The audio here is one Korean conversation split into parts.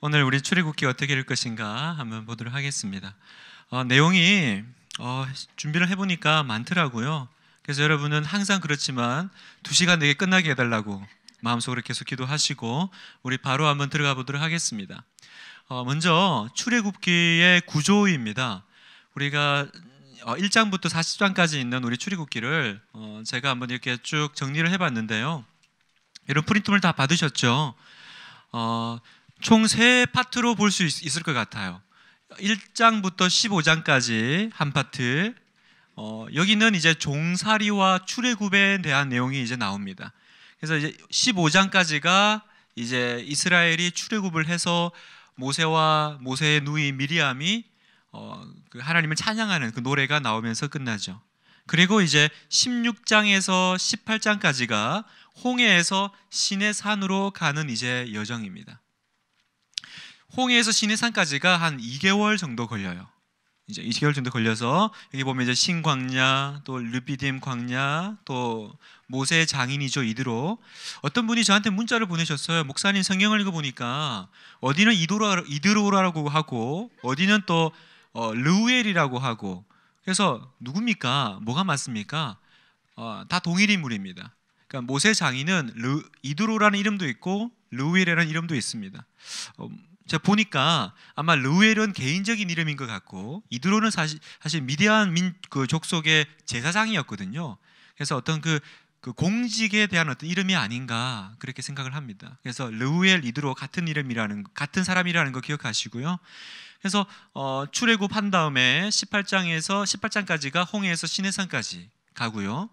오늘 우리 출애굽기 어떻게 될 것인가 한번 보도록 하겠습니다. 어, 내용이 어, 준비를 해보니까 많더라고요. 그래서 여러분은 항상 그렇지만 두 시간 내에 끝나게 해달라고 마음속으로 계속 기도하시고 우리 바로 한번 들어가 보도록 하겠습니다. 어, 먼저 출애굽기의 구조입니다. 우리가 1장부터 어, 40장까지 있는 우리 출애굽기를 어, 제가 한번 이렇게 쭉 정리를 해봤는데요. 이런 프린트물 다 받으셨죠? 어, 총세 파트로 볼 수 있을 것 같아요. 1장부터 15장까지 한 파트. 어, 여기는 이제 종살이와 출애굽에 대한 내용이 이제 나옵니다. 그래서 이제 15장까지가 이제 이스라엘이 출애굽을 해서 모세와 모세의 누이 미리암이 어, 그 하나님을 찬양하는 그 노래가 나오면서 끝나죠. 그리고 이제 16장에서 18장까지가 홍해에서 신의 산으로 가는 이제 여정입니다. 홍해에서 신해산까지가 한 2개월 정도 걸려요. 이제 2개월 정도 걸려서 여기 보면 이제 신광야 또 르비딤 광야 또 모세 장인이죠 이드로 어떤 분이 저한테 문자를 보내셨어요 목사님 성경을 읽어 보니까 어디는 이도라 이드로라고 하고 어디는 또 어, 르우엘이라고 하고 그래서 누굽니까 뭐가 맞습니까 어, 다 동일 인물입니다 그러니까 모세 장인은 르, 이드로라는 이름도 있고 르우엘이라는 이름도 있습니다 어, 제가 보니까 아마 르웨은 개인적인 이름인 것 같고 이드로는 사실 사실 미디안 민 그 족속의 제사장이었거든요. 그래서 어떤 그, 그 공직에 대한 어떤 이름이 아닌가 그렇게 생각을 합니다. 그래서 르우엘 이드로 같은 이름이라는 같은 사람이라는 거 기억하시고요. 그래서 어, 출애굽한 다음에 18장에서 18장까지가 홍해에서 시내산까지 가고요.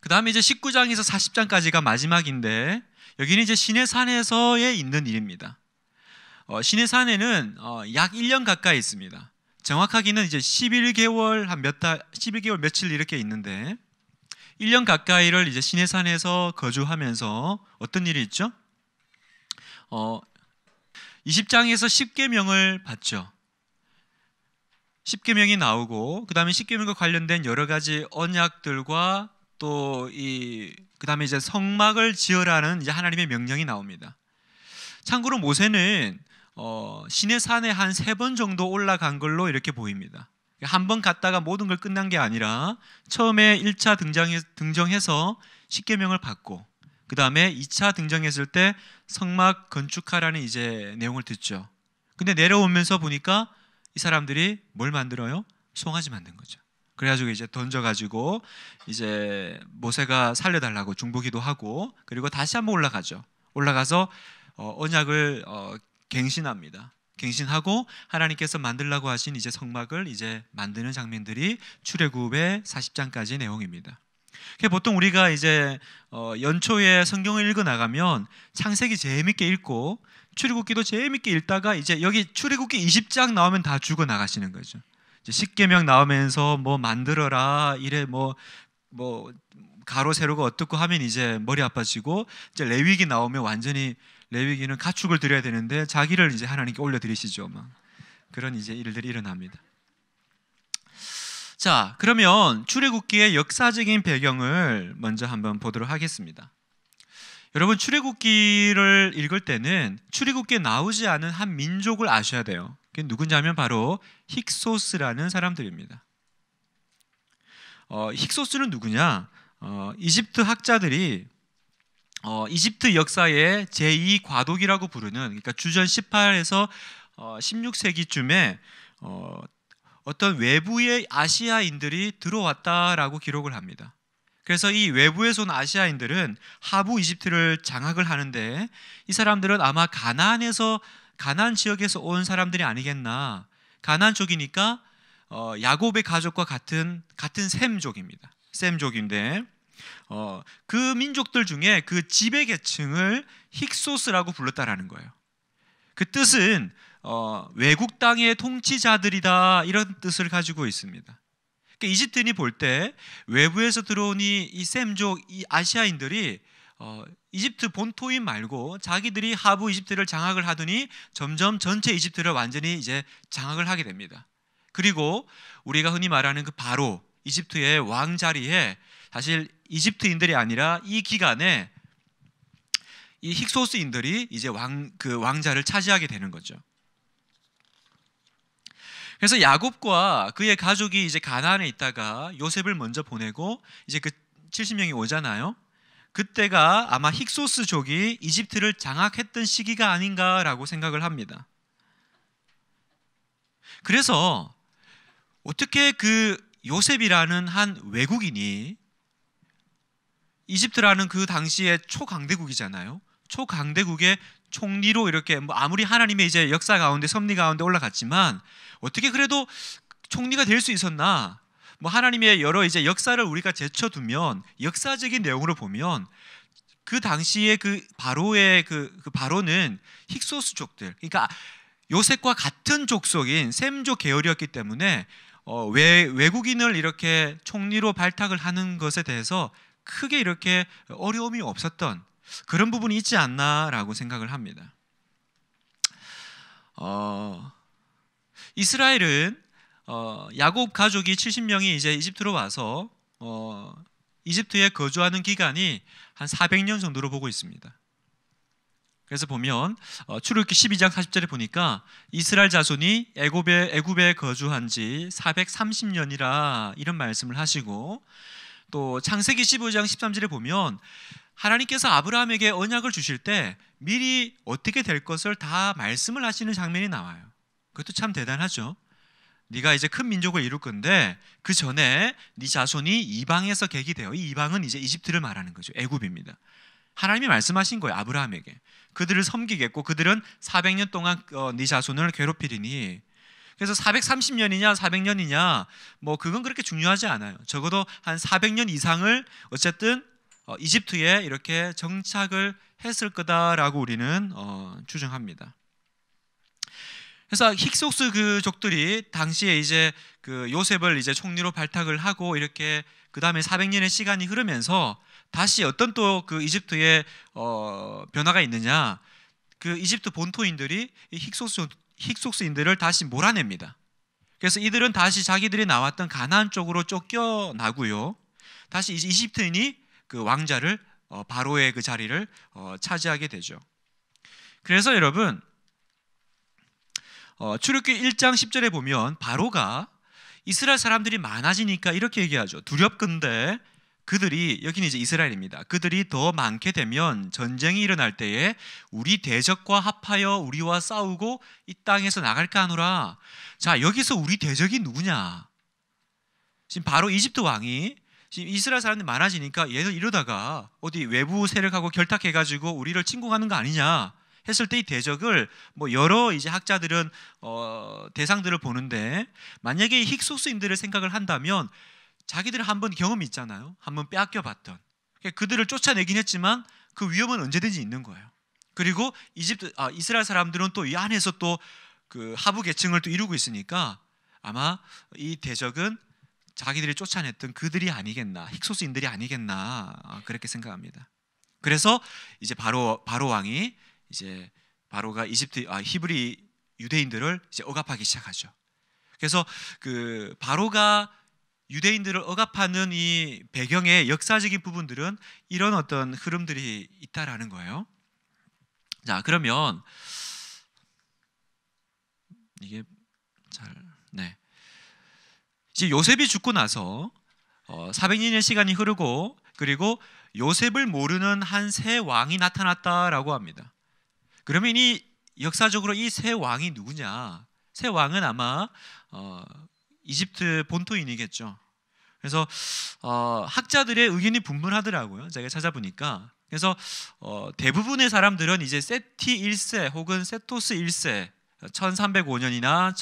그 다음에 이제 19장에서 40장까지가 마지막인데 여기는 이제 시내산에서의 있는 일입니다. 어, 시내산에는 어, 약 1년 가까이 있습니다. 정확하기는 이제 11개월 한몇 달, 11개월 며칠 이렇게 있는데 1년 가까이를 이제 시내산에서 거주하면서 어떤 일이 있죠? 어, 20장에서 10계명을 받죠. 10계명이 나오고 그다음에 10계명과 관련된 여러 가지 언약들과 또 이 그다음에 이제 성막을 지으라는 이제 하나님의 명령이 나옵니다. 참고로 모세는 어, 시내 산에 한 세 번 정도 올라간 걸로 이렇게 보입니다. 한 번 갔다가 모든 걸 끝난 게 아니라 처음에 1차 등장해, 등정해서 십계명을 받고 그 다음에 2차 등장했을 때 성막 건축하라는 이제 내용을 듣죠. 근데 내려오면서 보니까 이 사람들이 뭘 만들어요? 송아지 만든 거죠. 그래가지고 이제 던져가지고 이제 모세가 살려달라고 중보기도 하고 그리고 다시 한번 올라가죠. 올라가서 어, 언약을 어, 갱신합니다. 갱신하고 하나님께서 만들라고 하신 이제 성막을 이제 만드는 장면들이 출애굽의 40장까지 내용입니다. 보통 우리가 이제 어, 연초에 성경을 읽어 나가면 창세기 재밌게 읽고 출애굽기도 재밌게 읽다가 이제 여기 출애굽기 20장 나오면 다 죽어 나가시는 거죠. 십계명 나오면서 뭐 만들어라 이래 뭐뭐 뭐 가로 세로가 어떻고 하면 이제 머리 아파지고 이제 레위기 나오면 완전히 레위기는 가축을 드려야 되는데 자기를 이제 하나님께 올려 드리시죠. 막 그런 이제 일들이 일어납니다. 자, 그러면 출애굽기의 역사적인 배경을 먼저 한번 보도록 하겠습니다. 여러분 출애굽기를 읽을 때는 출애굽기에 나오지 않은 한 민족을 아셔야 돼요. 그게 누군지 하면 바로 힉소스라는 사람들입니다. 어, 힉소스는 누구냐? 어, 이집트 학자들이 어, 이집트 역사의 제2 과도기라고 부르는 그러니까 주전 18에서 어, 16세기쯤에 어, 어떤 외부의 아시아인들이 들어왔다라고 기록을 합니다. 그래서 이 외부에서 온 아시아인들은 하부 이집트를 장악을 하는데 이 사람들은 아마 가나안에서 가나안 지역에서 온 사람들이 아니겠나. 가나안 쪽이니까 어, 야곱의 가족과 같은 같은 셈족입니다. 셈족인데 어, 그 민족들 중에 그 지배 계층을 힉소스라고 불렀다라는 거예요. 그 뜻은 어, 외국 땅의 통치자들이다 이런 뜻을 가지고 있습니다. 그러니까 이집트인이 볼때 외부에서 들어온 이 셈족 이 아시아인들이 어, 이집트 본토인 말고 자기들이 하부 이집트를 장악을 하더니 점점 전체 이집트를 완전히 이제 장악을 하게 됩니다. 그리고 우리가 흔히 말하는 그 바로 이집트의 왕 자리에 사실 이집트인들이 아니라 이 기간에 이 힉소스인들이 이제 왕 그 왕자를 차지하게 되는 거죠. 그래서 야곱과 그의 가족이 이제 가나안에 있다가 요셉을 먼저 보내고 이제 그 70명이 오잖아요. 그때가 아마 힉소스족이 이집트를 장악했던 시기가 아닌가라고 생각을 합니다. 그래서 어떻게 그 요셉이라는 한 외국인이 이집트라는 그당시에 초강대국이잖아요. 초강대국의 총리로 이렇게 뭐 아무리 하나님의 이제 역사 가운데 섭리 가운데 올라갔지만 어떻게 그래도 총리가 될 수 있었나? 뭐 하나님의 여러 이제 역사를 우리가 제쳐두면 역사적인 내용으로 보면 그 당시에 그 바로의 그, 그 바로는 힉소스족들 그러니까 요셉과 같은 족속인 셈족 계열이었기 때문에 어, 외, 외국인을 이렇게 총리로 발탁을 하는 것에 대해서 크게 이렇게 어려움이 없었던 그런 부분이 있지 않나라고 생각을 합니다. 어, 이스라엘은 어, 야곱 가족이 70명이 이제 이집트로 와서 어, 이집트에 거주하는 기간이 한 400년 정도로 보고 있습니다. 그래서 보면 어, 출애굽기 12장 40절에 보니까 이스라엘 자손이 애굽에 애굽에 거주한 지 430년이라 이런 말씀을 하시고 또 창세기 15장 13절에 보면 하나님께서 아브라함에게 언약을 주실 때 미리 어떻게 될 것을 다 말씀을 하시는 장면이 나와요. 그것도 참 대단하죠. 네가 이제 큰 민족을 이룰 건데 그 전에 네 자손이 이방에서 객이 되어 이 이방은 이제 이집트를 말하는 거죠. 애굽입니다. 하나님이 말씀하신 거예요. 아브라함에게. 그들을 섬기겠고 그들은 400년 동안 어, 네 자손을 괴롭히리니 그래서 430년이냐 400년이냐 뭐 그건 그렇게 중요하지 않아요. 적어도 한 400년 이상을 어쨌든 어, 이집트에 이렇게 정착을 했을 거다라고 우리는 어, 추정합니다. 그래서 힉소스 그 족들이 당시에 이제 그 요셉을 이제 총리로 발탁을 하고 이렇게 그 다음에 400년의 시간이 흐르면서 다시 어떤 또 그 이집트의 어, 변화가 있느냐 그 이집트 본토인들이 힉소스 힉속스인들을 다시 몰아냅니다. 그래서 이들은 다시 자기들이 나왔던 가나안 쪽으로 쫓겨나고요. 다시 이집트인이 그 왕자를 어, 바로의 그 자리를 어, 차지하게 되죠. 그래서 여러분 어, 출애굽기 1장 10절에 보면 바로가 이스라엘 사람들이 많아지니까 이렇게 얘기하죠. 두렵근데 그들이 여기는 이제 이스라엘입니다. 그들이 더 많게 되면 전쟁이 일어날 때에 우리 대적과 합하여 우리와 싸우고 이 땅에서 나갈까 하노라. 자, 여기서 우리 대적이 누구냐? 지금 바로 이집트 왕이 지금 이스라엘 사람들이 많아지니까 얘들 이러다가 어디 외부 세력하고 결탁해 가지고 우리를 침공하는 거 아니냐? 했을 때 이 대적을 뭐 여러 이제 학자들은 어, 대상들을 보는데 만약에 힉소스인들을 생각을 한다면 자기들 한번 경험이 있잖아요. 한번 빼앗겨 봤던. 그러니까 그들을 쫓아내긴 했지만 그 위험은 언제든지 있는 거예요. 그리고 이집트 아, 이스라엘 사람들은 또 이 안에서 또 그 하부 계층을 또 이루고 있으니까 아마 이 대적은 자기들이 쫓아냈던 그들이 아니겠나 힉소스인들이 아니겠나 아, 그렇게 생각합니다. 그래서 이제 바로 바로 왕이 이제 바로가 이집트 아 히브리 유대인들을 이제 억압하기 시작하죠. 그래서 그 바로가 유대인들을 억압하는 이 배경의 역사적인 부분들은 이런 어떤 흐름들이 있다라는 거예요. 자, 그러면 이게 잘 네. 이제 요셉이 죽고 나서 어, 400년의 시간이 흐르고 그리고 요셉을 모르는 한 새 왕이 나타났다라고 합니다. 그러면 이 역사적으로 이 새 왕이 누구냐? 새 왕은 아마 어, 이집트 본토인이겠죠. 그래서 어, 학자들의 의견이 분분하더라고요. 제가 찾아보니까 그래서 어, 대부분의 사람들은 이제 세티 1세 혹은 세토스 1세 1305년이나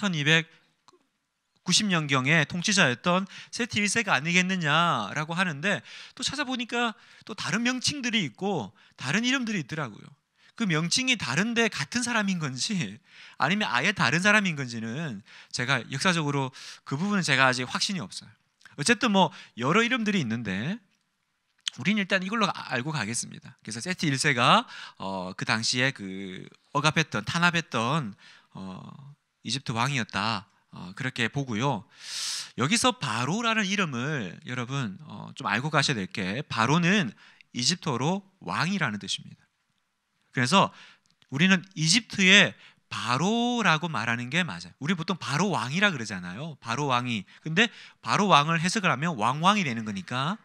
1290년 경에 통치자였던 세티 1세가 아니겠느냐라고 하는데 또 찾아보니까 또 다른 명칭들이 있고 다른 이름들이 있더라고요. 그 명칭이 다른데 같은 사람인 건지 아니면 아예 다른 사람인 건지는 제가 역사적으로 그 부분은 제가 아직 확신이 없어요. 어쨌든 뭐 여러 이름들이 있는데 우린 일단 이걸로 아, 알고 가겠습니다. 그래서 세트 1세가 어, 그 당시에 그 억압했던 탄압했던 어, 이집트 왕이었다. 어, 그렇게 보고요. 여기서 바로라는 이름을 여러분 어, 좀 알고 가셔야 될 게 바로는 이집트어로 왕이라는 뜻입니다. 그래서 우리는 이집트의 바로라고 말하는 게 맞아요. 우리 보통 바로 왕이라 그러잖아요. 바로 왕이. 근데 바로 왕을 해석을 하면 왕왕이 되는 거니까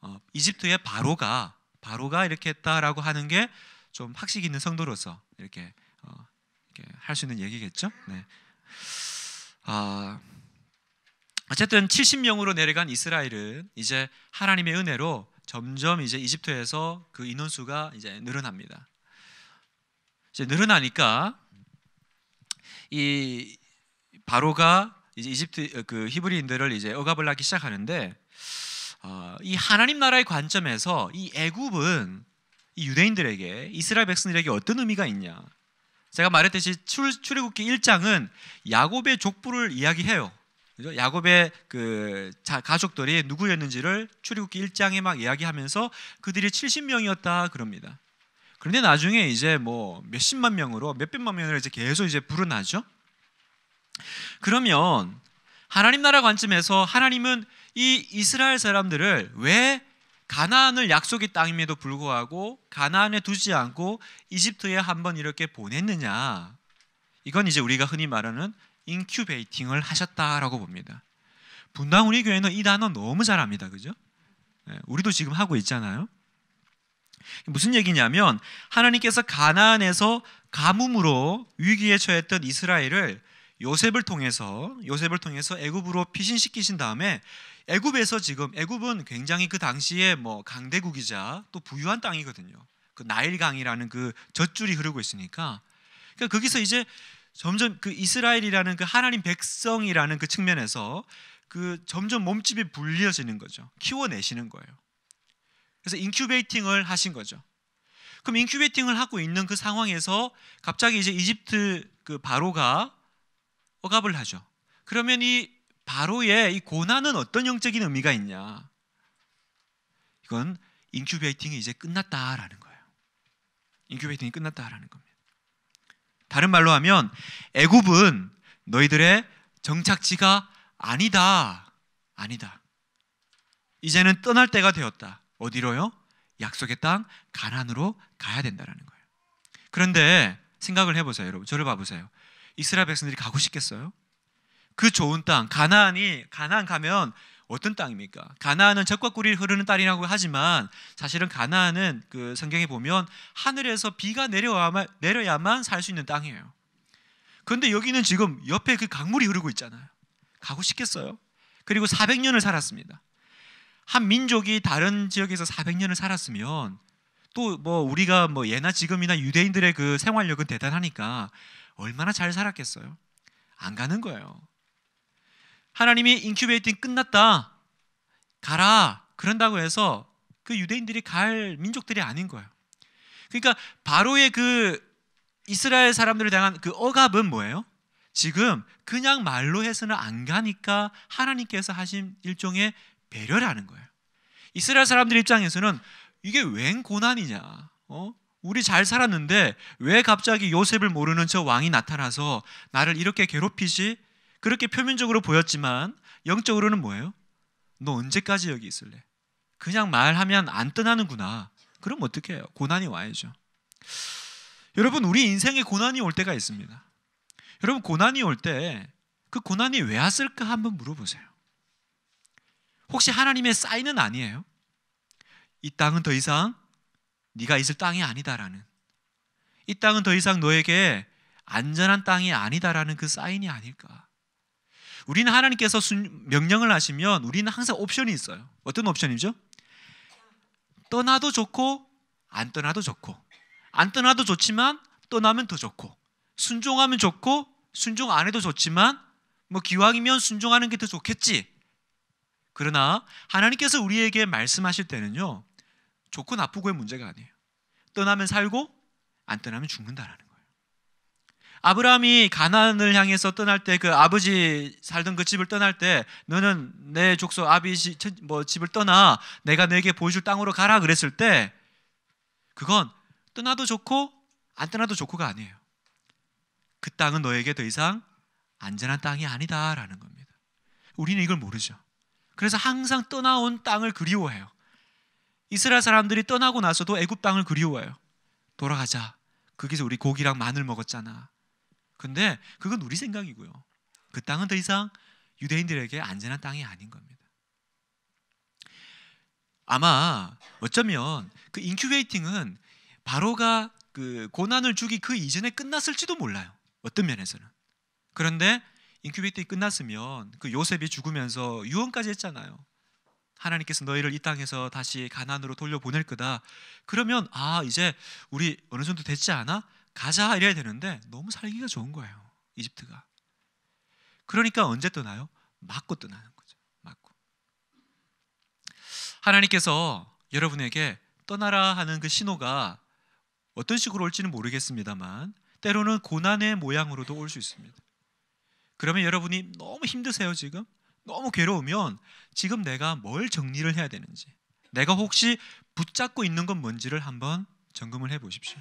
어, 이집트의 바로가 바로가 이렇게 했다라고 하는 게 좀 학식 있는 성도로서 이렇게, 어, 이렇게 할수 있는 얘기겠죠. 네. 아, 어쨌든 70명으로 내려간 이스라엘은 이제 하나님의 은혜로 점점 이제 이집트에서 그 인원수가 이제 늘어납니다. 이제 늘어나니까 이 바로가 이제 이집트 어, 그 히브리인들을 이제 억압을 하기 시작하는데 어, 이 하나님 나라의 관점에서 이 애굽은 이 유대인들에게 이스라엘 백성들에게 어떤 의미가 있냐? 제가 말했듯이 출, 출애굽기 1장은 야곱의 족부를 이야기해요. 그죠? 야곱의 그 자, 가족들이 누구였는지를 출애굽기 1장에 막 이야기하면서 그들이 70명이었다 그럽니다. 그런데 나중에 이제 뭐 몇십만 명으로 몇백만 명으로 이제 계속 이제 불어나죠. 그러면 하나님 나라 관점에서 하나님은 이 이스라엘 사람들을 왜 가나안을 약속의 땅임에도 불구하고 가나안에 두지 않고 이집트에 한번 이렇게 보냈느냐? 이건 이제 우리가 흔히 말하는 인큐베이팅을 하셨다라고 봅니다. 분당 우리 교회는 이 단어 너무 잘합니다. 그죠? 네, 우리도 지금 하고 있잖아요. 무슨 얘기냐면 하나님께서 가나안에서 가뭄으로 위기에 처했던 이스라엘을 요셉을 통해서 요셉을 통해서 애굽으로 피신시키신 다음에 애굽에서 지금 애굽은 굉장히 그 당시에 뭐 강대국이자 또 부유한 땅이거든요. 그 나일강이라는 그 젖줄이 흐르고 있으니까 그러니까 거기서 이제 점점 그 이스라엘이라는 그 하나님 백성이라는 그 측면에서 그 점점 몸집이 불리어지는 거죠. 키워내시는 거예요. 그래서 인큐베이팅을 하신 거죠. 그럼 인큐베이팅을 하고 있는 그 상황에서 갑자기 이제 이집트 그 바로가 억압을 하죠. 그러면 이 바로의 이 고난은 어떤 영적인 의미가 있냐? 이건 인큐베이팅이 이제 끝났다라는 거예요. 인큐베이팅이 끝났다라는 겁니다. 다른 말로 하면 애굽은 너희들의 정착지가 아니다. 아니다. 이제는 떠날 때가 되었다. 어디로요? 약속의 땅 가난으로 가야 된다라는 거예요. 그런데 생각을 해보세요, 여러분. 저를 봐보세요. 이스라엘 백성들이 가고 싶겠어요? 그 좋은 땅가나이가나 가면 어떤 땅입니까? 가나안은 적과 꿀이 흐르는 땅이라고 하지만 사실은 가나안은 그 성경에 보면 하늘에서 비가 내려야만, 내려야만 살 수 있는 땅이에요. 그런데 여기는 지금 옆에 그 강물이 흐르고 있잖아요. 가고 싶겠어요? 그리고 400년을 살았습니다. 한 민족이 다른 지역에서 400년을 살았으면 또 뭐 우리가 뭐 예나 지금이나 유대인들의 그 생활력은 대단하니까 얼마나 잘 살았겠어요? 안 가는 거예요. 하나님이 인큐베이팅 끝났다. 가라. 그런다고 해서 그 유대인들이 갈 민족들이 아닌 거예요. 그러니까 바로의 그 이스라엘 사람들을 향한 그 억압은 뭐예요? 지금 그냥 말로 해서는 안 가니까 하나님께서 하신 일종의 배려라는 거예요. 이스라엘 사람들 입장에서는 이게 웬 고난이냐? 어? 우리 잘 살았는데 왜 갑자기 요셉을 모르는 저 왕이 나타나서 나를 이렇게 괴롭히지? 그렇게 표면적으로 보였지만 영적으로는 뭐예요? 너 언제까지 여기 있을래? 그냥 말하면 안 떠나는구나. 그럼 어떻게 해요? 고난이 와야죠. 여러분 우리 인생에 고난이 올 때가 있습니다. 여러분 고난이 올 때 그 고난이 왜 왔을까 한번 물어보세요. 혹시 하나님의 사인은 아니에요? 이 땅은 더 이상 네가 있을 땅이 아니다라는 이 땅은 더 이상 너에게 안전한 땅이 아니다라는 그 사인이 아닐까? 우리는 하나님께서 명령을 하시면 우리는 항상 옵션이 있어요. 어떤 옵션이죠? 떠나도 좋고 안 떠나도 좋고 안 떠나도 좋지만 떠나면 더 좋고 순종하면 좋고 순종 안 해도 좋지만 뭐 기왕이면 순종하는 게 더 좋겠지 그러나 하나님께서 우리에게 말씀하실 때는요. 좋고 나쁘고의 문제가 아니에요. 떠나면 살고 안 떠나면 죽는다라는 거예요. 아브라함이 가나을 향해서 떠날 때 그 아버지 살던 그 집을 떠날 때 너는 내 족속 아비 뭐 집을 떠나 내가 내게 보여줄 땅으로 가라 그랬을 때 그건 떠나도 좋고 안 떠나도 좋고가 아니에요. 그 땅은 너에게 더 이상 안전한 땅이 아니다라는 겁니다. 우리는 이걸 모르죠. 그래서 항상 떠나온 땅을 그리워해요. 이스라엘 사람들이 떠나고 나서도 애굽 땅을 그리워해요. 돌아가자. 거기서 우리 고기랑 마늘 먹었잖아. 근데 그건 우리 생각이고요. 그 땅은 더 이상 유대인들에게 안전한 땅이 아닌 겁니다. 아마 어쩌면 그 인큐베이팅은 바로가 그 고난을 주기 그 이전에 끝났을지도 몰라요. 어떤 면에서는. 그런데 인큐베이터 끝났으면 그 요셉이 죽으면서 유언까지 했잖아요. 하나님께서 너희를 이 땅에서 다시 가난으로 돌려보낼 거다. 그러면 아 이제 우리 어느 정도 됐지 않아? 가자 이래야 되는데 너무 살기가 좋은 거예요. 이집트가. 그러니까 언제 떠나요? 맞고 떠나는 거죠. 맞고. 하나님께서 여러분에게 떠나라 하는 그 신호가 어떤 식으로 올지는 모르겠습니다만 때로는 고난의 모양으로도 올 수 있습니다. 그러면 여러분이 너무 힘드세요 지금? 너무 괴로우면 지금 내가 뭘 정리를 해야 되는지 내가 혹시 붙잡고 있는 건 뭔지를 한번 점검을 해 보십시오.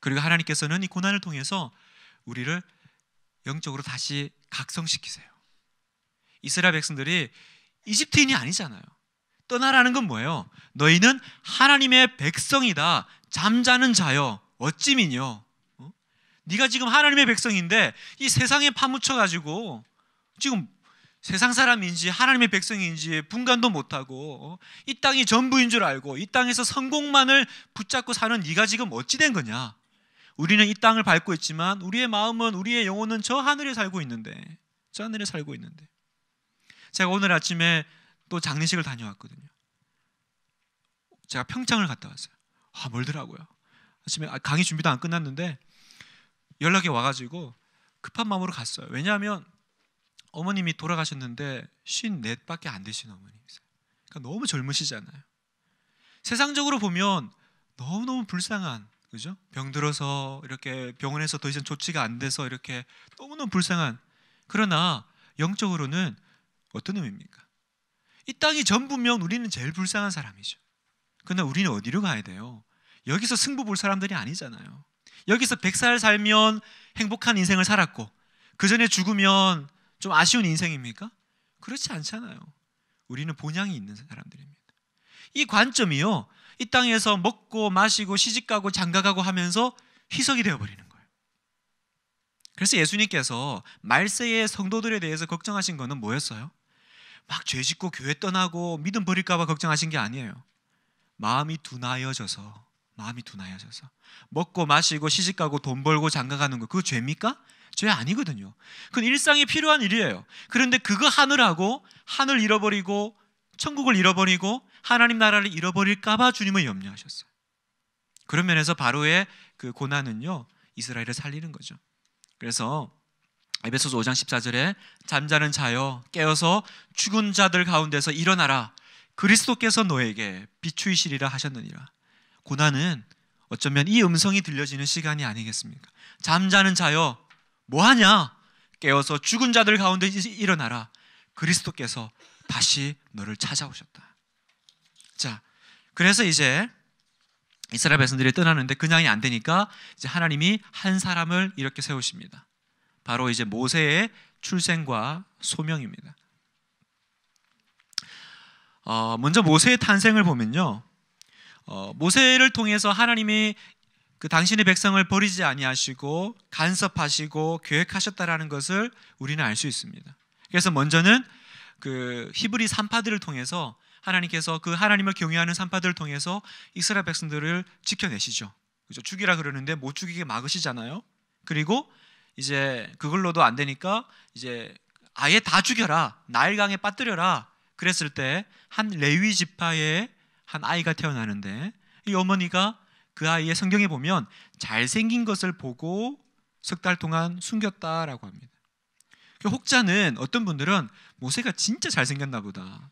그리고 하나님께서는 이 고난을 통해서 우리를 영적으로 다시 각성시키세요. 이스라엘 백성들이 이집트인이 아니잖아요. 떠나라는 건 뭐예요? 너희는 하나님의 백성이다. 잠자는 자여 어찌미뇨 네가 지금 하나님의 백성인데 이 세상에 파묻혀 가지고 지금 세상 사람인지 하나님의 백성인지 분간도 못하고 어? 이 땅이 전부인 줄 알고 이 땅에서 성공만을 붙잡고 사는 네가 지금 어찌 된 거냐? 우리는 이 땅을 밟고 있지만 우리의 마음은 우리의 영혼은 저 하늘에 살고 있는데 저 하늘에 살고 있는데 제가 오늘 아침에 또 장례식을 다녀왔거든요. 제가 평창을 갔다 왔어요. 아 멀더라고요. 아침에 아, 강의 준비도 안 끝났는데 연락이 와가지고 급한 마음으로 갔어요. 왜냐하면 어머님이 돌아가셨는데 쉰 넷밖에 안 되신 어머니이세요. 그러니까 너무 젊으시잖아요. 세상적으로 보면 너무 너무 불쌍한 그죠? 병들어서 이렇게 병원에서 더 이상 조치가 안 돼서 이렇게 너무 너무 불쌍한 그러나 영적으로는 어떤 의미입니까? 이 땅이 전부면 우리는 제일 불쌍한 사람이죠. 그러나 우리는 어디로 가야 돼요? 여기서 승부 볼 사람들이 아니잖아요. 여기서 100살 살면 행복한 인생을 살았고 그 전에 죽으면 좀 아쉬운 인생입니까? 그렇지 않잖아요. 우리는 본향이 있는 사람들입니다. 이 관점이요. 이 땅에서 먹고 마시고 시집가고 장가가고 하면서 희석이 되어버리는 거예요. 그래서 예수님께서 말세의 성도들에 대해서 걱정하신 거는 뭐였어요? 막 죄짓고 교회 떠나고 믿음 버릴까봐 걱정하신 게 아니에요. 마음이 둔하여져서 마음이 둔하여져서 먹고 마시고 시집 가고 돈 벌고 장가 가는 거 그거 죄입니까? 죄 아니거든요. 그건 일상이 필요한 일이에요. 그런데 그거 하느라고 하늘 잃어버리고 천국을 잃어버리고 하나님 나라를 잃어버릴까 봐 주님은 염려하셨어요. 그런 면에서 바로의 그 고난은요. 이스라엘을 살리는 거죠. 그래서 에베소서 5장 14절에 잠자는 자여 깨어서 죽은 자들 가운데서 일어나라 그리스도께서 너에게 비추이시리라 하셨느니라. 고난은 어쩌면 이 음성이 들려지는 시간이 아니겠습니까? 잠자는 자여 뭐하냐? 깨어서 죽은 자들 가운데 일어나라. 그리스도께서 다시 너를 찾아오셨다. 자, 그래서 이제 이스라엘 백성들이 떠나는데 그냥이 안 되니까 이제 하나님이 한 사람을 이렇게 세우십니다. 바로 이제 모세의 출생과 소명입니다. 어, 먼저 모세의 탄생을 보면요. 어, 모세를 통해서 하나님이 그 당신의 백성을 버리지 아니하시고 간섭하시고 계획하셨다라는 것을 우리는 알 수 있습니다. 그래서 먼저는 그 히브리 산파들을 통해서 하나님께서 그 하나님을 경외하는 산파들을 통해서 이스라엘 백성들을 지켜내시죠. 그죠? 죽이라 그러는데 못 죽이게 막으시잖아요. 그리고 이제 그걸로도 안 되니까 이제 아예 다 죽여라. 나일강에 빠뜨려라. 그랬을 때 한 레위 지파의 한 아이가 태어나는데 이 어머니가 그 아이의 성경에 보면 잘생긴 것을 보고 석 달 동안 숨겼다라고 합니다. 그 혹자는 어떤 분들은 모세가 진짜 잘생겼나 보다.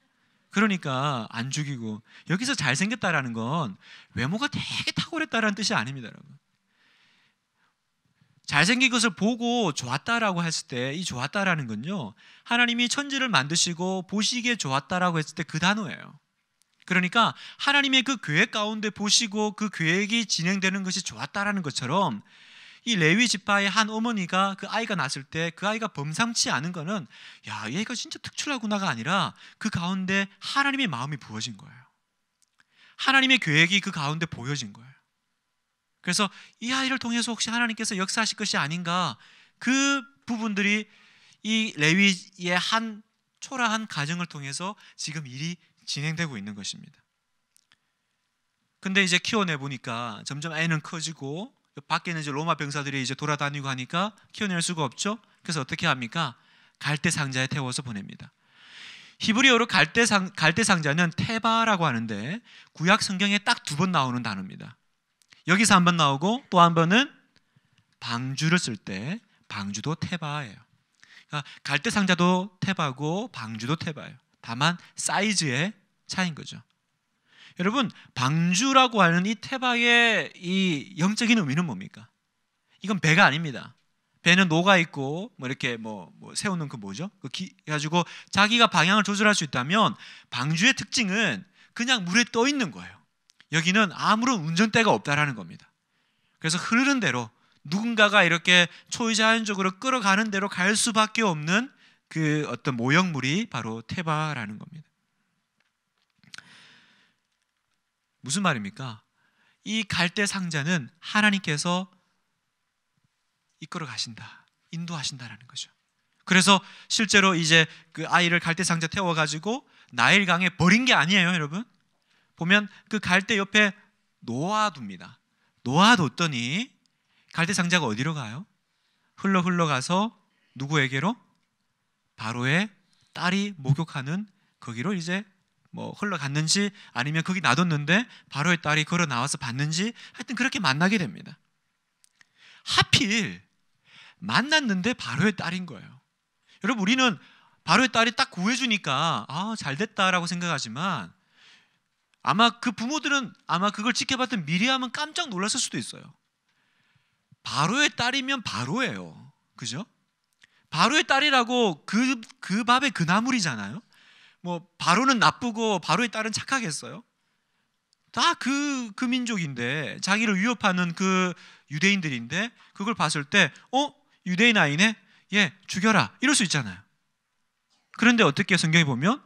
그러니까 안 죽이고 여기서 잘생겼다라는 건 외모가 되게 탁월했다라는 뜻이 아닙니다, 여러분. 잘생긴 것을 보고 좋았다라고 했을 때 이 좋았다라는 건요 하나님이 천지를 만드시고 보시기에 좋았다라고 했을 때 그 단어예요. 그러니까 하나님의 그 계획 가운데 보시고 그 계획이 진행되는 것이 좋았다라는 것처럼 이 레위 지파의 한 어머니가 그 아이가 낳았을 때 그 아이가 범상치 않은 거는 야 얘가 진짜 특출하구나가 아니라 그 가운데 하나님의 마음이 부어진 거예요. 하나님의 계획이 그 가운데 보여진 거예요. 그래서 이 아이를 통해서 혹시 하나님께서 역사하실 것이 아닌가 그 부분들이 이 레위의 한 초라한 가정을 통해서 지금 일이 진행되고 있는 것입니다. 근데 이제 키워내 보니까 점점 애는 커지고 밖에 있는 이제 로마 병사들이 이제 돌아다니고 하니까 키워낼 수가 없죠. 그래서 어떻게 합니까? 갈대 상자에 태워서 보냅니다. 히브리어로 갈대, 상, 갈대 상자는 테바라고 하는데 구약 성경에 딱 두 번 나오는 단어입니다. 여기서 한 번 나오고 또 한 번은 방주를 쓸 때 방주도 테바예요. 그러니까 갈대 상자도 테바고 방주도 테바예요. 다만 사이즈에 차인 거죠. 여러분 방주라고 하는 이 태바의 이 영적인 의미는 뭡니까? 이건 배가 아닙니다. 배는 녹아 있고 뭐 이렇게 뭐, 뭐 세우는 그 뭐죠? 그 기, 가지고 자기가 방향을 조절할 수 있다면 방주의 특징은 그냥 물에 떠 있는 거예요. 여기는 아무런 운전대가 없다라는 겁니다. 그래서 흐르는 대로 누군가가 이렇게 초자연적으로 끌어가는 대로 갈 수밖에 없는 그 어떤 모형물이 바로 테바라는 겁니다. 무슨 말입니까? 이 갈대 상자는 하나님께서 이끌어 가신다. 인도하신다라는 거죠. 그래서 실제로 이제 그 아이를 갈대 상자 태워 가지고 나일강에 버린 게 아니에요, 여러분. 보면 그 갈대 옆에 놓아둡니다. 놓아뒀더니 갈대 상자가 어디로 가요? 흘러 흘러가서 누구에게로? 바로의 딸이 목욕하는 거기로 이제 뭐 흘러갔는지 아니면 거기 놔뒀는데 바로의 딸이 걸어 나와서 봤는지 하여튼 그렇게 만나게 됩니다. 하필 만났는데 바로의 딸인 거예요. 여러분 우리는 바로의 딸이 딱 구해주니까 아 잘됐다라고 생각하지만 아마 그 부모들은 아마 그걸 지켜봤던 미리암은 깜짝 놀랐을 수도 있어요. 바로의 딸이면 바로예요. 그죠? 바로의 딸이라고 그, 그 밥의 그 나물이잖아요. 뭐 바로는 나쁘고 바로의 딸은 착하겠어요? 다 그그 그 민족인데 자기를 위협하는 그 유대인들인데 그걸 봤을 때 어? 유대인 아이네? 예, 죽여라. 이럴 수 있잖아요. 그런데 어떻게 성경에 보면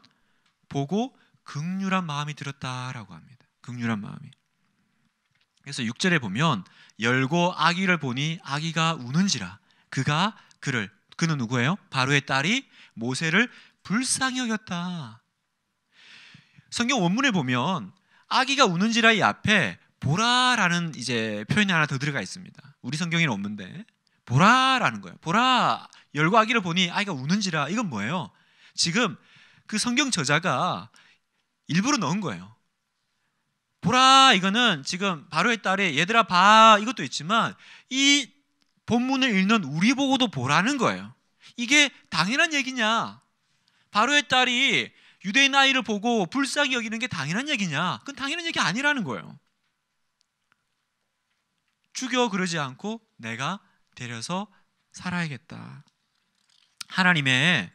보고 극률한 마음이 들었다라고 합니다. 극률한 마음이. 그래서 6절에 보면 열고 아기를 보니 아기가 우는지라 그가 그를 그는 누구예요? 바로의 딸이 모세를 불쌍히 여겼다. 성경 원문에 보면 아기가 우는지라 이 앞에 보라라는 이제 표현이 하나 더 들어가 있습니다. 우리 성경에는 없는데 보라라는 거예요. 보라 열과 아기를 보니 아이가 우는지라 이건 뭐예요? 지금 그 성경 저자가 일부러 넣은 거예요. 보라 이거는 지금 바로의 딸의 얘들아 봐 이것도 있지만 이 본문을 읽는 우리 보고도 보라는 거예요. 이게 당연한 얘기냐? 바로의 딸이 유대인 아이를 보고 불쌍히 여기는 게 당연한 얘기냐? 그건 당연한 얘기 아니라는 거예요. 죽여 그러지 않고 내가 데려서 살아야겠다. 하나님의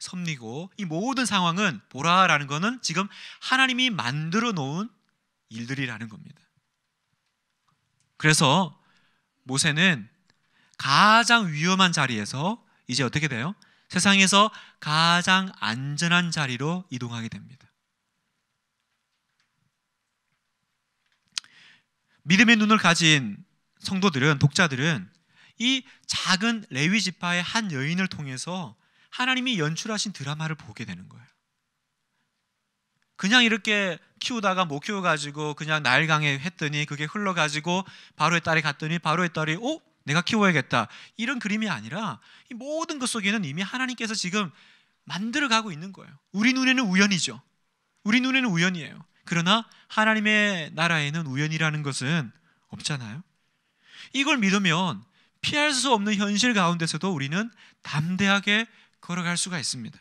섭리고 이 모든 상황은 보라라는 것은 지금 하나님이 만들어 놓은 일들이라는 겁니다. 그래서 모세는 가장 위험한 자리에서 이제 어떻게 돼요? 세상에서 가장 안전한 자리로 이동하게 됩니다. 믿음의 눈을 가진 성도들은 독자들은 이 작은 레위 지파의 한 여인을 통해서 하나님이 연출하신 드라마를 보게 되는 거예요. 그냥 이렇게 키우다가 못 키워가지고 그냥 날강에 했더니 그게 흘러가지고 바로의 딸이 갔더니 바로의 딸이 오 어? 내가 키워야겠다 이런 그림이 아니라 이 모든 것 속에는 이미 하나님께서 지금 만들어 가고 있는 거예요. 우리 눈에는 우연이죠. 우리 눈에는 우연이에요. 그러나 하나님의 나라에는 우연이라는 것은 없잖아요. 이걸 믿으면 피할 수 없는 현실 가운데서도 우리는 담대하게 걸어갈 수가 있습니다.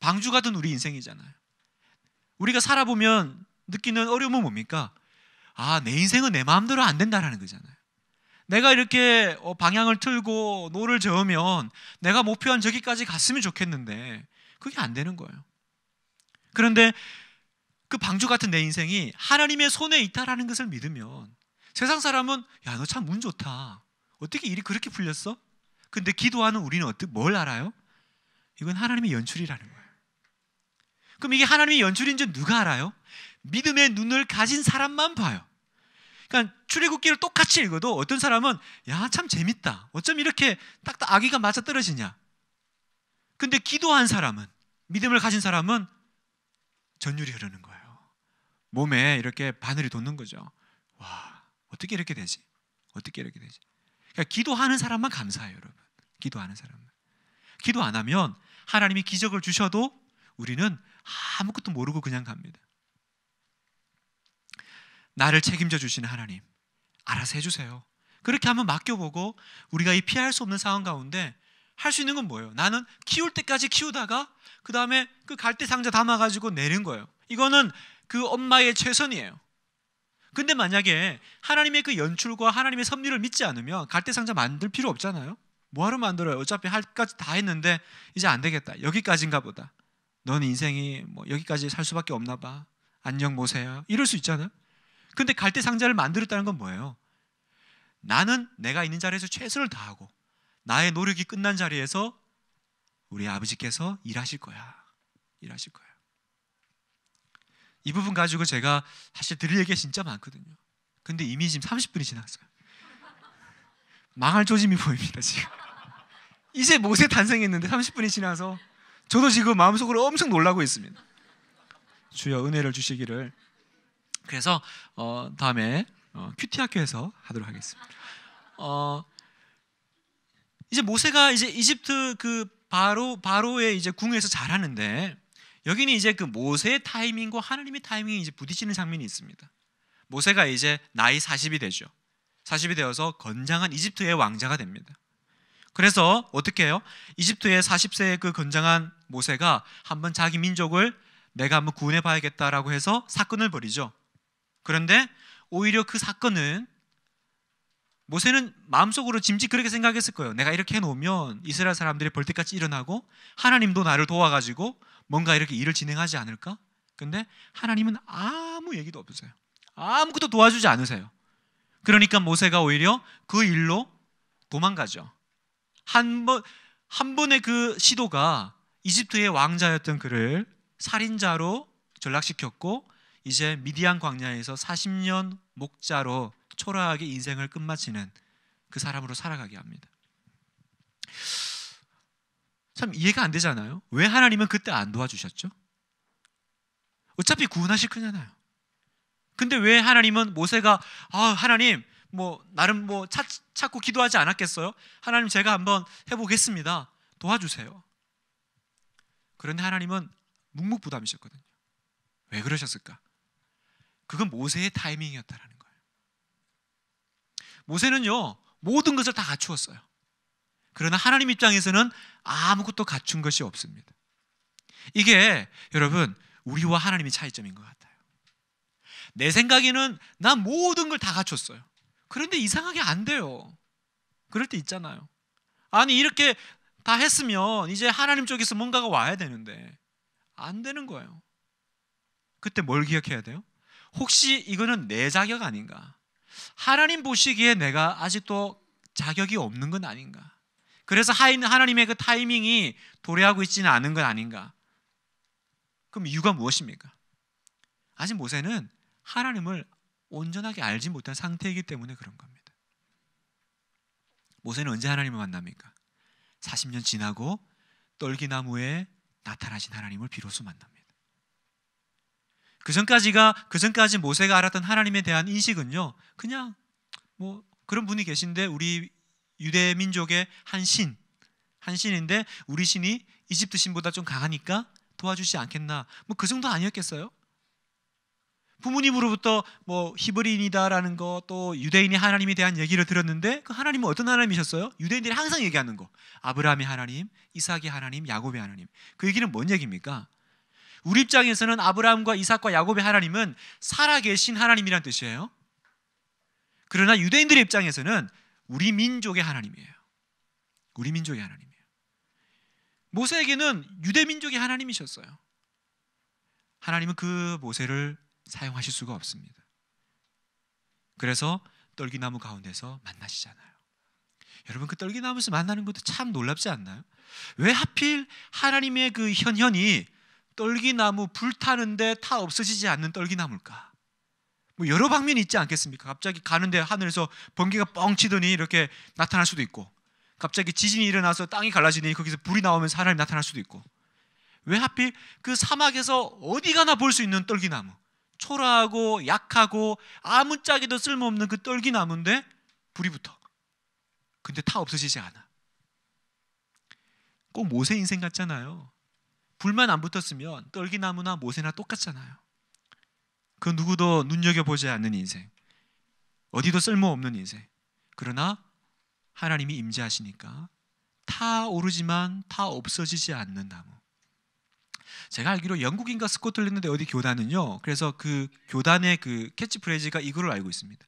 방주 같은 우리 인생이잖아요. 우리가 살아보면 느끼는 어려움은 뭡니까? 아, 내 인생은 내 마음대로 안 된다라는 거잖아요. 내가 이렇게 어, 방향을 틀고 노를 저으면 내가 목표한 저기까지 갔으면 좋겠는데 그게 안 되는 거예요. 그런데 그 방주 같은 내 인생이 하나님의 손에 있다라는 것을 믿으면 세상 사람은 야 너 참 운 좋다. 어떻게 일이 그렇게 풀렸어? 근데 기도하는 우리는 어떻게 뭘 알아요? 이건 하나님의 연출이라는 거예요. 그럼 이게 하나님의 연출인 지 누가 알아요? 믿음의 눈을 가진 사람만 봐요. 그러니까 출애굽기를 똑같이 읽어도 어떤 사람은 야 참 재밌다. 어쩜 이렇게 딱딱 아기가 맞아 떨어지냐. 근데 기도한 사람은 믿음을 가진 사람은 전율이 흐르는 거예요. 몸에 이렇게 바늘이 돋는 거죠. 와 어떻게 이렇게 되지? 어떻게 이렇게 되지? 그러니까 기도하는 사람만 감사해요, 여러분. 기도하는 사람만. 기도 안 하면 하나님이 기적을 주셔도 우리는 아무것도 모르고 그냥 갑니다. 나를 책임져 주시는 하나님 알아서 해주세요. 그렇게 한번 맡겨보고 우리가 이 피할 수 없는 상황 가운데 할 수 있는 건 뭐예요? 나는 키울 때까지 키우다가 그 다음에 그 갈대 상자 담아가지고 내는 거예요. 이거는 그 엄마의 최선이에요. 근데 만약에 하나님의 그 연출과 하나님의 섭리를 믿지 않으면 갈대 상자 만들 필요 없잖아요. 뭐하러 만들어요? 어차피 할까지 다 했는데 이제 안 되겠다. 여기까지인가 보다. 넌 인생이 뭐 여기까지 살 수밖에 없나 봐. 안녕 모세야. 이럴 수 있잖아요. 근데 갈대 상자를 만들었다는 건 뭐예요? 나는 내가 있는 자리에서 최선을 다하고 나의 노력이 끝난 자리에서 우리 아버지께서 일하실 거야. 일하실 거야. 이 부분 가지고 제가 사실 드릴 얘기가 진짜 많거든요. 근데 이미 지금 30분이 지났어요. 망할 조짐이 보입니다, 지금. 이제 모세 탄생했는데 30분이 지나서 저도 지금 마음속으로 엄청 놀라고 있습니다. 주여 은혜를 주시기를 그래서 어, 다음에 어, 큐티 학교에서 하도록 하겠습니다. 어, 이제 모세가 이제 이집트 그 바로 바로의 이제 궁에서 자라는데 여기는 이제 그 모세의 타이밍과 하나님의 타이밍이 이제 부딪히는 장면이 있습니다. 모세가 이제 나이 40이 되죠. 40이 되어서 건장한 이집트의 왕자가 됩니다. 그래서 어떻게 해요? 이집트의 40세의 그 건장한 모세가 한번 자기 민족을 내가 한번 구원해 봐야겠다라고 해서 사건을 벌이죠. 그런데 오히려 그 사건은 모세는 마음속으로 짐짓 그렇게 생각했을 거예요. 내가 이렇게 해놓으면 이스라엘 사람들이 벌떼까지 일어나고 하나님도 나를 도와가지고 뭔가 이렇게 일을 진행하지 않을까? 근데 하나님은 아무 얘기도 없으세요. 아무것도 도와주지 않으세요. 그러니까 모세가 오히려 그 일로 도망가죠. 한 번, 한 번의 그 시도가 이집트의 왕자였던 그를 살인자로 전락시켰고 이제 미디안 광야에서 40년 목자로 초라하게 인생을 끝마치는 그 사람으로 살아가게 합니다. 참 이해가 안 되잖아요. 왜 하나님은 그때 안 도와주셨죠? 어차피 구원하실 거잖아요. 근데 왜 하나님은 모세가 아 하나님 뭐 나름 뭐 찾, 찾고 기도하지 않았겠어요? 하나님 제가 한번 해보겠습니다. 도와주세요. 그런데 하나님은 묵묵부담이셨거든요. 왜 그러셨을까? 그건 모세의 타이밍이었다라는 거예요. 모세는요, 모든 것을 다 갖추었어요. 그러나 하나님 입장에서는 아무것도 갖춘 것이 없습니다. 이게 여러분, 우리와 하나님의 차이점인 것 같아요. 내 생각에는 난 모든 걸 다 갖췄어요. 그런데 이상하게 안 돼요. 그럴 때 있잖아요. 아니, 이렇게 다 했으면 이제 하나님 쪽에서 뭔가가 와야 되는데 안 되는 거예요. 그때 뭘 기억해야 돼요? 혹시 이거는 내 자격 아닌가? 하나님 보시기에 내가 아직도 자격이 없는 건 아닌가? 그래서 하나님의 그 타이밍이 도래하고 있지는 않은 건 아닌가? 그럼 이유가 무엇입니까? 아직 모세는 하나님을 온전하게 알지 못한 상태이기 때문에 그런 겁니다. 모세는 언제 하나님을 만납니까? 40년 지나고 떨기나무에 나타나신 하나님을 비로소 만납니다. 그 전까지가 그 전까지 모세가 알았던 하나님에 대한 인식은요. 그냥 뭐 그런 분이 계신데 우리 유대 민족의 한 신, 한 신인데 우리 신이 이집트 신보다 좀 강하니까 도와주지 않겠나. 뭐 그 정도 아니었겠어요? 부모님으로부터 뭐 히브리인이다라는 거 또 유대인이 하나님에 대한 얘기를 들었는데 그 하나님은 어떤 하나님이셨어요? 유대인들이 항상 얘기하는 거 아브라함의 하나님, 이삭의 하나님, 야곱의 하나님 그 얘기는 뭔 얘기입니까? 우리 입장에서는 아브라함과 이삭과 야곱의 하나님은 살아계신 하나님이란 뜻이에요. 그러나 유대인들의 입장에서는 우리 민족의 하나님이에요. 우리 민족의 하나님이에요. 모세에게는 유대 민족의 하나님이셨어요. 하나님은 그 모세를 사용하실 수가 없습니다. 그래서 떨기나무 가운데서 만나시잖아요. 여러분 그 떨기나무에서 만나는 것도 참 놀랍지 않나요? 왜 하필 하나님의 그 현현이 떨기나무 불타는데 타 없어지지 않는 떨기나물까? 뭐 여러 방면이 있지 않겠습니까? 갑자기 가는데 하늘에서 번개가 뻥 치더니 이렇게 나타날 수도 있고 갑자기 지진이 일어나서 땅이 갈라지니 거기서 불이 나오면 사람이 나타날 수도 있고 왜 하필 그 사막에서 어디 가나 볼 수 있는 떨기나무 초라하고 약하고 아무짝에도 쓸모없는 그 떨기나무인데 불이 붙어 근데 타 없어지지 않아 꼭 모세 인생 같잖아요 불만 안 붙었으면 떨기나무나 모세나 똑같잖아요. 그 누구도 눈여겨보지 않는 인생. 어디도 쓸모없는 인생. 그러나 하나님이 임재하시니까 타오르지만 타 없어지지 않는 나무. 제가 알기로 영국인가 스코틀랜드 어디 교단은요. 그래서 그 교단의 그 캐치프레이즈가 이거를 알고 있습니다.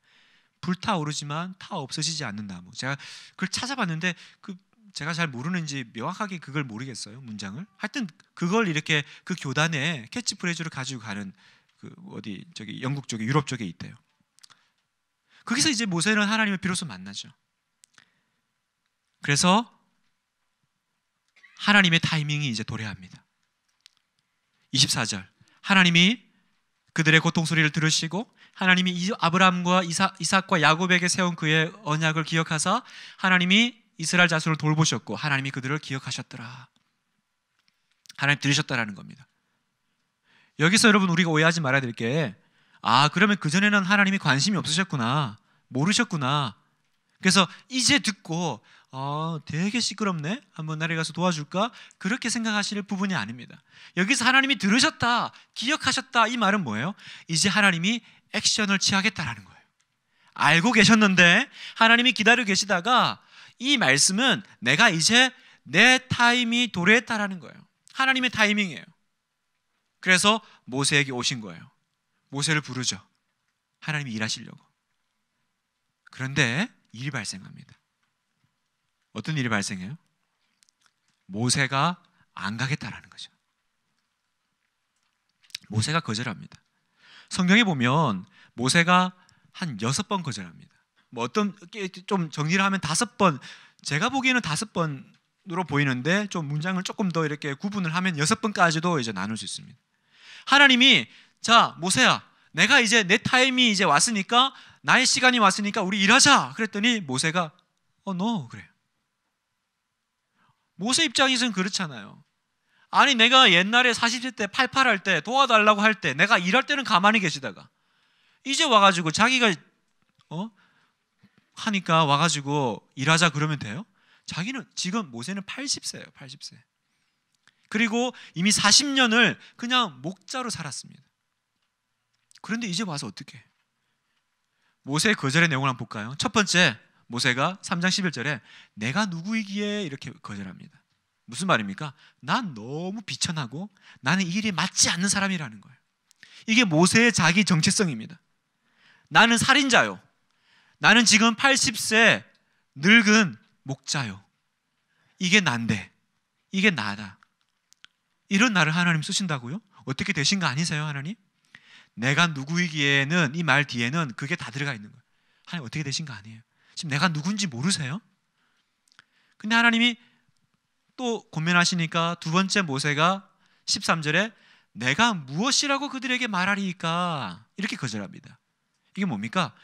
불타오르지만 타 없어지지 않는 나무. 제가 그걸 찾아봤는데 그 제가 잘 모르는지 명확하게 그걸 모르겠어요 문장을 하여튼 그걸 이렇게 그 교단에 캐치프레이즈를 가지고 가는 그 어디 저기 영국 쪽에 유럽 쪽에 있대요 거기서 이제 모세는 하나님을 비로소 만나죠 그래서 하나님의 타이밍이 이제 도래합니다 24절 하나님이 그들의 고통 소리를 들으시고 하나님이 아브라함과 이삭과 야곱에게 세운 그의 언약을 기억하사 하나님이 이스라엘 자손을 돌보셨고 하나님이 그들을 기억하셨더라. 하나님 들으셨다라는 겁니다. 여기서 여러분 우리가 오해하지 말아야 될 게 아, 그러면 그전에는 하나님이 관심이 없으셨구나. 모르셨구나. 그래서 이제 듣고 어, 되게 시끄럽네. 한번 나를 가서 도와줄까? 그렇게 생각하실 부분이 아닙니다. 여기서 하나님이 들으셨다, 기억하셨다 이 말은 뭐예요? 이제 하나님이 액션을 취하겠다라는 거예요. 알고 계셨는데 하나님이 기다려 계시다가 이 말씀은 내가 이제 내 타임이 도래했다라는 거예요. 하나님의 타이밍이에요. 그래서 모세에게 오신 거예요. 모세를 부르죠. 하나님이 일하시려고. 그런데 일이 발생합니다. 어떤 일이 발생해요? 모세가 안 가겠다라는 거죠. 모세가 거절합니다. 성경에 보면 모세가 한 여섯 번 거절합니다. 뭐 어떤 좀 정리를 하면 다섯 번 제가 보기에는 다섯 번으로 보이는데 좀 문장을 조금 더 이렇게 구분을 하면 여섯 번까지도 이제 나눌 수 있습니다. 하나님이 자 모세야 내가 이제 내 타임이 이제 왔으니까 나의 시간이 왔으니까 우리 일하자 그랬더니 모세가 어너 no, 그래 모세 입장에서는 그렇잖아요. 아니 내가 옛날에 40세 때 팔팔할 때 도와달라고 할 때 내가 일할 때는 가만히 계시다가 이제 와가지고 자기가 어 하니까 와가지고 일하자 그러면 돼요? 자기는 지금 모세는 80세예요. 80세. 그리고 이미 40년을 그냥 목자로 살았습니다. 그런데 이제 와서 어떻게? 모세 의 그 거절의 내용을 한번 볼까요? 첫 번째 모세가 3장 11절에 내가 누구이기에 이렇게 거절합니다. 무슨 말입니까? 난 너무 비천하고 나는 이일이 맞지 않는 사람이라는 거예요. 이게 모세의 자기 정체성입니다. 나는 살인자요. 나는 지금 80세 늙은 목자요. 이게 난데. 이게 나다. 이런 나를 하나님 쓰신다고요? 어떻게 되신 거 아니세요, 하나님? 내가 누구이기에는 이 말 뒤에는 그게 다 들어가 있는 거예요. 하나님 어떻게 되신 거 아니에요? 지금 내가 누군지 모르세요? 근데 하나님이 또 고민하시니까 두 번째 모세가 13절에 내가 무엇이라고 그들에게 말하리까 이렇게 거절합니다. 이게 뭡니까?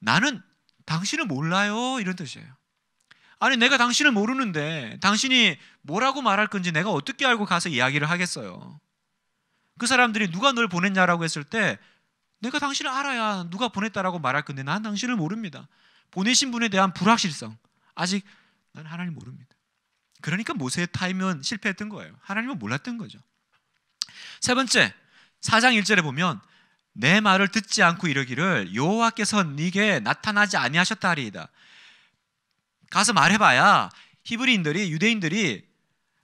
나는 당신을 몰라요. 이런 뜻이에요. 아니, 내가 당신을 모르는데 당신이 뭐라고 말할 건지 내가 어떻게 알고 가서 이야기를 하겠어요. 그 사람들이 누가 널 보냈냐라고 했을 때 내가 당신을 알아야 누가 보냈다라고 말할 건데 난 당신을 모릅니다. 보내신 분에 대한 불확실성. 아직 난 하나님 모릅니다. 그러니까 모세의 타임은 실패했던 거예요. 하나님은 몰랐던 거죠. 세 번째, 사장 1절에 보면 내 말을 듣지 않고 이러기를 여호와께서 네게 나타나지 아니하셨다 하리이다. 가서 말해봐야 히브리인들이 유대인들이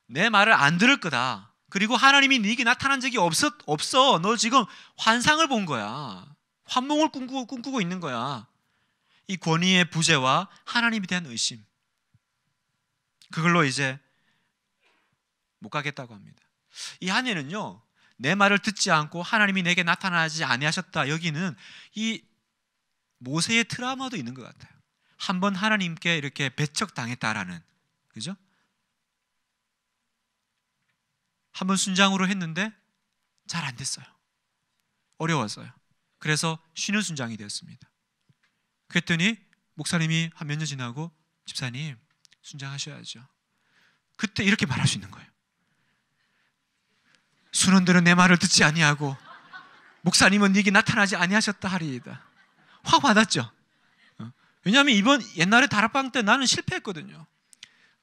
내 말을 안 들을 거다. 그리고 하나님이 네게 나타난 적이 없어 없어. 너 지금 환상을 본 거야. 환몽을 꿈꾸고, 꿈꾸고 있는 거야. 이 권위의 부재와 하나님에 대한 의심. 그걸로 이제 못 가겠다고 합니다. 이 한예는요 내 말을 듣지 않고 하나님이 내게 나타나지 아니하셨다 여기는 이 모세의 트라우마도 있는 것 같아요. 한번 하나님께 이렇게 배척당했다라는 그죠? 한번 순장으로 했는데 잘 안 됐어요. 어려웠어요. 그래서 쉬는 순장이 되었습니다. 그랬더니 목사님이 한 몇 년 지나고 집사님 순장하셔야죠. 그때 이렇게 말할 수 있는 거예요. 순원들은 내 말을 듣지 아니하고 목사님은 네게 나타나지 아니하셨다 하리이다. 확와닿죠 어? 왜냐하면 이번 옛날에 다락방 때 나는 실패했거든요.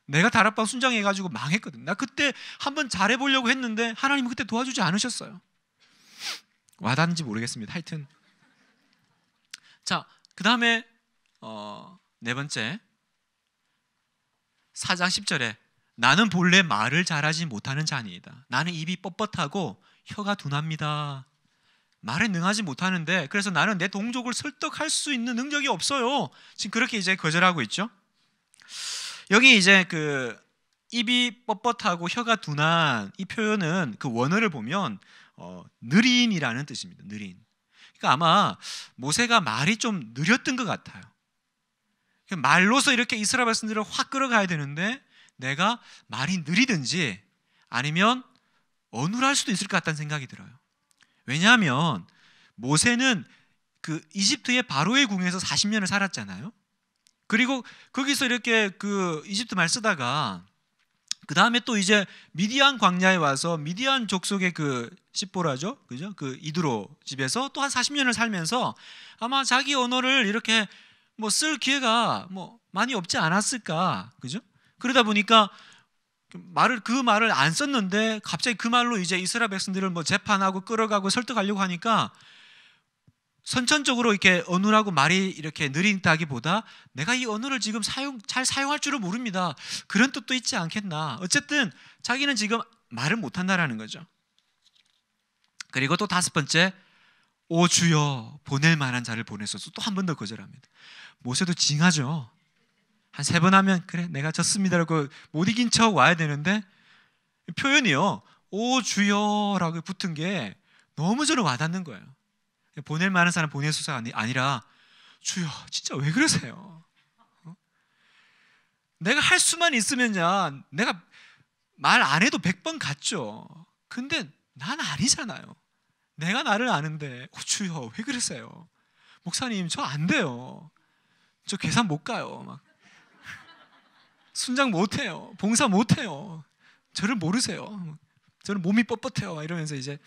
내가 다락방 순장해가지고 망했거든. 나 그때 한번 잘해보려고 했는데 하나님 그때 도와주지 않으셨어요. 와닿는지 모르겠습니다. 하여튼 자그 다음에 어, 네 번째 사장 10절에 나는 본래 말을 잘하지 못하는 자니이다. 나는 입이 뻣뻣하고 혀가 둔합니다. 말에 능하지 못하는데 그래서 나는 내 동족을 설득할 수 있는 능력이 없어요. 지금 그렇게 이제 거절하고 있죠. 여기 이제 그 입이 뻣뻣하고 혀가 둔한 이 표현은 그 원어를 보면 어, 느린이라는 뜻입니다. 느린. 그러니까 아마 모세가 말이 좀 느렸던 것 같아요. 그 말로서 이렇게 이스라엘 백성들을 확 끌어가야 되는데 내가 말이 느리든지 아니면 어눌할 수도 있을 것 같다는 생각이 들어요. 왜냐하면 모세는 그 이집트의 바로의 궁에서 40년을 살았잖아요. 그리고 거기서 이렇게 그 이집트 말 쓰다가 그 다음에 또 이제 미디안 광야에 와서 미디안 족속의 그 시보라죠, 그죠? 그 이두로 집에서 또 한 40년을 살면서 아마 자기 언어를 이렇게 뭐 쓸 기회가 뭐 많이 없지 않았을까, 그죠? 그러다 보니까 말을 그 말을 안 썼는데 갑자기 그 말로 이제 이스라엘 백성들을 뭐 재판하고 끌어가고 설득하려고 하니까 선천적으로 이렇게 언어라고 말이 이렇게 느린다기보다 내가 이 언어를 지금 사용 잘 사용할 줄을 모릅니다. 그런 뜻도 있지 않겠나. 어쨌든 자기는 지금 말을 못 한다라는 거죠. 그리고 또 다섯 번째 오 주여 보낼 만한 자를 보내소서 또 한 번 더 거절합니다. 모세도 징하죠. 한세번 하면 그래 내가 졌습니다라고 못 이긴 척 와야 되는데 표현이요 오 주여라고 붙은 게 너무 저를 와닿는 거예요. 보낼 만한 사람 보내소서 아니, 아니라 주여 진짜 왜 그러세요? 어? 내가 할 수만 있으면야 내가 말 안 해도 1번 0 0 갔죠. 근데 난 아니잖아요. 내가 나를 아는데 오, 주여 왜 그러세요? 목사님 저 안 돼요. 저 계산 못 가요. 막 순장 못해요. 봉사 못해요. 저를 모르세요. 저는 몸이 뻣뻣해요. 이러면서 이제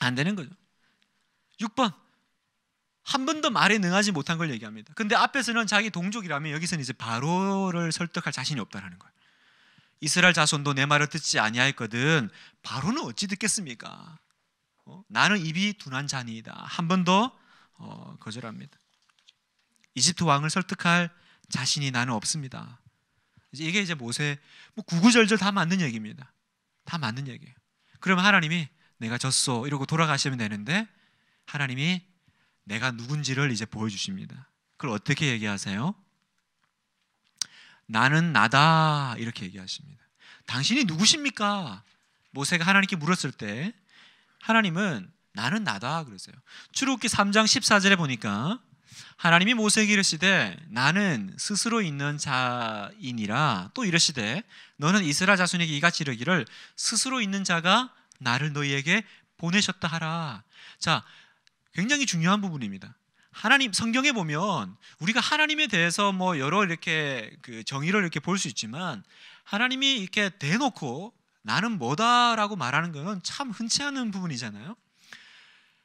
안 되는 거죠. 6번 한 번도 말에 능하지 못한 걸 얘기합니다. 근데 앞에서는 자기 동족이라면 여기서는 이제 바로를 설득할 자신이 없다라는 거예요. 이스라엘 자손도 내 말을 듣지 아니하였거든 바로는 어찌 듣겠습니까? 어? 나는 입이 둔한 자니이다. 한 번더 어, 거절합니다. 이집트 왕을 설득할 자신이 나는 없습니다. 이제 이게 이제 모세 뭐 구구절절 다 맞는 얘기입니다. 다 맞는 얘기예요. 그러면 하나님이 내가 졌어 이러고 돌아가시면 되는데 하나님이 내가 누군지를 이제 보여주십니다. 그걸 어떻게 얘기하세요? 나는 나다 이렇게 얘기하십니다. 당신이 누구십니까? 모세가 하나님께 물었을 때 하나님은 나는 나다 그러세요. 출애굽기 3장 14절에 보니까 하나님이 모세에게 이르시되 나는 스스로 있는 자인이라또 이르시되 너는 이스라엘 자손에게 이같이 이르기를 스스로 있는 자가 나를 너희에게 보내셨다 하라. 자, 굉장히 중요한 부분입니다. 하나님 성경에 보면 우리가 하나님에 대해서 뭐 여러 이렇게 그 정의를 이렇게 볼 수 있지만 하나님이 이렇게 대놓고 나는 뭐다라고 말하는 것은 참 흔치 않은 부분이잖아요.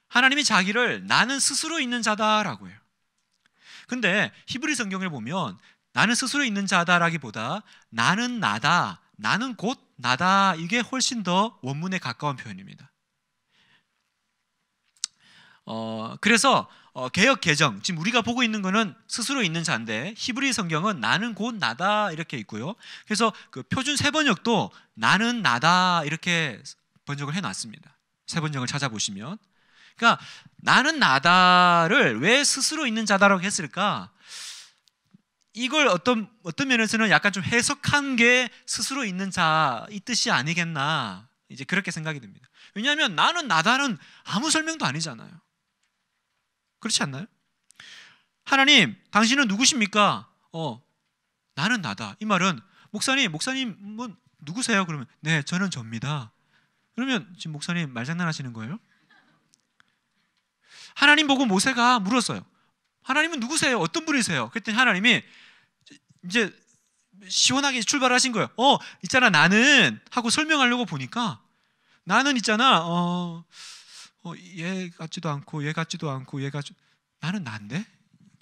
하나님이 자기를 나는 스스로 있는 자다라고 해요. 근데 히브리 성경을 보면 나는 스스로 있는 자다라기보다 나는 나다, 나는 곧 나다 이게 훨씬 더 원문에 가까운 표현입니다. 어, 그래서 어, 개혁 개정 지금 우리가 보고 있는 거는 스스로 있는 자인데 히브리 성경은 나는 곧 나다 이렇게 있고요. 그래서 그 표준 세 번역도 나는 나다 이렇게 번역을 해놨습니다. 세 번역을 찾아보시면, 그러니까 나는 나다를 왜 스스로 있는 자다라고 했을까? 이걸 어떤 어떤 면에서는 약간 좀 해석한 게 스스로 있는 자이 뜻이 아니겠나 이제 그렇게 생각이 듭니다. 왜냐하면 나는 나다는 아무 설명도 아니잖아요. 그렇지 않나요? 하나님, 당신은 누구십니까? 어, 나는 나다. 이 말은 목사님, 목사님 뭐 누구세요? 그러면 네, 저는 접니다. 그러면 지금 목사님 말장난하시는 거예요? 하나님 보고 모세가 물었어요. 하나님은 누구세요? 어떤 분이세요? 그랬더니 하나님이 이제 시원하게 출발하신 거예요. 어, 있잖아, 나는 하고 설명하려고 보니까 나는 있잖아, 어, 어, 얘 같지도 않고, 얘 같지도 않고, 얘같 나는 난데?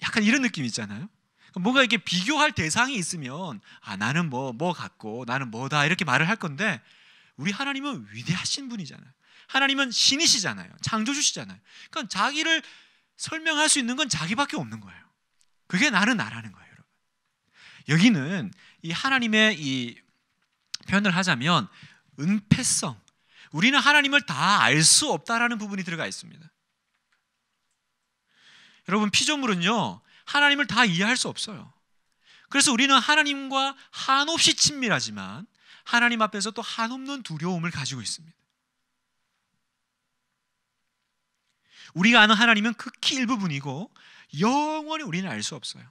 약간 이런 느낌 있잖아요. 그러니까 뭔가 이렇게 비교할 대상이 있으면 아 나는 뭐뭐 뭐 같고 나는 뭐다 이렇게 말을 할 건데 우리 하나님은 위대하신 분이잖아요. 하나님은 신이시잖아요. 창조주시잖아요. 그러니까 자기를 설명할 수 있는 건 자기밖에 없는 거예요. 그게 나는 나라는 거예요, 여러분. 여기는 이 하나님의 이 표현을 하자면 은폐성. 우리는 하나님을 다 알 수 없다라는 부분이 들어가 있습니다. 여러분 피조물은요 하나님을 다 이해할 수 없어요. 그래서 우리는 하나님과 한없이 친밀하지만 하나님 앞에서 또 한없는 두려움을 가지고 있습니다. 우리가 아는 하나님은 극히 일부분이고 영원히 우리는 알 수 없어요.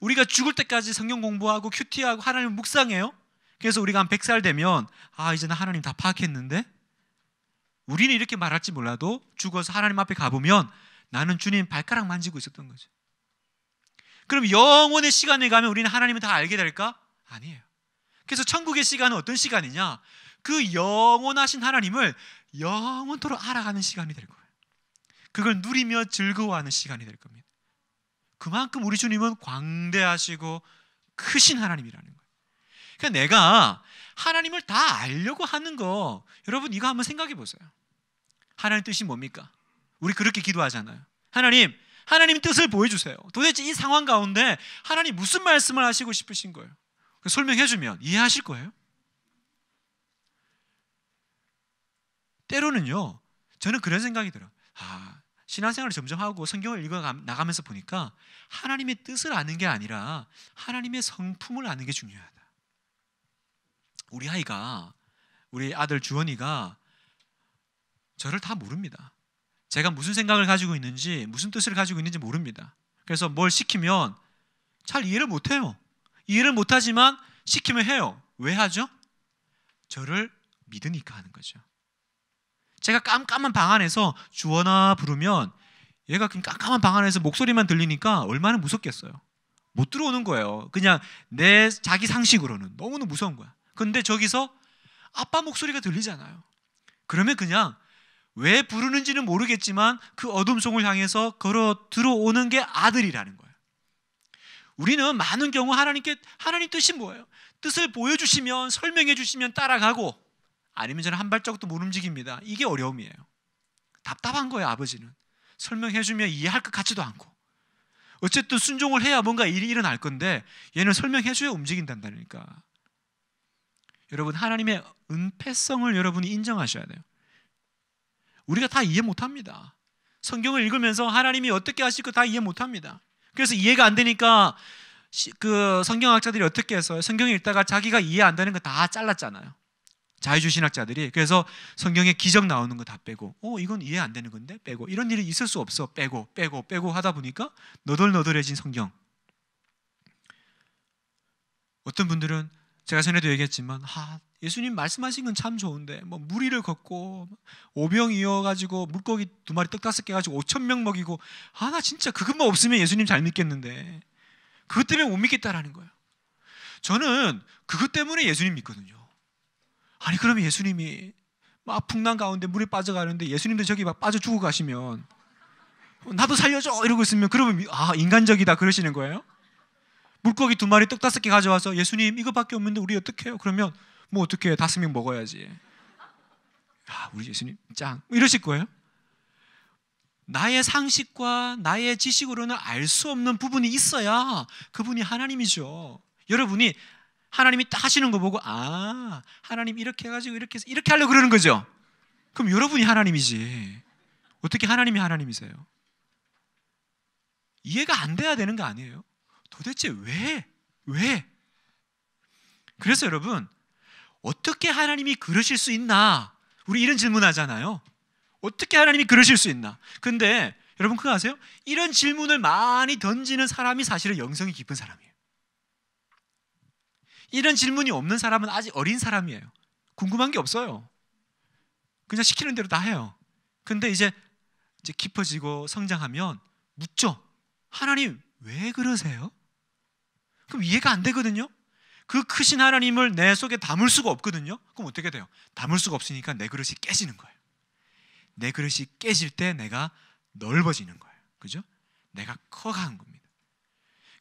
우리가 죽을 때까지 성경 공부하고 큐티하고 하나님 묵상해요. 그래서 우리가 한 100살 되면 아 이제는 하나님 다 파악했는데 우리는 이렇게 말할지 몰라도 죽어서 하나님 앞에 가보면 나는 주님 발가락 만지고 있었던 거죠. 그럼 영원의 시간에 가면 우리는 하나님을 다 알게 될까? 아니에요. 그래서 천국의 시간은 어떤 시간이냐? 그 영원하신 하나님을 영원토록 알아가는 시간이 될 거예요. 그걸 누리며 즐거워하는 시간이 될 겁니다. 그만큼 우리 주님은 광대하시고 크신 하나님이라는 거예요. 그러니까 내가 하나님을 다 알려고 하는 거 여러분 이거 한번 생각해 보세요. 하나님 뜻이 뭡니까? 우리 그렇게 기도하잖아요. 하나님, 하나님 뜻을 보여주세요. 도대체 이 상황 가운데 하나님 무슨 말씀을 하시고 싶으신 거예요? 설명해 주면 이해하실 거예요? 때로는요, 저는 그런 생각이 들어요. 아, 신앙생활을 점점 하고 성경을 읽어 나가면서 보니까 하나님의 뜻을 아는 게 아니라 하나님의 성품을 아는 게 중요하다. 우리 아이가 우리 아들 주원이가 저를 다 모릅니다. 제가 무슨 생각을 가지고 있는지 무슨 뜻을 가지고 있는지 모릅니다. 그래서 뭘 시키면 잘 이해를 못 해요. 이해를 못 하지만 시키면 해요. 왜 하죠? 저를 믿으니까 하는 거죠. 제가 깜깜한 방 안에서 주원아 부르면 얘가 그 깜깜한 방 안에서 목소리만 들리니까 얼마나 무섭겠어요. 못 들어오는 거예요. 그냥 내 자기 상식으로는 너무나 무서운 거야. 근데 저기서 아빠 목소리가 들리잖아요. 그러면 그냥 왜 부르는지는 모르겠지만 그 어둠 속을 향해서 걸어 들어오는 게 아들이라는 거예요. 우리는 많은 경우 하나님께 하나님 뜻이 뭐예요? 뜻을 보여주시면 설명해 주시면 따라가고 아니면 저는 한발짝도못 움직입니다. 이게 어려움이에요. 답답한 거예요, 아버지는. 설명해주면 이해할 것 같지도 않고. 어쨌든 순종을 해야 뭔가 일이 일어날 건데 얘는 설명해줘야 움직인단다니까. 여러분, 하나님의 은폐성을 여러분이 인정하셔야 돼요. 우리가 다 이해 못 합니다. 성경을 읽으면서 하나님이 어떻게 하실 거 다 이해 못 합니다. 그래서 이해가 안 되니까 그 성경학자들이 어떻게 해서 성경 을 읽다가 자기가 이해 안 되는 거 다 잘랐잖아요. 자유주 신학자들이 그래서 성경에 기적 나오는 거 다 빼고 어 이건 이해 안 되는 건데 빼고 이런 일이 있을 수 없어 빼고 빼고 빼고 하다 보니까 너덜너덜해진 성경 어떤 분들은 제가 전에도 얘기했지만 아, 예수님 말씀하신 건 참 좋은데 뭐 무리를 걷고 오병 이어가지고 물고기 두 마리 떡 다섯 개 가지고 오천 명 먹이고 하나 아, 진짜 그것만 없으면 예수님 잘 믿겠는데 그것 때문에 못 믿겠다라는 거예요 저는 그것 때문에 예수님 믿거든요 아니 그러면 예수님이 막 풍랑 가운데 물에 빠져가는데 예수님도 저기 막 빠져 죽어가시면 어, 나도 살려줘 이러고 있으면 그러면 아 인간적이다 그러시는 거예요? 물고기 두 마리 떡 다섯 개 가져와서 예수님 이거밖에 없는데 우리 어떻게 해요? 그러면 뭐 어떻게 다섯 명 먹어야지 아 우리 예수님 짱 뭐 이러실 거예요? 나의 상식과 나의 지식으로는 알 수 없는 부분이 있어야 그분이 하나님이죠 여러분이 하나님이 딱 하시는 거 보고 아 하나님 이렇게 해가지고 이렇게 해서 이렇게 하려 고 그러는 거죠. 그럼 여러분이 하나님이지. 어떻게 하나님이 하나님이세요? 이해가 안 돼야 되는 거 아니에요? 도대체 왜? 왜? 그래서 여러분 어떻게 하나님이 그러실 수 있나? 우리 이런 질문 하잖아요. 어떻게 하나님이 그러실 수 있나? 근데 여러분 그거 아세요? 이런 질문을 많이 던지는 사람이 사실은 영성이 깊은 사람이에요. 이런 질문이 없는 사람은 아직 어린 사람이에요. 궁금한 게 없어요. 그냥 시키는 대로 다 해요. 근데 이제 이제 깊어지고 성장하면 묻죠. 하나님 왜 그러세요? 그럼 이해가 안 되거든요. 그 크신 하나님을 내 속에 담을 수가 없거든요. 그럼 어떻게 돼요? 담을 수가 없으니까 내 그릇이 깨지는 거예요. 내 그릇이 깨질 때 내가 넓어지는 거예요. 그죠? 내가 커가는 겁니다.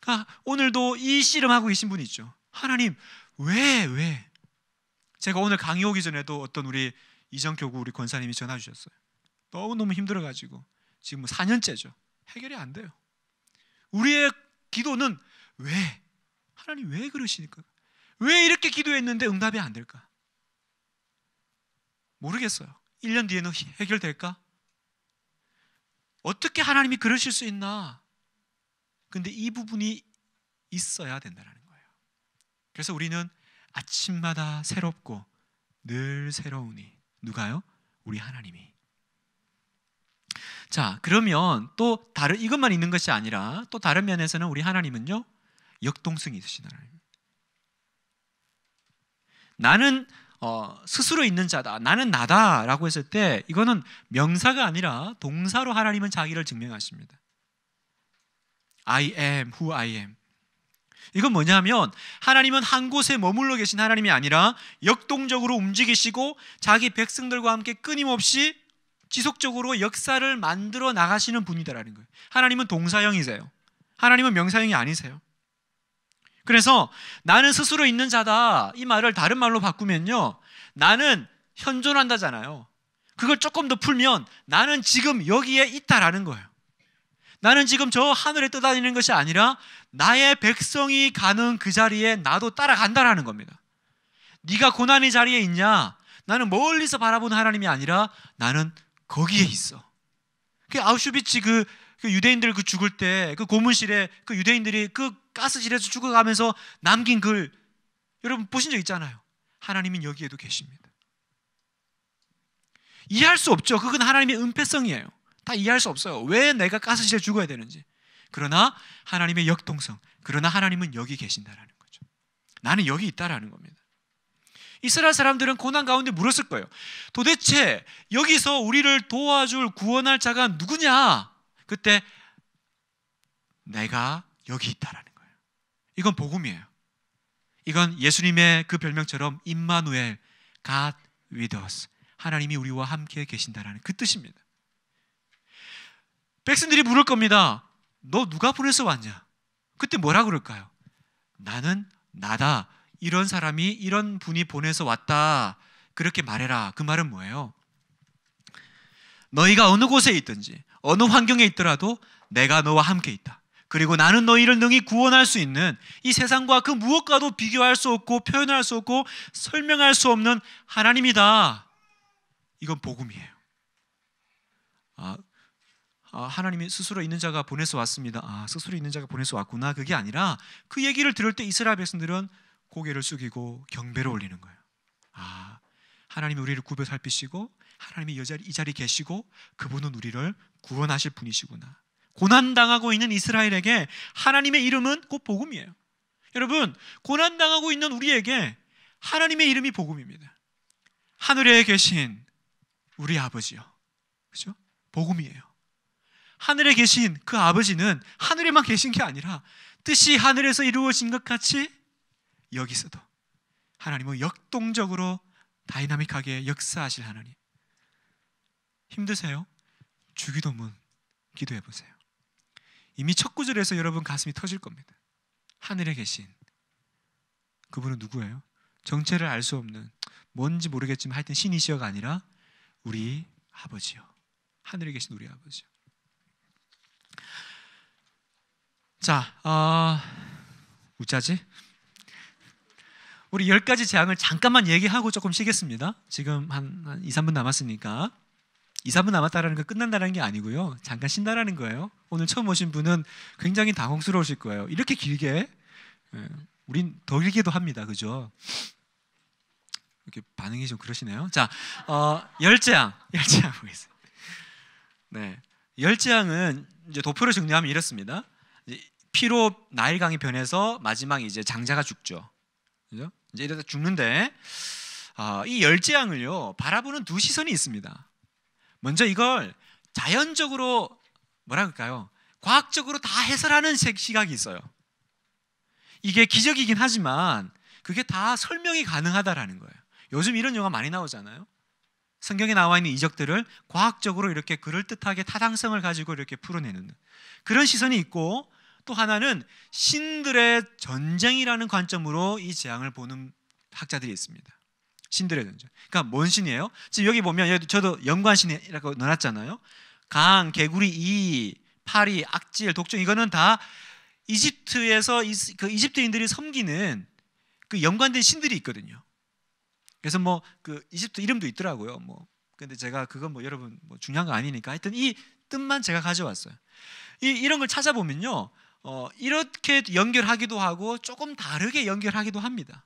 그러니까 오늘도 이 씨름하고 계신 분이 있죠. 하나님 왜 왜? 제가 오늘 강의 오기 전에도 어떤 우리 이정교구 우리 권사님이 전화 주셨어요. 너무너무 힘들어 가지고 지금 4년째죠. 뭐 해결이 안 돼요. 우리의 기도는 왜? 하나님 왜 그러시니까? 왜 이렇게 기도했는데 응답이 안 될까? 모르겠어요. 1년 뒤에는 해결될까? 어떻게 하나님이 그러실 수 있나? 근데 이 부분이 있어야 된다는 거예요. 그래서 우리는 아침마다 새롭고 늘 새로우니 누가요? 우리 하나님이. 자, 그러면 또 다른 이것만 있는 것이 아니라 또 다른 면에서는 우리 하나님은요. 역동성이 있으신 하나님. 나는 어, 스스로 있는 자다. 나는 나다라고 했을 때 이거는 명사가 아니라 동사로 하나님은 자기를 증명하십니다. I am who I am. 이건 뭐냐면 하나님은 한 곳에 머물러 계신 하나님이 아니라 역동적으로 움직이시고 자기 백성들과 함께 끊임없이 지속적으로 역사를 만들어 나가시는 분이다라는 거예요. 하나님은 동사형이세요. 하나님은 명사형이 아니세요. 그래서 나는 스스로 있는 자다 이 말을 다른 말로 바꾸면요. 나는 현존한다잖아요. 그걸 조금 더 풀면 나는 지금 여기에 있다라는 거예요. 나는 지금 저 하늘에 떠다니는 것이 아니라 나의 백성이 가는 그 자리에 나도 따라간다라는 겁니다. 네가 고난의 자리에 있냐? 나는 멀리서 바라보는 하나님이 아니라 나는 거기에 있어. 그 아우슈비츠 그, 그 유대인들 그 죽을 때 그 고문실에 그 유대인들이 그 가스실에서 죽어가면서 남긴 글 여러분 보신 적 있잖아요. 하나님은 여기에도 계십니다. 이해할 수 없죠. 그건 하나님의 은폐성이에요. 다 이해할 수 없어요. 왜 내가 가스실에 죽어야 되는지. 그러나 하나님의 역동성, 그러나 하나님은 여기 계신다라는 거죠. 나는 여기 있다라는 겁니다. 이스라엘 사람들은 고난 가운데 물었을 거예요. 도대체 여기서 우리를 도와줄 구원할 자가 누구냐? 그때 내가 여기 있다라는 거예요. 이건 복음이에요. 이건 예수님의 그 별명처럼 임마누엘, God with us. 하나님이 우리와 함께 계신다라는 그 뜻입니다. 백성들이 물을 겁니다. 너 누가 보내서 왔냐? 그때 뭐라 그럴까요? 나는 나다. 이런 사람이 이런 분이 보내서 왔다. 그렇게 말해라. 그 말은 뭐예요? 너희가 어느 곳에 있든지 어느 환경에 있더라도 내가 너와 함께 있다. 그리고 나는 너희를 능히 구원할 수 있는 이 세상과 그 무엇과도 비교할 수 없고 표현할 수 없고 설명할 수 없는 하나님이다. 이건 복음이에요. 아, 어, 하나님이 스스로 있는 자가 보내서 왔습니다. 아, 스스로 있는 자가 보내서 왔구나. 그게 아니라 그 얘기를 들을 때 이스라엘 백성들은 고개를 숙이고 경배를 올리는 거예요. 아, 하나님이 우리를 구별 살피시고 하나님이 여자리, 이자리 계시고 그분은 우리를 구원하실 분이시구나. 고난 당하고 있는 이스라엘에게 하나님의 이름은 곧 복음이에요. 여러분, 고난 당하고 있는 우리에게 하나님의 이름이 복음입니다. 하늘에 계신 우리 아버지요. 그죠? 복음이에요. 하늘에 계신 그 아버지는 하늘에만 계신 게 아니라 뜻이 하늘에서 이루어진 것 같이 여기서도 하나님은 역동적으로 다이나믹하게 역사하실 하나님. 힘드세요? 주기도문 기도해 보세요. 이미 첫 구절에서 여러분 가슴이 터질 겁니다. 하늘에 계신 그분은 누구예요? 정체를 알 수 없는 뭔지 모르겠지만 하여튼 신이시여가 아니라 우리 아버지요. 하늘에 계신 우리 아버지요. 자, 우짜지? 어, 우리 열 가지 재앙을 잠깐만 얘기하고 조금 쉬겠습니다. 지금 한, 한 2, 3분 남았으니까. 2, 3분 남았다라는 건 끝난다는 게 아니고요. 잠깐 쉰다라는 거예요. 오늘 처음 오신 분은 굉장히 당황스러우실 거예요. 이렇게 길게, 예, 우린 더 길게도 합니다. 그죠? 이렇게 반응이 좀 그러시네요. 자, 어, 열재앙, 열재앙 보겠습니다. 네, 열재앙은 이제 도표로 정리하면 이렇습니다. 피로 나일강이 변해서 마지막 이제 장자가 죽죠. 그죠? 이제 이러다 죽는데 어, 이 열재앙을요 바라보는 두 시선이 있습니다. 먼저 이걸 자연적으로 뭐라 그럴까요? 과학적으로 다 해설하는 시각이 있어요. 이게 기적이긴 하지만 그게 다 설명이 가능하다라는 거예요. 요즘 이런 영화 많이 나오잖아요. 성경에 나와 있는 이적들을 과학적으로 이렇게 그럴듯하게 타당성을 가지고 이렇게 풀어내는 그런 시선이 있고 또 하나는 신들의 전쟁이라는 관점으로 이 재앙을 보는 학자들이 있습니다. 신들의 전쟁. 그러니까 뭔 신이에요? 지금 여기 보면 저도 연관신이라고 넣어놨잖아요. 강, 개구리, 이, 파리, 악질, 독종 이거는 다 이집트에서 그 이집트인들이 섬기는 그 연관된 신들이 있거든요. 그래서 뭐 그 이집트 이름도 있더라고요. 뭐 근데 제가 그건 뭐 여러분 뭐 중요한 거 아니니까 하여튼 이 뜻만 제가 가져왔어요. 이, 이런 걸 찾아보면요. 어, 이렇게 연결하기도 하고 조금 다르게 연결하기도 합니다.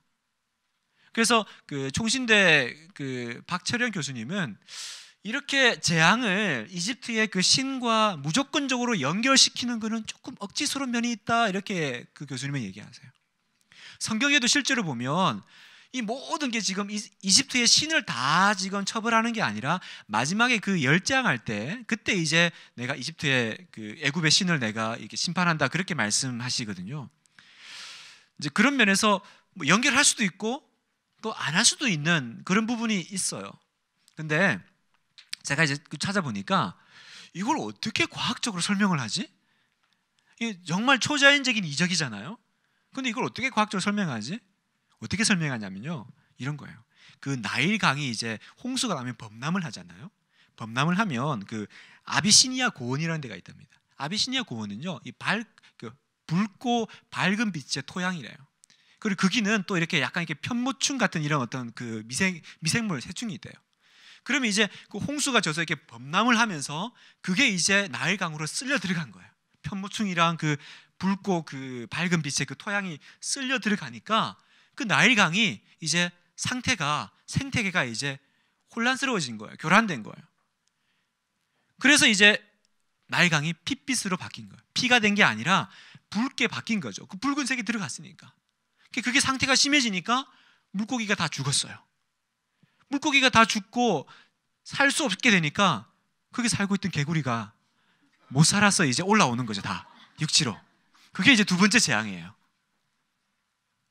그래서 그 총신대 그 박철현 교수님은 이렇게 재앙을 이집트의 그 신과 무조건적으로 연결시키는 것은 조금 억지스러운 면이 있다 이렇게 그 교수님은 얘기하세요. 성경에도 실제로 보면 이 모든 게 지금 이집트의 신을 다 지금 처벌하는 게 아니라 마지막에 그 열장할 때 그때 이제 내가 이집트의 그 애굽의 신을 내가 이렇게 심판한다 그렇게 말씀하시거든요. 이제 그런 면에서 뭐 연결할 수도 있고 또 안 할 수도 있는 그런 부분이 있어요. 근데 제가 이제 그 찾아보니까 이걸 어떻게 과학적으로 설명을 하지? 이게 정말 초자연적인 이적이잖아요. 근데 이걸 어떻게 과학적으로 설명하지? 어떻게 설명하냐면요. 이런 거예요. 그 나일 강이 이제 홍수가 나면 범람을 하잖아요. 범람을 하면 그 아비시니아 고원이라는 데가 있답니다. 아비시니아 고원은요. 이밝그 붉고 밝은 빛의 토양이래요. 그리고 거기는 또 이렇게 약간 이렇게 편모충 같은 이런 어떤 그 미생 미생물 세충이 있대요. 그러면 이제 그 홍수가 져서 이렇게 범람을 하면서 그게 이제 나일강으로 쓸려 들어간 거예요. 편모충이랑 그 붉고 그 밝은 빛의 그 토양이 쓸려 들어가니까 그 나일강이 이제 상태가 생태계가 이제 혼란스러워진 거예요. 교란된 거예요. 그래서 이제 나일강이 핏빛으로 바뀐 거예요. 피가 된 게 아니라 붉게 바뀐 거죠. 그 붉은색이 들어갔으니까. 그러니까 그게 상태가 심해지니까 물고기가 다 죽었어요. 물고기가 다 죽고 살 수 없게 되니까 그게 살고 있던 개구리가 못 살아서 이제 올라오는 거죠. 다 육지로. 그게 이제 두 번째 재앙이에요.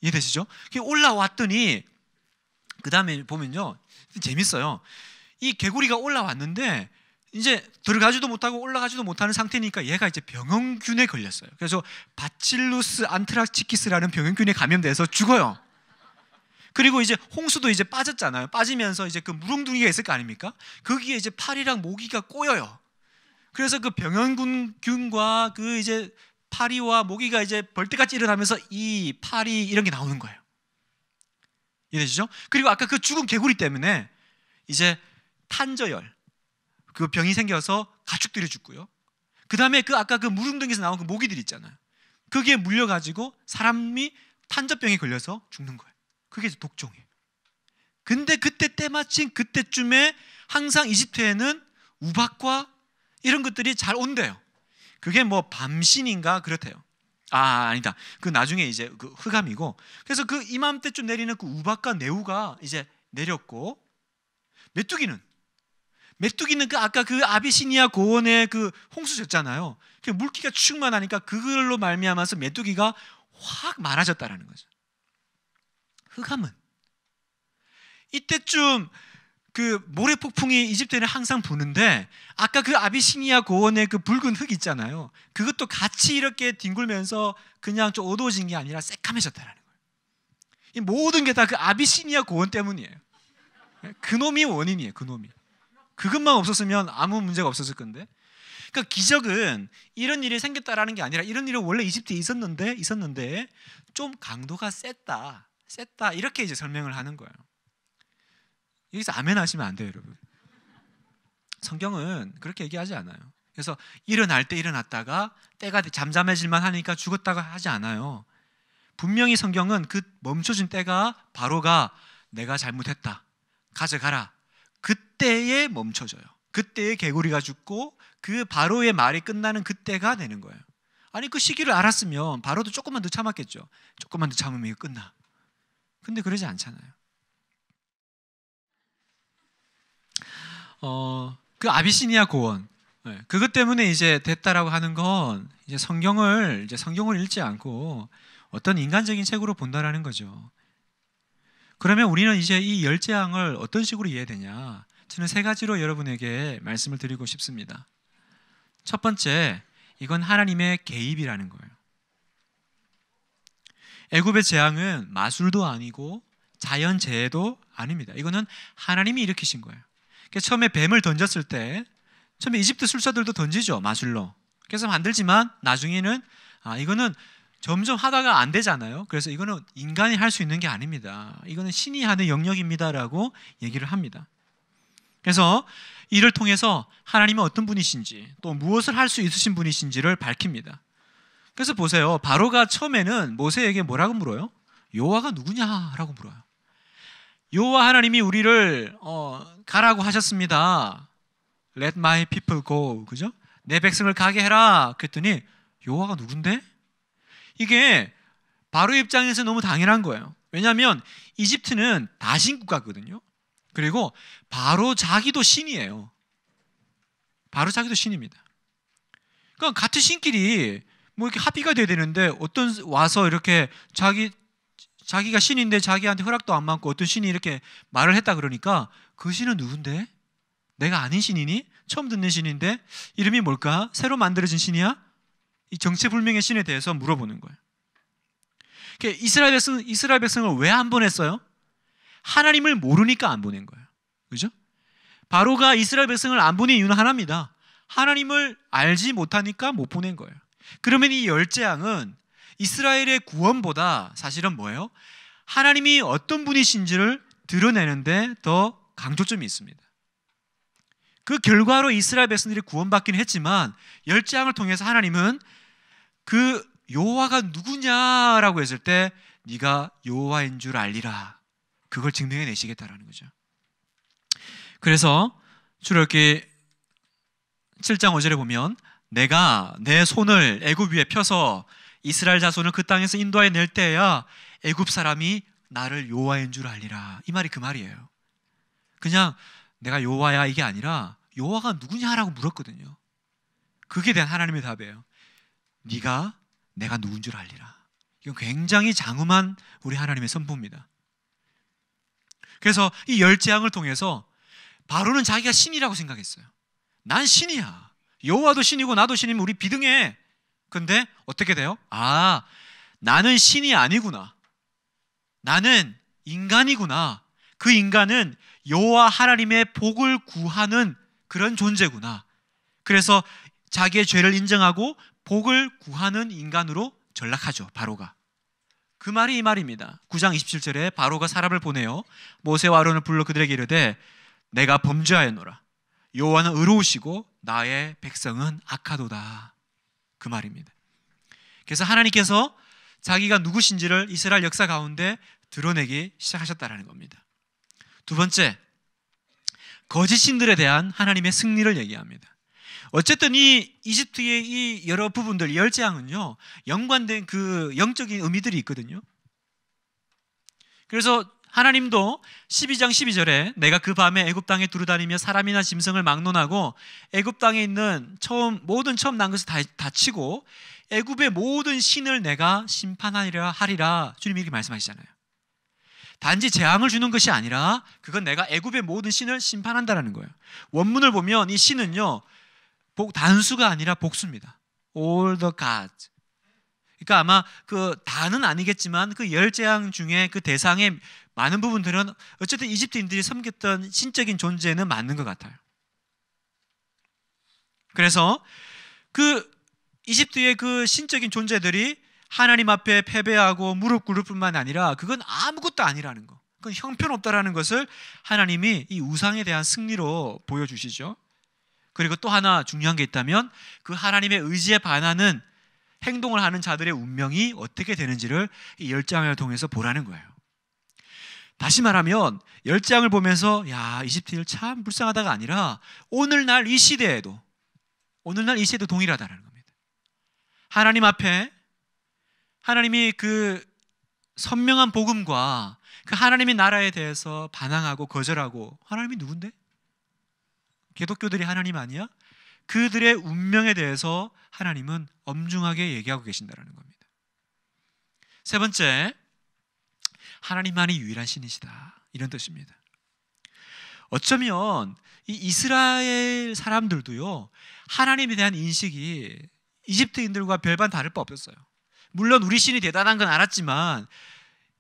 이해되시죠? 올라왔더니 그 다음에 보면요 재밌어요. 이 개구리가 올라왔는데 이제 들어가지도 못하고 올라가지도 못하는 상태니까 얘가 이제 병원균에 걸렸어요. 그래서 바칠루스 안트라치키스라는 병원균에 감염돼서 죽어요. 그리고 이제 홍수도 이제 빠졌잖아요. 빠지면서 이제 그 무릉둥이가 있을 거 아닙니까? 거기에 이제 팔이랑 모기가 꼬여요. 그래서 그 병원균과 그 이제 파리와 모기가 이제 벌떼같이 일어나면서 이 파리 이런 게 나오는 거예요. 이해되시죠? 그리고 아까 그 죽은 개구리 때문에 이제 탄저열 그 병이 생겨서 가축들이 죽고요. 그 다음에 그 아까 그 무릉등에서 나온 그 모기들 있잖아요. 그게 물려가지고 사람이 탄저병에 걸려서 죽는 거예요. 그게 이제 독종이에요. 근데 그때 때마침 그때쯤에 항상 이집트에는 우박과 이런 것들이 잘 온대요. 그게 뭐 밤신인가 그렇대요. 아 아니다. 그 나중에 이제 그 흑암이고 그래서 그 이맘때쯤 내리는 그 우박과 내우가 이제 내렸고 메뚜기는 메뚜기는 그 아까 그 아비시니아 고원의 그 홍수였잖아요. 그 물기가 충만하니까 그걸로 말미암아서 메뚜기가 확 많아졌다라는 거죠. 흑암은 이때쯤 그 모래 폭풍이 이집트에는 항상 부는데 아까 그 아비시니아 고원의 그 붉은 흙 있잖아요. 그것도 같이 이렇게 뒹굴면서 그냥 좀 어두워진 게 아니라 새카매졌다라는 거예요. 이 모든 게 다 그 아비시니아 고원 때문이에요. 그놈이 원인이에요. 그놈이. 그것만 없었으면 아무 문제가 없었을 건데. 그러니까 기적은 이런 일이 생겼다라는 게 아니라 이런 일이 원래 이집트에 있었는데 있었는데 좀 강도가 셌다. 셌다. 이렇게 이제 설명을 하는 거예요. 여기서 아멘 하시면 안 돼요, 여러분. 성경은 그렇게 얘기하지 않아요. 그래서 일어날 때 일어났다가 때가 잠잠해질만 하니까 죽었다가 하지 않아요. 분명히 성경은 그 멈춰진 때가 바로가 내가 잘못했다. 가져가라. 그때에 멈춰져요. 그때에 개구리가 죽고 그 바로의 말이 끝나는 그때가 되는 거예요. 아니 그 시기를 알았으면 바로도 조금만 더 참았겠죠. 조금만 더 참으면 이거 끝나. 근데 그러지 않잖아요. 어, 그 아비시니아 고원 네, 그것 때문에 이제 됐다라고 하는 건 이제 성경을 이제 성경을 읽지 않고 어떤 인간적인 책으로 본다라는 거죠. 그러면 우리는 이제 이 열재앙을 어떤 식으로 이해되냐? 저는 세 가지로 여러분에게 말씀을 드리고 싶습니다. 첫 번째, 이건 하나님의 개입이라는 거예요. 애굽의 재앙은 마술도 아니고 자연 재해도 아닙니다. 이거는 하나님이 일으키신 거예요. 그러니까 처음에 뱀을 던졌을 때 처음에 이집트 술사들도 던지죠 마술로. 그래서 만들지만 나중에는 아 이거는 점점 하다가 안 되잖아요. 그래서 이거는 인간이 할 수 있는 게 아닙니다. 이거는 신이 하는 영역입니다라고 얘기를 합니다. 그래서 이를 통해서 하나님은 어떤 분이신지 또 무엇을 할 수 있으신 분이신지를 밝힙니다. 그래서 보세요. 바로가 처음에는 모세에게 뭐라고 물어요? 요호와가 누구냐라고 물어요. 요호와 하나님이 우리를 어, 가라고 하셨습니다. Let my people go. 그죠? 내 백성을 가게 해라. 그랬더니 요하가 누군데? 이게 바로 입장에서 너무 당연한 거예요. 왜냐하면 이집트는 다신국가거든요. 그리고 바로 자기도 신이에요. 바로 자기도 신입니다. 그러니까 같은 신끼리 뭐 이렇게 합의가 돼야 되는데 어떤 와서 이렇게 자기 자기가 신인데 자기한테 허락도 안 받고 어떤 신이 이렇게 말을 했다 그러니까 그 신은 누군데? 내가 아닌 신이니? 처음 듣는 신인데 이름이 뭘까? 새로 만들어진 신이야? 이 정체불명의 신에 대해서 물어보는 거예요. 이스라엘 백성 이스라엘 백성을 왜 안 보냈어요? 하나님을 모르니까 안 보낸 거예요. 그죠? 바로가 이스라엘 백성을 안 보낸 이유는 하나입니다. 하나님을 알지 못하니까 못 보낸 거예요. 그러면 이 열재앙은 이스라엘의 구원보다 사실은 뭐예요? 하나님이 어떤 분이신지를 드러내는데 더 강조점이 있습니다. 그 결과로 이스라엘 백성들이 구원받긴 했지만 열장을 통해서 하나님은 그 여호와가 누구냐라고 했을 때 네가 여호와인 줄 알리라. 그걸 증명해 내시겠다라는 거죠. 그래서 출애굽기 7장 5절에 보면 내가 내 손을 애굽 위에 펴서 이스라엘 자손을 그 땅에서 인도하여 낼 때에야 애굽 사람이 나를 요와인 줄 알리라. 이 말이 그 말이에요. 그냥 내가 요와야 이게 아니라 요와가 누구냐라고 물었거든요. 그게 대한 하나님의 답이에요. 네가 내가 누군 줄 알리라. 이건 굉장히 장엄한 우리 하나님의 선포입니다. 그래서 이 열재앙을 통해서 바로는 자기가 신이라고 생각했어요. 난 신이야. 여호와도 신이고 나도 신이면 우리 비등해. 근데 어떻게 돼요? 아, 나는 신이 아니구나. 나는 인간이구나. 그 인간은 여호와 하나님의 복을 구하는 그런 존재구나. 그래서 자기의 죄를 인정하고 복을 구하는 인간으로 전락하죠. 바로가. 그 말이 이 말입니다. 9장 27절에 바로가 사람을 보내요. 모세와 아론을 불러 그들에게 이르되 내가 범죄하였노라. 여호와는 의로우시고 나의 백성은 악하도다. 그 말입니다. 그래서 하나님께서 자기가 누구신지를 이스라엘 역사 가운데 드러내기 시작하셨다라는 겁니다. 두 번째, 거짓 신들에 대한 하나님의 승리를 얘기합니다. 어쨌든 이 이집트의 이 여러 부분들 열 재앙은요 연관된 그 영적인 의미들이 있거든요. 그래서 하나님도 12장 12절에 내가 그 밤에 애굽 땅에 두루다니며 사람이나 짐승을 막론하고 애굽 땅에 있는 처음 모든 처음 난 것을 다, 다치고 애굽의 모든 신을 내가 심판하리라 하리라 주님이 이렇게 말씀하시잖아요. 단지 재앙을 주는 것이 아니라 그건 내가 애굽의 모든 신을 심판한다라는 거예요. 원문을 보면 이 신은요. 복 단수가 아니라 복수입니다. All the gods. 그러니까 아마 그 단은 아니겠지만 그 열재앙 중에 그 대상의 많은 부분들은 어쨌든 이집트인들이 섬겼던 신적인 존재는 맞는 것 같아요. 그래서 그 이집트의 그 신적인 존재들이 하나님 앞에 패배하고 무릎 꿇을 뿐만 아니라 그건 아무것도 아니라는 거. 그건 형편없다라는 것을 하나님이 이 우상에 대한 승리로 보여주시죠. 그리고 또 하나 중요한 게 있다면 그 하나님의 의지에 반하는 행동을 하는 자들의 운명이 어떻게 되는지를 이 열장을 통해서 보라는 거예요. 다시 말하면 열장을 보면서 야 이집트인 참 불쌍하다가 아니라 오늘날 이 시대에도 오늘날 이 시대도 동일하다라는 겁니다. 하나님 앞에 하나님이 그 선명한 복음과 그 하나님의 나라에 대해서 반항하고 거절하고 하나님이 누군데? 개독교들이 하나님 아니야? 그들의 운명에 대해서 하나님은 엄중하게 얘기하고 계신다라는 겁니다. 세 번째, 하나님만이 유일한 신이시다. 이런 뜻입니다. 어쩌면 이 이스라엘 사람들도요. 하나님에 대한 인식이 이집트인들과 별반 다를 바 없었어요. 물론 우리 신이 대단한 건 알았지만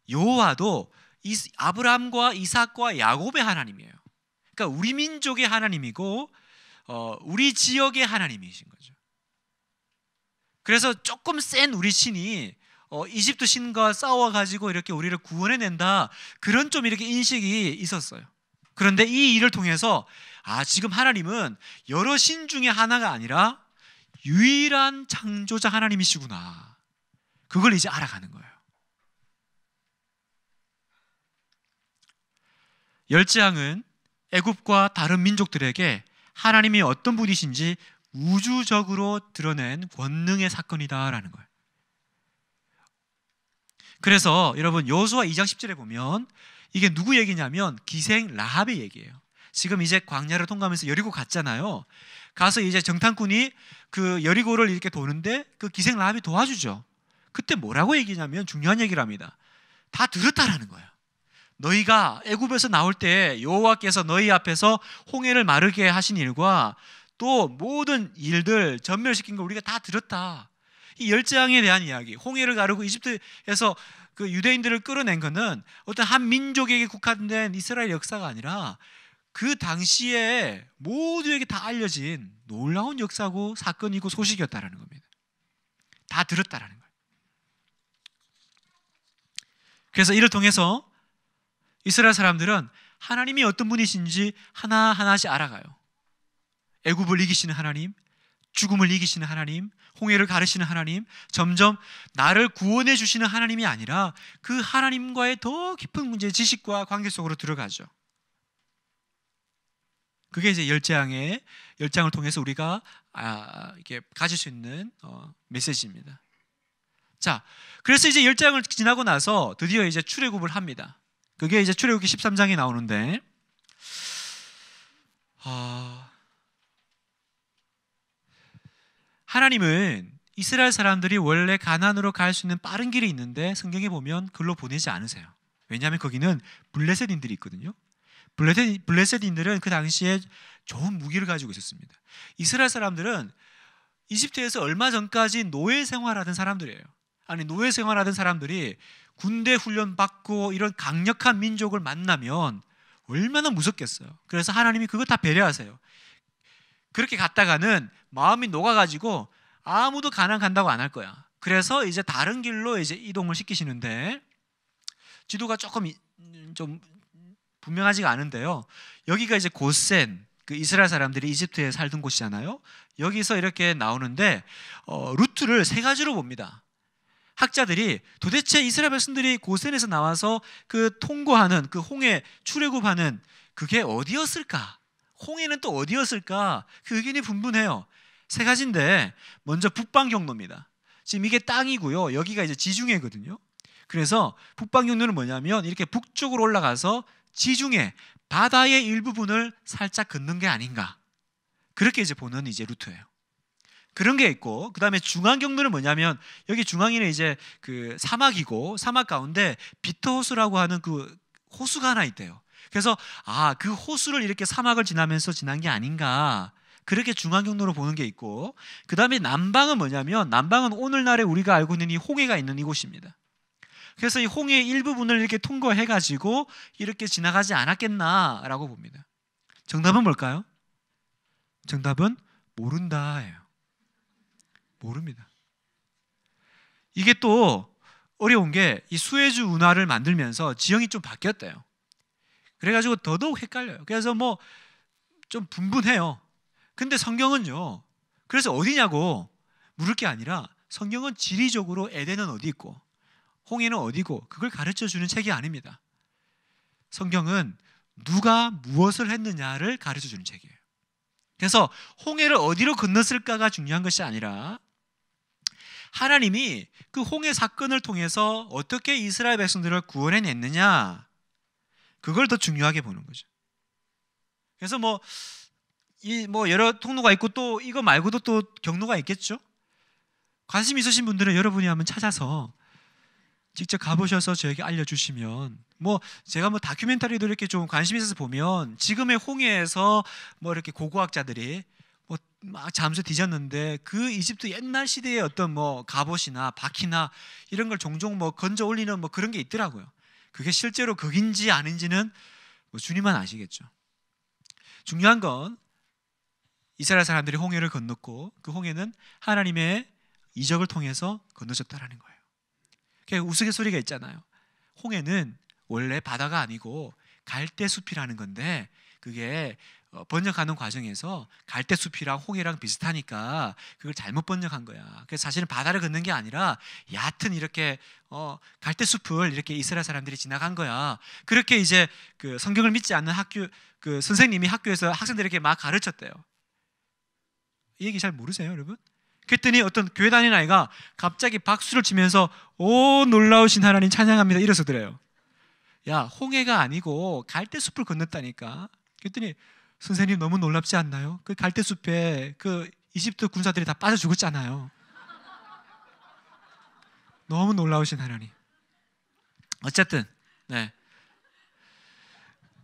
여와도 아브람과 이삭과 야곱의 하나님이에요. 그러니까 우리 민족의 하나님이고 어, 우리 지역의 하나님이신 거죠. 그래서 조금 센 우리 신이 어, 이집트 신과 싸워 가지고 이렇게 우리를 구원해 낸다 그런 좀 이렇게 인식이 있었어요. 그런데 이 일을 통해서 아 지금 하나님은 여러 신 중에 하나가 아니라 유일한 창조자 하나님이시구나. 그걸 이제 알아가는 거예요. 열지앙은 애굽과 다른 민족들에게 하나님이 어떤 분이신지 우주적으로 드러낸 권능의 사건이다라는 거예요. 그래서 여러분 여호수아 2장 10절에 보면 이게 누구 얘기냐면 기생 라합의 얘기예요. 지금 이제 광야를 통과하면서 여리고 갔잖아요. 가서 이제 정탐꾼이 그 여리고를 이렇게 도는데 그 기생 라합이 도와주죠. 그때 뭐라고 얘기냐면 중요한 얘기를 합니다. 다 들었다라는 거예요. 너희가 애굽에서 나올 때 여호와께서 너희 앞에서 홍해를 마르게 하신 일과 또 모든 일들 전멸시킨 거 우리가 다 들었다. 이열재에 대한 이야기, 홍해를 가르고 이집트에서 그 유대인들을 끌어낸 것은 어떤 한 민족에게 국한된 이스라엘 역사가 아니라 그 당시에 모두에게 다 알려진 놀라운 역사고 사건이고 소식이었다라는 겁니다. 다 들었다라는 거예요. 그래서 이를 통해서 이스라엘 사람들은 하나님이 어떤 분이신지 하나하나씩 알아가요. 애굽을 이기시는 하나님, 죽음을 이기시는 하나님, 홍해를 가르시는 하나님, 점점 나를 구원해 주시는 하나님이 아니라 그 하나님과의 더 깊은 문제 지식과 관계 속으로 들어가죠. 그게 이제 열장의 열장을 통해서 우리가 아, 이게 가질 수 있는 어, 메시지입니다. 자, 그래서 이제 열장을 지나고 나서 드디어 이제 출애굽을 합니다. 그게 이제 출애굽기 13장에 나오는데 어, 하나님은 이스라엘 사람들이 원래 가난으로 갈 수 있는 빠른 길이 있는데 성경에 보면 글로 보내지 않으세요. 왜냐하면 거기는 블레셋인들이 있거든요. 블레셋, 블레셋인들은 그 당시에 좋은 무기를 가지고 있었습니다. 이스라엘 사람들은 이집트에서 얼마 전까지 노예 생활하던 사람들이에요. 아니 노예 생활하던 사람들이 군대 훈련 받고 이런 강력한 민족을 만나면 얼마나 무섭겠어요. 그래서 하나님이 그거 다 배려하세요. 그렇게 갔다가는 마음이 녹아가지고 아무도 가난 간다고 안 할 거야. 그래서 이제 다른 길로 이제 이동을 시키시는데 지도가 조금 좀 분명하지가 않은데요. 여기가 이제 고센 그 이스라엘 사람들이 이집트에 살던 곳이잖아요. 여기서 이렇게 나오는데 어, 루트를 세 가지로 봅니다. 학자들이 도대체 이스라엘 백성들이 고센에서 나와서 그 통과하는 그 홍해 출애굽하는 그게 어디였을까? 홍해는 또 어디였을까? 그 의견이 분분해요. 세 가지인데 먼저 북방 경로입니다. 지금 이게 땅이고요. 여기가 이제 지중해거든요. 그래서 북방 경로는 뭐냐면 이렇게 북쪽으로 올라가서 지중해 바다의 일부분을 살짝 걷는 게 아닌가. 그렇게 이제 보는 이제 루트예요. 그런 게 있고 그다음에 중앙 경로는 뭐냐면 여기 중앙에는 이제 그 사막이고 사막 가운데 비터 호수라고 하는 그 호수가 하나 있대요. 그래서 아, 그 호수를 이렇게 사막을 지나면서 지난 게 아닌가. 그렇게 중앙 경로로 보는 게 있고 그다음에 남방은 뭐냐면 남방은 오늘날에 우리가 알고 있는 이 홍해가 있는 이곳입니다. 그래서 이 홍해의 일부분을 이렇게 통과해 가지고 이렇게 지나가지 않았겠나라고 봅니다. 정답은 뭘까요? 정답은 모른다예요. 모릅니다. 이게 또 어려운 게 이 수에즈 운하를 만들면서 지형이 좀 바뀌었대요. 그래가지고 더더욱 헷갈려요. 그래서 뭐 좀 분분해요. 근데 성경은요. 그래서 어디냐고 물을 게 아니라 성경은 지리적으로 에덴은 어디 있고 홍해는 어디고 그걸 가르쳐 주는 책이 아닙니다. 성경은 누가 무엇을 했느냐를 가르쳐 주는 책이에요. 그래서 홍해를 어디로 건넜을까가 중요한 것이 아니라 하나님이 그 홍해 사건을 통해서 어떻게 이스라엘 백성들을 구원해 냈느냐 그걸 더 중요하게 보는 거죠. 그래서 뭐 이뭐 뭐 여러 통로가 있고 또 이거 말고도 또 경로가 있겠죠. 관심 있으신 분들은 여러분이 한번 찾아서 직접 가보셔서 저에게 알려주시면 뭐 제가 뭐 다큐멘터리도 이렇게 좀 관심 있어서 보면 지금의 홍해에서 뭐 이렇게 고고학자들이 뭐 막 잠수 뒤졌는데 그 이집트 옛날 시대의 어떤 뭐 갑옷이나 바퀴나 이런 걸 종종 뭐 건져 올리는 뭐 그런 게 있더라고요. 그게 실제로 거긴지 아닌지는 뭐 주님만 아시겠죠. 중요한 건 이스라엘 사람들이 홍해를 건넜고 그 홍해는 하나님의 이적을 통해서 건너졌다라는 거예요. 그 우스갯소리가 있잖아요. 홍해는 원래 바다가 아니고 갈대 숲이라는 건데 그게 어, 번역하는 과정에서 갈대 숲이랑 홍해랑 비슷하니까 그걸 잘못 번역한 거야. 그래서 사실은 바다를 걷는 게 아니라 얕은 이렇게 어, 갈대 숲을 이렇게 이스라엘 사람들이 지나간 거야. 그렇게 이제 그 성경을 믿지 않는 학교 그 선생님이 학교에서 학생들에게 막 가르쳤대요. 이 얘기 잘 모르세요, 여러분? 그랬더니 어떤 교회 다니는 아이가 갑자기 박수를 치면서 오 놀라우신 하나님 찬양합니다 이래서 들어요. 야 홍해가 아니고 갈대 숲을 건넜다니까. 그랬더니 선생님 너무 놀랍지 않나요? 그 갈대숲에 그 이집트 군사들이 다 빠져 죽었잖아요. 너무 놀라우신 하나님. 어쨌든 네.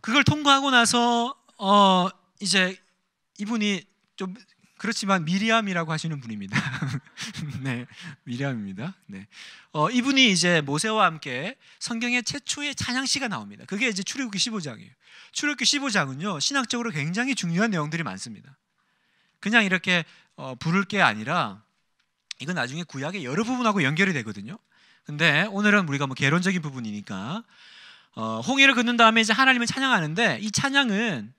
그걸 통과하고 나서 어 이제 이분이 좀 그렇지만 미리암이라고 하시는 분입니다. 네, 미리암입니다. 네, 어, 이분이 이제 모세와 함께 성경의 최초의 찬양시가 나옵니다. 그게 이제 출애굽기 15장이에요. 출애굽기 15장은요 신학적으로 굉장히 중요한 내용들이 많습니다. 그냥 이렇게 어, 부를 게 아니라 이건 나중에 구약의 여러 부분하고 연결이 되거든요. 근데 오늘은 우리가 뭐 개론적인 부분이니까 어, 홍해를 긋는 다음에 이제 하나님을 찬양하는데 이 찬양은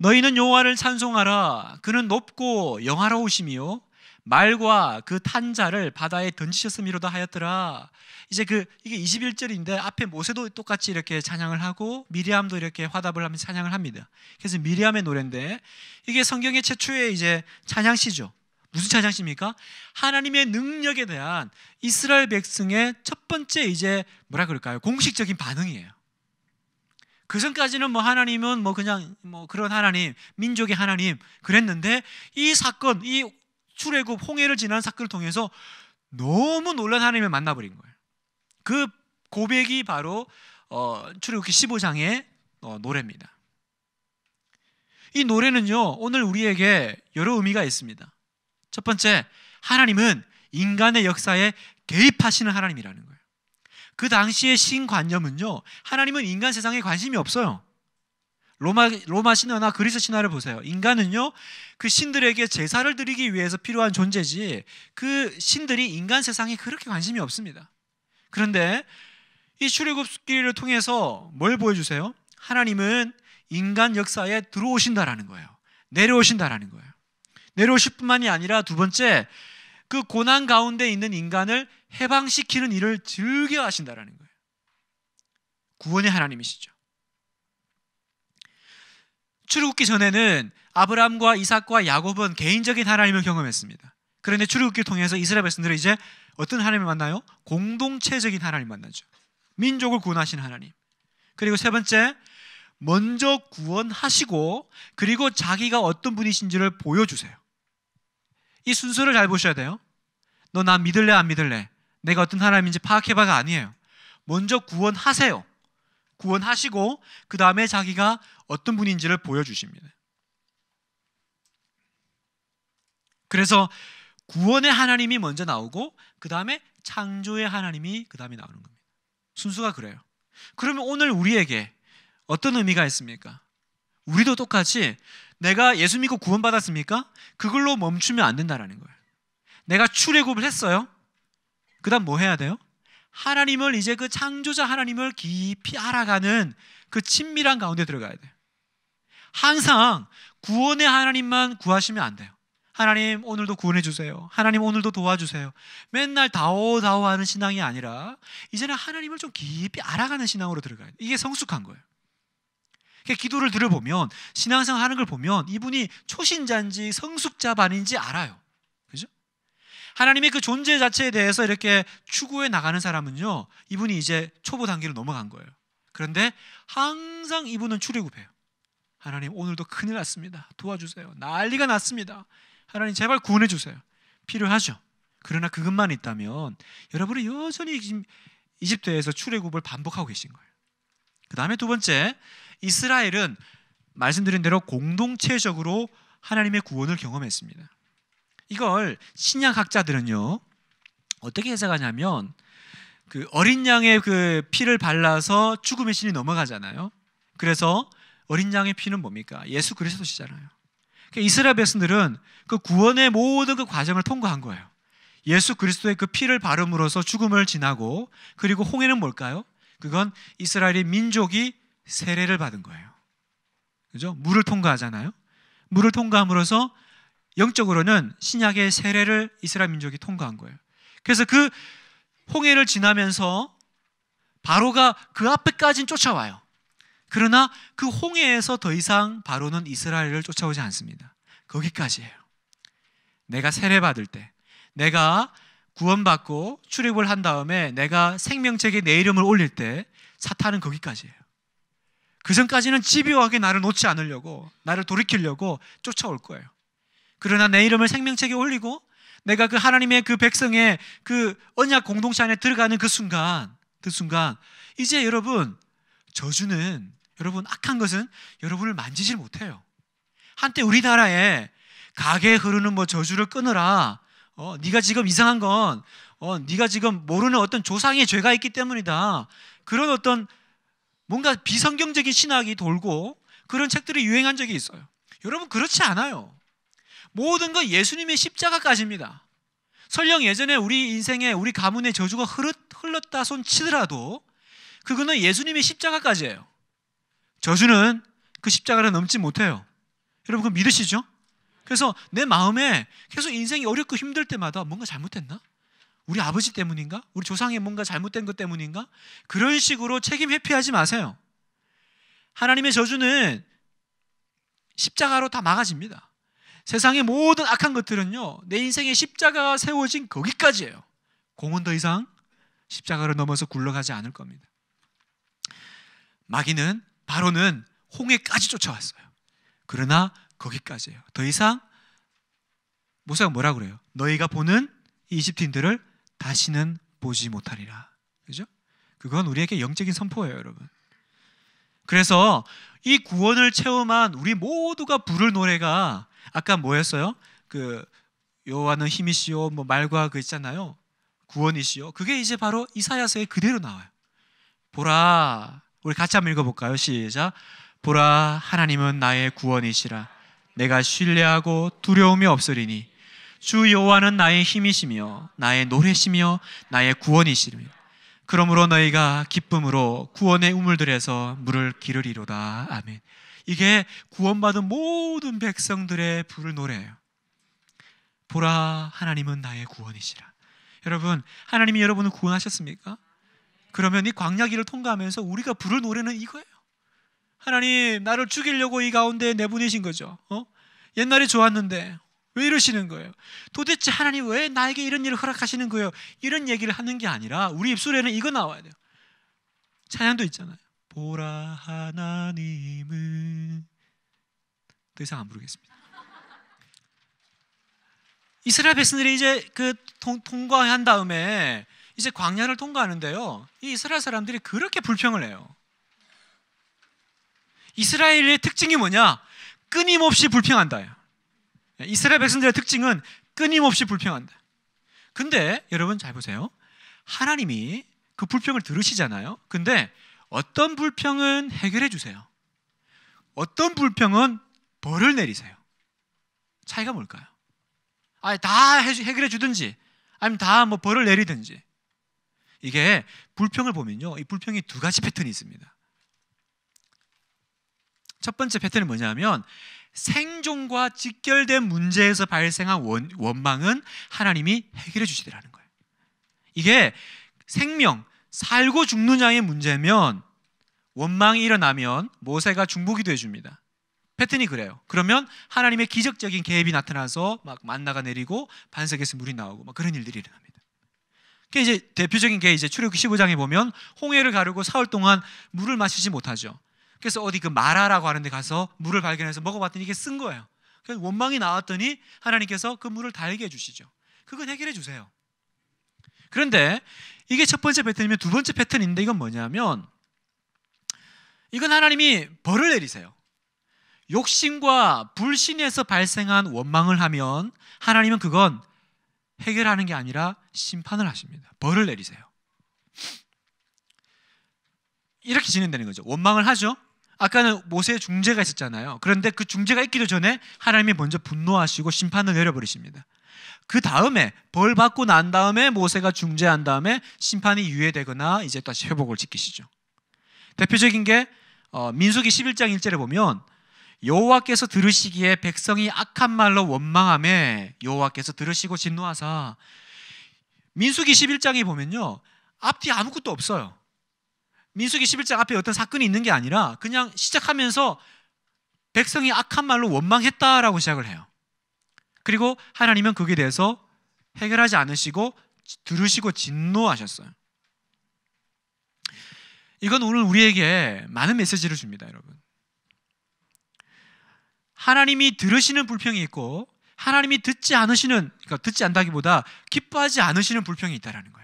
너희는 여호와를 찬송하라 그는 높고 영하로우심이요 말과 그 탄자를 바다에 던지셨음이로다 하였더라. 이제 그 이게 21절인데 앞에 모세도 똑같이 이렇게 찬양을 하고 미리암도 이렇게 화답을 하면서 찬양을 합니다. 그래서 미리암의 노래인데 이게 성경의 최초의 이제 찬양시죠. 무슨 찬양시입니까? 하나님의 능력에 대한 이스라엘 백성의 첫 번째 이제 뭐라 그럴까요? 공식적인 반응이에요. 그 전까지는 뭐 하나님은 뭐 그냥 뭐 그런 하나님, 민족의 하나님 그랬는데 이 사건, 이 출애굽 홍해를 지난 사건을 통해서 너무 놀란 하나님을 만나버린 거예요. 그 고백이 바로 어, 출애굽기 15장의 어, 노래입니다. 이 노래는요 오늘 우리에게 여러 의미가 있습니다. 첫 번째 하나님은 인간의 역사에 개입하시는 하나님이라는 거예요. 그 당시의 신관념은요. 하나님은 인간 세상에 관심이 없어요. 로마 로마 신화나 그리스 신화를 보세요. 인간은요. 그 신들에게 제사를 드리기 위해서 필요한 존재지 그 신들이 인간 세상에 그렇게 관심이 없습니다. 그런데 이 출애굽기를 통해서 뭘 보여주세요? 하나님은 인간 역사에 들어오신다라는 거예요. 내려오신다라는 거예요. 내려오실 뿐만이 아니라 두 번째 그 고난 가운데 있는 인간을 해방시키는 일을 즐겨 하신다라는 거예요. 구원의 하나님이시죠. 출애굽기 전에는 아브람과 이삭과 야곱은 개인적인 하나님을 경험했습니다. 그런데 출애굽기 통해서 이스라엘 백성들은 이제 어떤 하나님을 만나요? 공동체적인 하나님 만나죠. 민족을 구원하신 하나님. 그리고 세 번째 먼저 구원하시고 그리고 자기가 어떤 분이신지를 보여주세요. 이 순서를 잘 보셔야 돼요. 너 나 믿을래 안 믿을래? 내가 어떤 하나님인지 파악해봐가 아니에요. 먼저 구원하세요. 구원하시고 그 다음에 자기가 어떤 분인지를 보여주십니다. 그래서 구원의 하나님이 먼저 나오고 그 다음에 창조의 하나님이 그 다음에 나오는 겁니다. 순수가 그래요. 그러면 오늘 우리에게 어떤 의미가 있습니까? 우리도 똑같이 내가 예수 믿고 구원받았습니까? 그걸로 멈추면 안 된다라는 거예요. 내가 출애굽을 했어요. 그다음 뭐 해야 돼요? 하나님을 이제 그 창조자 하나님을 깊이 알아가는 그 친밀한 가운데 들어가야 돼요. 항상 구원의 하나님만 구하시면 안 돼요. 하나님 오늘도 구원해 주세요. 하나님 오늘도 도와주세요. 맨날 다오다오 하는 신앙이 아니라 이제는 하나님을 좀 깊이 알아가는 신앙으로 들어가요. 이게 성숙한 거예요. 기도를 들어보면 신앙생활 하는 걸 보면 이분이 초신자인지 성숙자 반인지 알아요. 그죠? 하나님의 그 존재 자체에 대해서 이렇게 추구해 나가는 사람은요. 이분이 이제 초보 단계를 넘어간 거예요. 그런데 항상 이분은 출애굽해요. 하나님 오늘도 큰일 났습니다. 도와주세요. 난리가 났습니다. 하나님 제발 구원해 주세요. 필요하죠. 그러나 그것만 있다면 여러분은 여전히 이집트에서 출애굽을 반복하고 계신 거예요. 그 다음에 두 번째 이스라엘은 말씀드린 대로 공동체적으로 하나님의 구원을 경험했습니다. 이걸 신약학자들은요 어떻게 해석하냐면 그 어린 양의 그 피를 발라서 죽음의 신이 넘어가잖아요. 그래서 어린 양의 피는 뭡니까? 예수 그리스도시잖아요. 그러니까 이스라엘 백성들은 그 구원의 모든 그 과정을 통과한 거예요. 예수 그리스도의 그 피를 바름으로써 죽음을 지나고 그리고 홍해는 뭘까요? 그건 이스라엘의 민족이 세례를 받은 거예요. 그죠? 물을 통과하잖아요. 물을 통과함으로써 영적으로는 신약의 세례를 이스라엘 민족이 통과한 거예요. 그래서 그 홍해를 지나면서 바로가 그 앞에까지는 쫓아와요. 그러나 그 홍해에서 더 이상 바로는 이스라엘을 쫓아오지 않습니다. 거기까지예요. 내가 세례 받을 때, 내가 구원받고 출입을 한 다음에 내가 생명책에 내 이름을 올릴 때 사탄은 거기까지예요. 그 전까지는 집요하게 나를 놓지 않으려고 나를 돌이키려고 쫓아올 거예요. 그러나 내 이름을 생명책에 올리고 내가 그 하나님의 그 백성의 그 언약 공동체 안에 들어가는 그 순간 그 순간 이제 여러분 저주는 여러분 악한 것은 여러분을 만지질 못해요. 한때 우리나라에 가게 흐르는 뭐 저주를 끊어라. 어, 네가 지금 이상한 건 어, 네가 지금 모르는 어떤 조상의 죄가 있기 때문이다. 그런 어떤 뭔가 비성경적인 신학이 돌고 그런 책들이 유행한 적이 있어요. 여러분 그렇지 않아요. 모든 건 예수님의 십자가까지입니다. 설령 예전에 우리 인생에 우리 가문의 저주가 흐르, 흘렀다 손치더라도 그거는 예수님의 십자가까지예요. 저주는 그 십자가를 넘지 못해요. 여러분 그 믿으시죠? 그래서 내 마음에 계속 인생이 어렵고 힘들 때마다 뭔가 잘못했나? 우리 아버지 때문인가? 우리 조상의 뭔가 잘못된 것 때문인가? 그런 식으로 책임 회피하지 마세요. 하나님의 저주는 십자가로 다 막아집니다. 세상의 모든 악한 것들은요, 내인생의 십자가가 세워진 거기까지예요. 공은 더 이상 십자가를 넘어서 굴러가지 않을 겁니다. 마귀는 바로는 홍해까지 쫓아왔어요. 그러나 거기까지예요. 더 이상 모세가 뭐라 그래요? 너희가 보는 이집트인들을 다시는 보지 못하리라. 그죠? 그건 우리에게 영적인 선포예요, 여러분. 그래서 이 구원을 체험한 우리 모두가 부를 노래가 아까 뭐였어요? 그요한는 힘이시요, 뭐 말과 그 있잖아요. 구원이시요. 그게 이제 바로 이사야서에 그대로 나와요. 보라, 우리 같이 한번 읽어볼까요? 시작. 보라, 하나님은 나의 구원이시라. 내가 신뢰하고 두려움이 없으리니 주 여호와는 나의 힘이시며 나의 노래시며 나의 구원이시며 그러므로 너희가 기쁨으로 구원의 우물들에서 물을 기르리로다. 아멘. 이게 구원받은 모든 백성들의 부를 노래예요. 보라 하나님은 나의 구원이시라. 여러분, 하나님이 여러분을 구원하셨습니까? 그러면 이 광야기를 통과하면서 우리가 부를 노래는 이거예요. 하나님, 나를 죽이려고 이 가운데 내보내신 거죠. 어? 옛날에 좋았는데 왜 이러시는 거예요? 도대체 하나님 왜 나에게 이런 일을 허락하시는 거예요? 이런 얘기를 하는 게 아니라 우리 입술에는 이거 나와야 돼요. 찬양도 있잖아요. 보라 하나님은 더 그 이상 안 부르겠습니다. 이스라엘 백성들이 이제 그 통, 통과한 다음에 이제 광야를 통과하는데요. 이 이스라엘 사람들이 그렇게 불평을 해요. 이스라엘의 특징이 뭐냐? 끊임없이 불평한다요. 네, 이스라엘 백성들의 특징은 끊임없이 불평한다. 근데 여러분 잘 보세요. 하나님이 그 불평을 들으시잖아요. 근데 어떤 불평은 해결해 주세요. 어떤 불평은 벌을 내리세요. 차이가 뭘까요? 아예 다 해결해 주든지 아니면 다 뭐 벌을 내리든지 이게 불평을 보면요. 이 불평이 두 가지 패턴이 있습니다. 첫 번째 패턴이 뭐냐면 생존과 직결된 문제에서 발생한 원, 원망은 하나님이 해결해 주시더라는 거예요. 이게 생명, 살고 죽느냐의 문제면 원망이 일어나면 모세가 중보기도 해줍니다. 패턴이 그래요. 그러면 하나님의 기적적인 계획이 나타나서 막 만나가 내리고 반석에서 물이 나오고 막 그런 일들이 일어납니다. 그 이제 대표적인 게 이제 출애굽 15장에 보면 홍해를 가르고 사흘 동안 물을 마시지 못하죠. 그래서 어디 그 마라라고 하는데 가서 물을 발견해서 먹어봤더니 이게 쓴 거예요. 그래서 원망이 나왔더니 하나님께서 그 물을 달게 해주시죠. 그건 해결해 주세요. 그런데 이게 첫 번째 패턴이면 두 번째 패턴인데 이건 뭐냐면 이건 하나님이 벌을 내리세요. 욕심과 불신에서 발생한 원망을 하면 하나님은 그건 해결하는 게 아니라 심판을 하십니다. 벌을 내리세요. 이렇게 진행되는 거죠. 원망을 하죠. 아까는 모세의 중재가 있었잖아요. 그런데 그 중재가 있기도 전에 하나님이 먼저 분노하시고 심판을 내려버리십니다. 그 다음에 벌 받고 난 다음에 모세가 중재한 다음에 심판이 유예되거나 이제 다시 회복을 지키시죠. 대표적인 게 어, 민수기 11장 1절에 보면 여호와께서 들으시기에 백성이 악한 말로 원망함에 여호와께서 들으시고 진노하사 민수기 11장에 보면요 앞뒤 아무것도 없어요 민수기 11장 앞에 어떤 사건이 있는 게 아니라 그냥 시작하면서 백성이 악한 말로 원망했다라고 시작을 해요. 그리고 하나님은 거기에 대해서 해결하지 않으시고 들으시고 진노하셨어요. 이건 오늘 우리에게 많은 메시지를 줍니다, 여러분. 하나님이 들으시는 불평이 있고 하나님이 듣지 않으시는 그러니까 듣지 않다기보다 기뻐하지 않으시는 불평이 있다라는 거예요.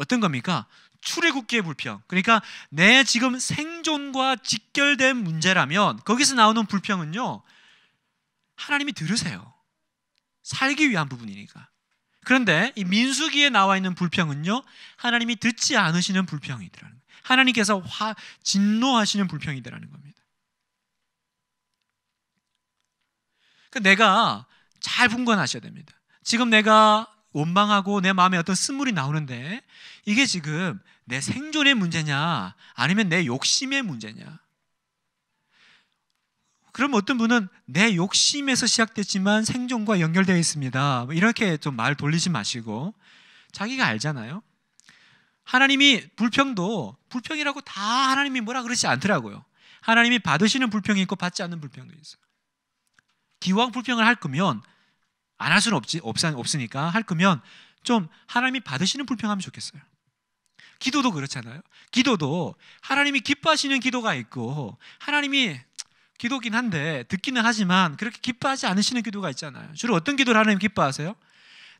어떤 겁니까? 출애굽기의 불평. 그러니까 내 지금 생존과 직결된 문제라면 거기서 나오는 불평은요. 하나님이 들으세요. 살기 위한 부분이니까. 그런데 이 민수기에 나와 있는 불평은요. 하나님이 듣지 않으시는 불평이더라는 거예요. 하나님께서 화 진노하시는 불평이더라는 겁니다. 그러니까 내가 잘 분간하셔야 됩니다. 지금 내가 원망하고 내 마음에 어떤 쓴물이 나오는데 이게 지금 내 생존의 문제냐 아니면 내 욕심의 문제냐 그럼 어떤 분은 내 욕심에서 시작됐지만 생존과 연결되어 있습니다 뭐 이렇게 좀 말 돌리지 마시고 자기가 알잖아요 하나님이 불평도 불평이라고 다 하나님이 뭐라 그러지 않더라고요 하나님이 받으시는 불평이 있고 받지 않는 불평도 있어요 기왕 불평을 할 거면 안할 수는 없지 없, 없으니까 할 거면 좀 하나님이 받으시는 불평하면 좋겠어요. 기도도 그렇잖아요. 기도도 하나님이 기뻐하시는 기도가 있고 하나님이 기도긴 한데 듣기는 하지만 그렇게 기뻐하지 않으시는 기도가 있잖아요. 주로 어떤 기도를 하나님 기뻐하세요?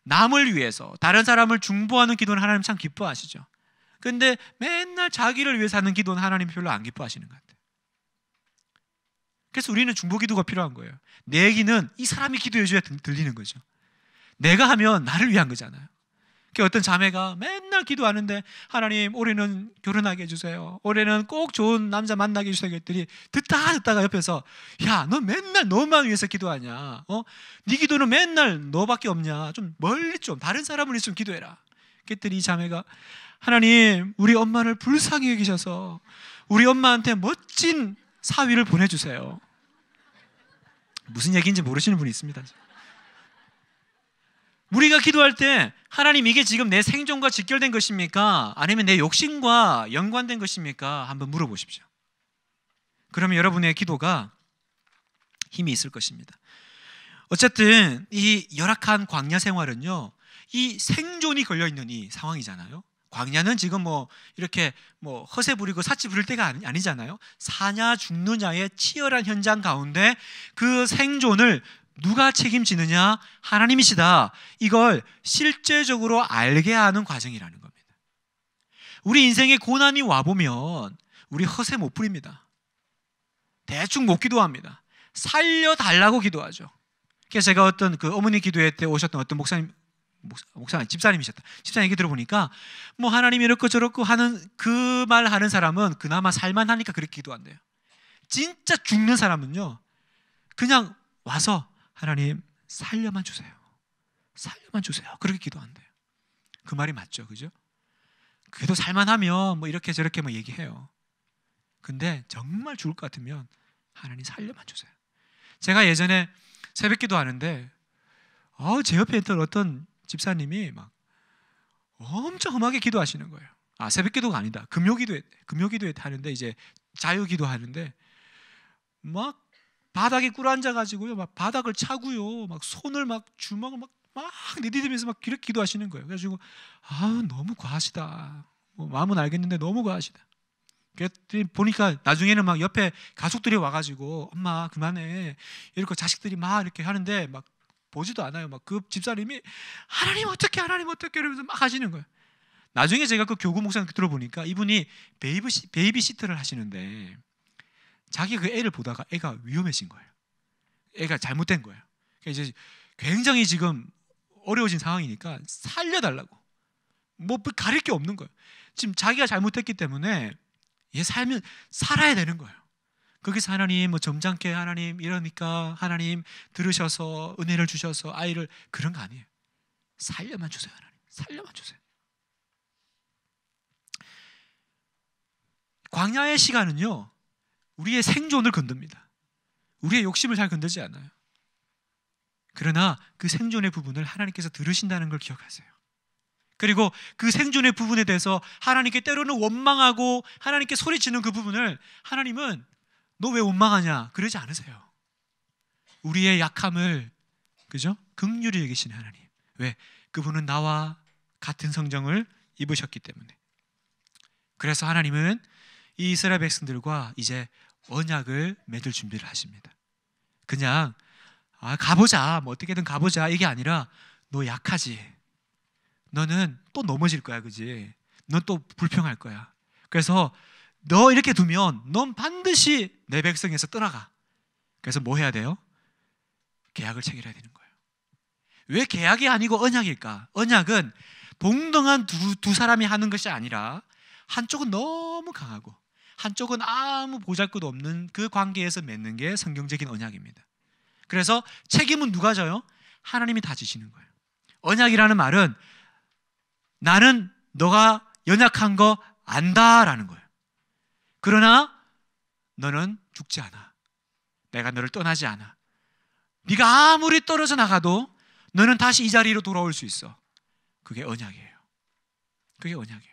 남을 위해서 다른 사람을 중보하는 기도는 하나님 참 기뻐하시죠. 근데 맨날 자기를 위해서 하는 기도는 하나님 별로 안 기뻐하시는 것 같아요. 그래서 우리는 중보 기도가 필요한 거예요. 내 얘기는 이 사람이 기도해 줘야 들리는 거죠. 내가 하면 나를 위한 거잖아요. 그 어떤 자매가 맨날 기도하는데 하나님 올해는 결혼하게 해주세요. 올해는 꼭 좋은 남자 만나게 해주세요. 그랬더니 듣다 듣다가 옆에서 야너 맨날 너만 위해서 기도하냐. 어? 네 기도는 맨날 너밖에 없냐. 좀 멀리 좀 다른 사람을 있으면 기도해라. 그랬더니 이 자매가 하나님 우리 엄마를 불쌍히 여기셔서 우리 엄마한테 멋진 사위를 보내주세요. 무슨 얘기인지 모르시는 분이 있습니다. 우리가 기도할 때 하나님 이게 지금 내 생존과 직결된 것입니까? 아니면 내 욕심과 연관된 것입니까? 한번 물어보십시오. 그러면 여러분의 기도가 힘이 있을 것입니다. 어쨌든 이 열악한 광야 생활은요. 이 생존이 걸려 있는 이 상황이잖아요. 광야는 지금 뭐 이렇게 뭐 허세 부리고 사치 부릴 때가 아니, 잖아요 사냐 죽느냐의 치열한 현장 가운데 그 생존을 누가 책임지느냐? 하나님이시다. 이걸 실제적으로 알게 하는 과정이라는 겁니다. 우리 인생에 고난이 와보면 우리 허세 못 부립니다. 대충 못 기도합니다. 살려달라고 기도하죠. 그래서 제가 어떤 그 어머니 기도회 때 오셨던 어떤 목사님 목사 집사님이셨다. 집사님 얘기 들어보니까 뭐하나님 이렇고 저렇고 하는 그 말 하는 사람은 그나마 살만하니까 그렇게 기도한대요. 진짜 죽는 사람은요. 그냥 와서 하나님 살려만 주세요. 살려만 주세요. 그렇게 기도한대요. 그 말이 맞죠. 그죠? 그래도 살만하면 뭐 이렇게 저렇게 뭐 얘기해요. 근데 정말 죽을 것 같으면 하나님 살려만 주세요. 제가 예전에 새벽 기도하는데 어, 제 옆에 있던 어떤 집사님이 막 엄청 험하게 기도하시는 거예요. 아 새벽 기도가 아니다. 금요 기도 금요 기도회 하는데 이제 자유 기도하는데 막 바닥에 꿇어앉아 가지고요. 막 바닥을 차고요. 막 손을 막 주먹을 막 막 내디디면서 막 이렇게 기도하시는 거예요. 그래가지고 아 너무 과하시다. 뭐 마음은 알겠는데 너무 과하시다. 그랬더니 보니까 나중에는 막 옆에 가족들이 와가지고 엄마 그만해 이렇게 자식들이 막 이렇게 하는데 막 보지도 않아요. 막 그 집사님이 하나님 어떻게 하나님 어떻게 이러면서 막 하시는 거예요. 나중에 제가 그 교구 목사님 그 들어보니까 이분이 베이비, 베이비 시트를 하시는데 자기 그 애를 보다가 애가 위험해진 거예요. 애가 잘못된 거예요. 그러니 이제 굉장히 지금 어려워진 상황이니까 살려달라고 뭐 가릴 게 없는 거예요. 지금 자기가 잘못했기 때문에 얘 살면 살아야 되는 거예요. 거기서 하나님 뭐 점잖게 하나님 이러니까 하나님 들으셔서 은혜를 주셔서 아이를 그런 거 아니에요. 살려만 주세요 하나님. 살려만 주세요. 광야의 시간은요. 우리의 생존을 건듭니다. 우리의 욕심을 잘 건들지 않아요. 그러나 그 생존의 부분을 하나님께서 들으신다는 걸 기억하세요. 그리고 그 생존의 부분에 대해서 하나님께 때로는 원망하고 하나님께 소리치는 그 부분을 하나님은 너왜 원망하냐? 그러지 않으세요. 우리의 약함을 그죠? 극률이 여기시는 하나님. 왜? 그분은 나와 같은 성정을 입으셨기 때문에. 그래서 하나님은 이 이스라엘 백성들과 이제 언약을 맺을 준비를 하십니다. 그냥 아 가보자, 뭐 어떻게든 가보자 이게 아니라 너 약하지. 너는 또 넘어질 거야, 그지? 넌또 불평할 거야. 그래서 너 이렇게 두면 넌 반드시 내 백성에서 떠나가. 그래서 뭐 해야 돼요? 계약을 체결해야 되는 거예요. 왜 계약이 아니고 언약일까? 언약은 동등한 두, 두 사람이 하는 것이 아니라 한쪽은 너무 강하고 한쪽은 아무 보잘것 없는 그 관계에서 맺는 게 성경적인 언약입니다. 그래서 책임은 누가 져요? 하나님이 다 지시는 거예요. 언약이라는 말은 나는 너가 연약한 거 안다라는 거예요. 그러나 너는 죽지 않아. 내가 너를 떠나지 않아. 네가 아무리 떨어져 나가도 너는 다시 이 자리로 돌아올 수 있어. 그게 언약이에요. 그게 언약이에요.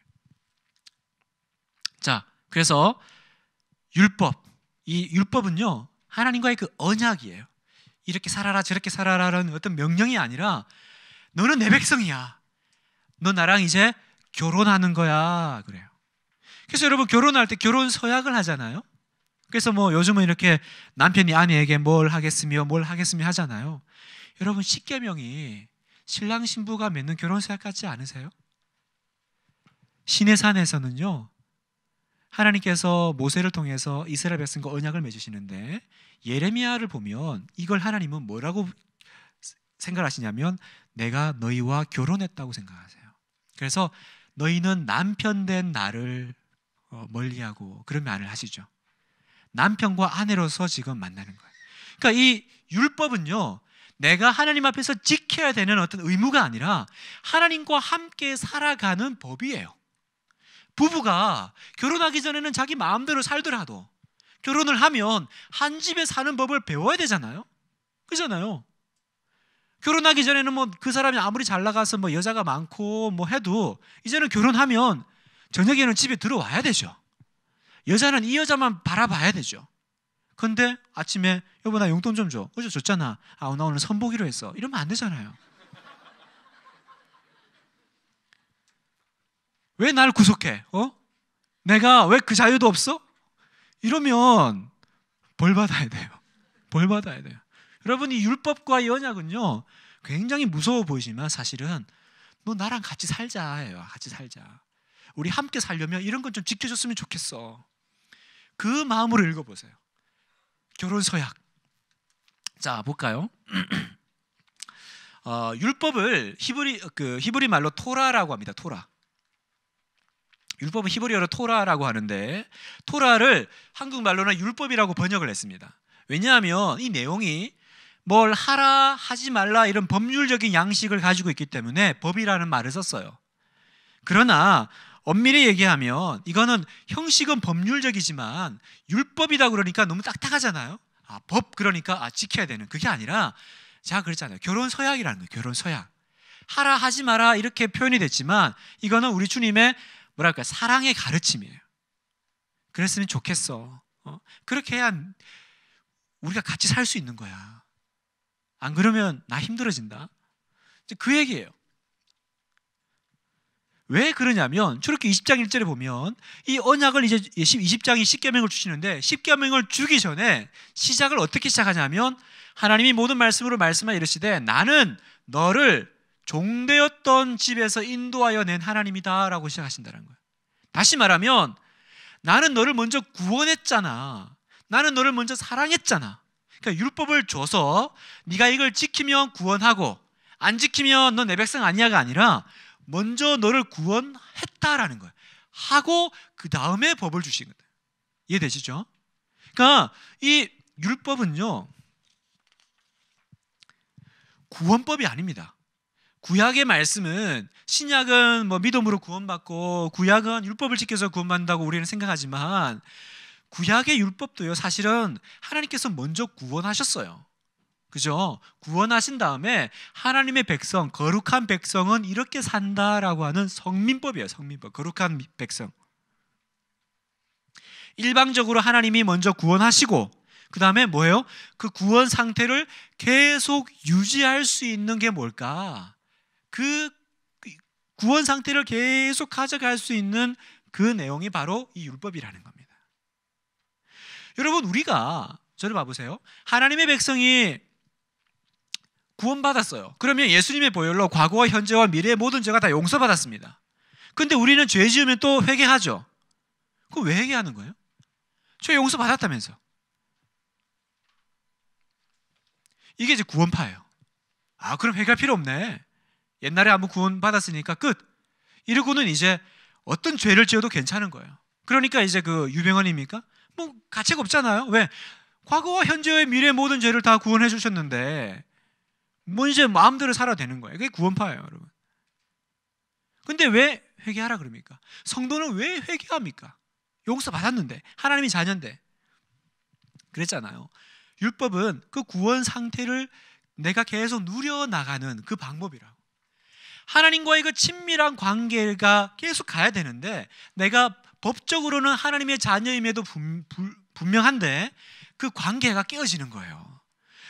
자, 그래서 율법. 이 율법은요. 하나님과의 그 언약이에요. 이렇게 살아라 저렇게 살아라라는 어떤 명령이 아니라 너는 내 백성이야. 너 나랑 이제 결혼하는 거야. 그래요. 그래서 여러분 결혼할 때 결혼 서약을 하잖아요. 그래서 뭐 요즘은 이렇게 남편이 아내에게 뭘 하겠으며 뭘 하겠으며 하잖아요. 여러분 십계명이 신랑 신부가 맺는 결혼 서약 같지 않으세요? 신의 산에서는요. 하나님께서 모세를 통해서 이스라엘 백성과 언약을 맺으시는데 예레미야를 보면 이걸 하나님은 뭐라고 생각하시냐면 내가 너희와 결혼했다고 생각하세요. 그래서 너희는 남편 된 나를 어, 멀리하고 그런 말을 하시죠. 남편과 아내로서 지금 만나는 거예요. 그러니까 이 율법은요. 내가 하나님 앞에서 지켜야 되는 어떤 의무가 아니라 하나님과 함께 살아가는 법이에요. 부부가 결혼하기 전에는 자기 마음대로 살더라도 결혼을 하면 한 집에 사는 법을 배워야 되잖아요. 그잖아요. 결혼하기 전에는 뭐 그 사람이 아무리 잘 나가서 뭐 여자가 많고 뭐 해도 이제는 결혼하면 저녁에는 집에 들어와야 되죠. 여자는 이 여자만 바라봐야 되죠. 근데 아침에 여보 나 용돈 좀 줘. 어제 줬잖아. 아, 우나 오늘 선보기로 했어. 이러면 안 되잖아요. 왜 날 구속해? 어? 내가 왜 그 자유도 없어? 이러면 벌 받아야 돼요. 벌 받아야 돼요. 여러분이 율법과 연약은요 굉장히 무서워 보이지만 사실은 너 나랑 같이 살자예요. 같이 살자. 우리 함께 살려면 이런 건 좀 지켜줬으면 좋겠어. 그 마음으로 읽어보세요. 결혼 서약. 자 볼까요? 어, 율법을 히브리 그 히브리 말로 토라라고 합니다. 토라. 율법은 히브리어로 토라라고 하는데 토라를 한국말로는 율법이라고 번역을 했습니다. 왜냐하면 이 내용이 뭘 하라 하지 말라 이런 법률적인 양식을 가지고 있기 때문에 법이라는 말을 썼어요. 그러나 엄밀히 얘기하면 이거는 형식은 법률적이지만 율법이다 그러니까 너무 딱딱하잖아요. 아, 법 그러니까 아, 지켜야 되는 그게 아니라 제가 그랬잖아요. 결혼 서약이라는 거예요. 결혼 서약. 하라 하지 마라 이렇게 표현이 됐지만 이거는 우리 주님의 뭐랄까 사랑의 가르침이에요. 그랬으면 좋겠어. 어? 그렇게 해야 우리가 같이 살 수 있는 거야. 안 그러면 나 힘들어진다. 그 얘기예요. 왜 그러냐면 출애굽 20장 1절에 보면 이 언약을 이제 20장이 십계명을 주시는데 십계명을 주기 전에 시작을 어떻게 시작하냐면 하나님이 모든 말씀으로 말씀하 이르시되 나는 너를 종되었던 집에서 인도하여 낸 하나님이다라고 시작하신다는 거예요. 다시 말하면 나는 너를 먼저 구원했잖아. 나는 너를 먼저 사랑했잖아. 그러니까 율법을 줘서 네가 이걸 지키면 구원하고 안 지키면 넌 내 백성 아니야가 아니라 먼저 너를 구원했다라는 거예요. 하고 그 다음에 법을 주신 거예요. 이해되시죠? 그러니까 이 율법은요. 구원법이 아닙니다. 구약의 말씀은 신약은 뭐 믿음으로 구원받고 구약은 율법을 지켜서 구원받는다고 우리는 생각하지만 구약의 율법도요 사실은 하나님께서 먼저 구원하셨어요. 그죠? 구원하신 다음에 하나님의 백성, 거룩한 백성은 이렇게 산다라고 하는 성민법이에요. 성민법. 거룩한 백성. 일방적으로 하나님이 먼저 구원하시고 그 다음에 뭐예요? 그 구원 상태를 계속 유지할 수 있는 게 뭘까? 그, 그 구원 상태를 계속 가져갈 수 있는 그 내용이 바로 이 율법이라는 겁니다. 여러분 우리가 저를 봐보세요. 하나님의 백성이 구원받았어요. 그러면 예수님의 보혈로 과거와 현재와 미래의 모든 죄가 다 용서받았습니다. 근데 우리는 죄 지으면 또 회개하죠. 그럼 왜 회개하는 거예요? 죄 용서받았다면서. 이게 이제 구원파예요. 아, 그럼 회개할 필요 없네. 옛날에 아무 구원받았으니까 끝. 이러고는 이제 어떤 죄를 지어도 괜찮은 거예요. 그러니까 이제 그 유병헌입니까? 뭐 가책 없잖아요. 왜? 과거와 현재의 미래 모든 죄를 다 구원해 주셨는데 문제 뭐 마음대로 살아 되는 거예요. 그게 구원파예요, 여러분. 근데 왜 회개하라 그럽니까? 성도는 왜 회개합니까? 용서 받았는데 하나님이 자녀인데 그랬잖아요. 율법은 그 구원 상태를 내가 계속 누려 나가는 그 방법이라고. 하나님과의 그 친밀한 관계가 계속 가야 되는데 내가 법적으로는 하나님의 자녀임에도 분, 분명한데 그 관계가 깨어지는 거예요.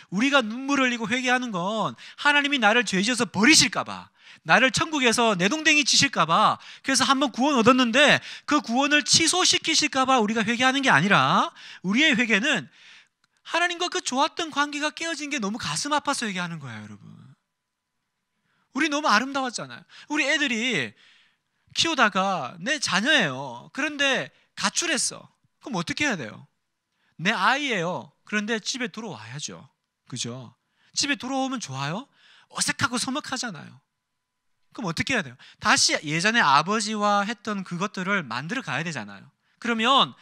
우리가 눈물 흘리고 회개하는 건 하나님이 나를 죄지어서 버리실까봐 나를 천국에서 내동댕이 치실까봐 그래서 한번 구원 얻었는데 그 구원을 취소시키실까봐 우리가 회개하는 게 아니라 우리의 회개는 하나님과 그 좋았던 관계가 깨어진 게 너무 가슴 아파서 얘기하는 거예요, 여러분. 우리 너무 아름다웠잖아요. 우리 애들이 키우다가 내 자녀예요. 그런데 가출했어. 그럼 어떻게 해야 돼요? 내 아이예요. 그런데 집에 들어와야죠. 그죠? 집에 돌아오면 좋아요? 어색하고 서먹하잖아요. 그럼 어떻게 해야 돼요? 다시 예전에 아버지와 했던 그것들을 만들어 가야 되잖아요. 그러면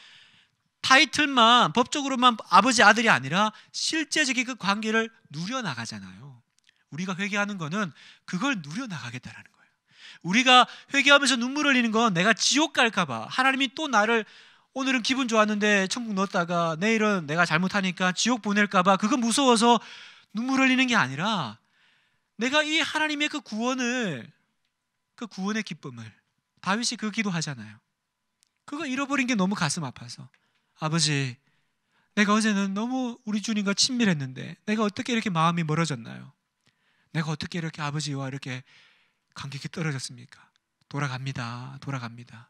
타이틀만 법적으로만 아버지 아들이 아니라 실제적인 그 관계를 누려 나가잖아요. 우리가 회개하는 거는 그걸 누려 나가겠다라는 거예요. 우리가 회개하면서 눈물 흘리는 건 내가 지옥 갈까 봐 하나님이 또 나를 오늘은 기분 좋았는데 천국 넣었다가 내일은 내가 잘못하니까 지옥 보낼까봐 그거 무서워서 눈물 흘리는 게 아니라 내가 이 하나님의 그 구원을 그 구원의 기쁨을 다윗이 그 기도하잖아요. 그거 잃어버린 게 너무 가슴 아파서 아버지 내가 어제는 너무 우리 주님과 친밀했는데 내가 어떻게 이렇게 마음이 멀어졌나요? 내가 어떻게 이렇게 아버지와 이렇게 관객이 떨어졌습니까? 돌아갑니다. 돌아갑니다.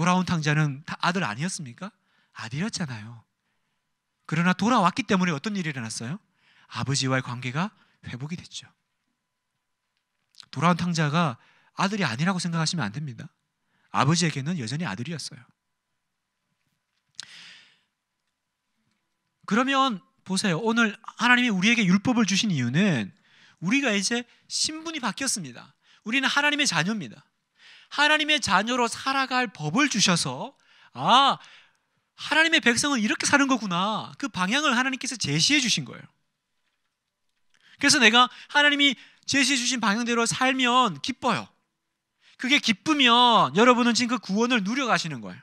돌아온 탕자는 아들 아니었습니까? 아들이었잖아요. 그러나 돌아왔기 때문에 어떤 일이 일어났어요? 아버지와의 관계가 회복이 됐죠. 돌아온 탕자가 아들이 아니라고 생각하시면 안 됩니다. 아버지에게는 여전히 아들이었어요. 그러면 보세요. 오늘 하나님이 우리에게 율법을 주신 이유는 우리가 이제 신분이 바뀌었습니다. 우리는 하나님의 자녀입니다. 하나님의 자녀로 살아갈 법을 주셔서 아 하나님의 백성은 이렇게 사는 거구나 그 방향을 하나님께서 제시해 주신 거예요. 그래서 내가 하나님이 제시해 주신 방향대로 살면 기뻐요. 그게 기쁘면 여러분은 지금 그 구원을 누려가시는 거예요.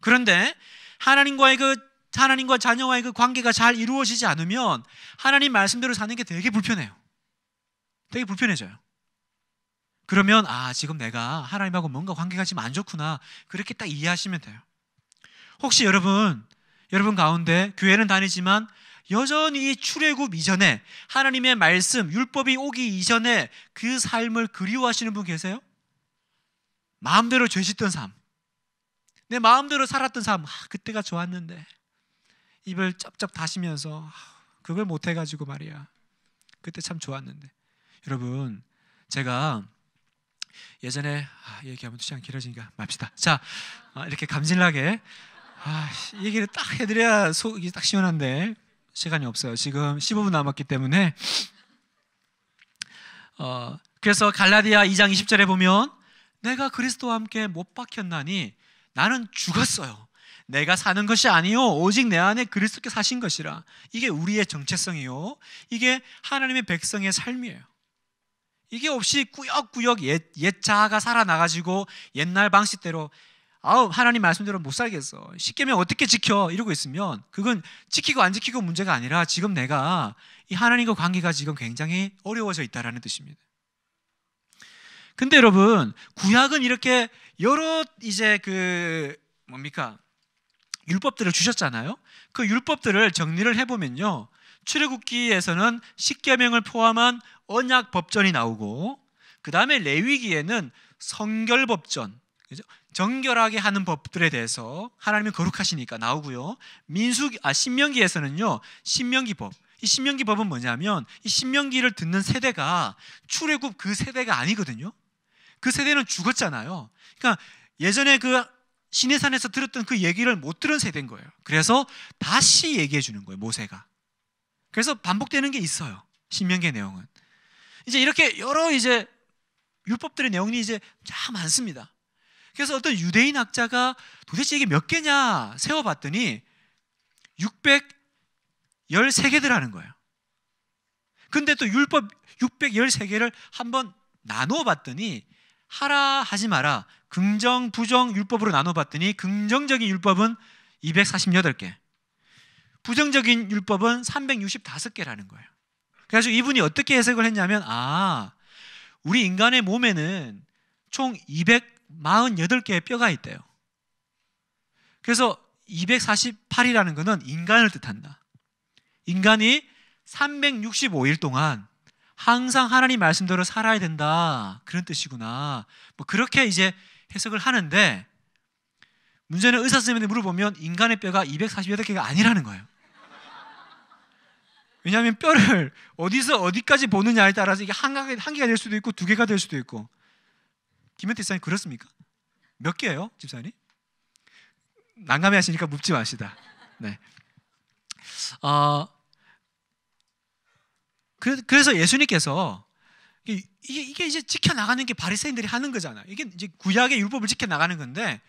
그런데 하나님과의 그 하나님과 자녀와의 그 관계가 잘 이루어지지 않으면 하나님 말씀대로 사는 게 되게 불편해요. 되게 불편해져요. 그러면 아 지금 내가 하나님하고 뭔가 관계가 지금 안 좋구나 그렇게 딱 이해하시면 돼요. 혹시 여러분 여러분 가운데 교회는 다니지만 여전히 출애굽 이전에 하나님의 말씀 율법이 오기 이전에 그 삶을 그리워하시는 분 계세요? 마음대로 죄짓던 삶, 내 마음대로 살았던 삶, 아, 그때가 좋았는데 입을 쩝쩝 다시면서 아, 그걸 못해가지고 말이야. 그때 참 좋았는데 여러분 제가 예전에 아, 얘기하면 시간 길어지니까 맙시다. 자, 아, 이렇게 감질나게 아, 얘기를 딱 해드려야 속이 딱 시원한데 시간이 없어요. 지금 15분 남았기 때문에 어, 그래서 갈라디아 2장 20절에 보면 내가 그리스도와 함께 못 박혔나니 나는 죽었어요. 내가 사는 것이 아니요 오직 내 안에 그리스도께 사신 것이라. 이게 우리의 정체성이요. 이게 하나님의 백성의 삶이에요. 이게 없이 꾸역꾸역 옛, 옛 자아가 살아나가지고 옛날 방식대로 아우 하나님 말씀대로 못 살겠어 십계명 어떻게 지켜 이러고 있으면 그건 지키고 안 지키고 문제가 아니라 지금 내가 이 하나님과 관계가 지금 굉장히 어려워져 있다라는 뜻입니다. 근데 여러분 구약은 이렇게 여러 이제 그 뭡니까 율법들을 주셨잖아요. 그 율법들을 정리를 해보면요. 출애굽기에서는 십계명을 포함한 언약 법전이 나오고 그 다음에 레위기에는 성결 법전 그죠? 정결하게 하는 법들에 대해서 하나님이 거룩하시니까 나오고요. 민수 아 신명기에서는요 신명기법 이 신명기법은 뭐냐면 이 신명기를 듣는 세대가 출애굽 그 세대가 아니거든요. 그 세대는 죽었잖아요. 그러니까 예전에 그 신해산에서 들었던 그 얘기를 못 들은 세대인 거예요. 그래서 다시 얘기해 주는 거예요 모세가. 그래서 반복되는 게 있어요 신명기의 내용은. 이제 이렇게 여러 이제 율법들의 내용이 이제 참 많습니다. 그래서 어떤 유대인 학자가 도대체 이게 몇 개냐 세어봤더니 613개더라는 거예요. 근데 또 율법 613개를 한번 나누어 봤더니 하라 하지 마라 긍정 부정 율법으로 나눠 봤더니 긍정적인 율법은 248개 부정적인 율법은 365개라는 거예요 그래서 이분이 어떻게 해석을 했냐면 아 우리 인간의 몸에는 총 248개의 뼈가 있대요. 그래서 248이라는 것은 인간을 뜻한다. 인간이 365일 동안 항상 하나님 말씀대로 살아야 된다. 그런 뜻이구나. 뭐 그렇게 이제 해석을 하는데 문제는 의사 선생님한테 물어보면 인간의 뼈가 248개가 아니라는 거예요. 왜냐하면 뼈를 어디서 어디까지 보느냐에 따라서 이게 한, 한 개가 될 수도 있고 두 개가 될 수도 있고 김현태 집사님 그렇습니까? 몇 개예요 집사님? 난감해 하시니까 묻지 마시다 네. 어, 그래서 예수님께서 이게, 이게 이제 지켜나가는 게 바리새인들이 하는 거잖아요. 이게 이제 구약의 율법을 지켜나가는 건데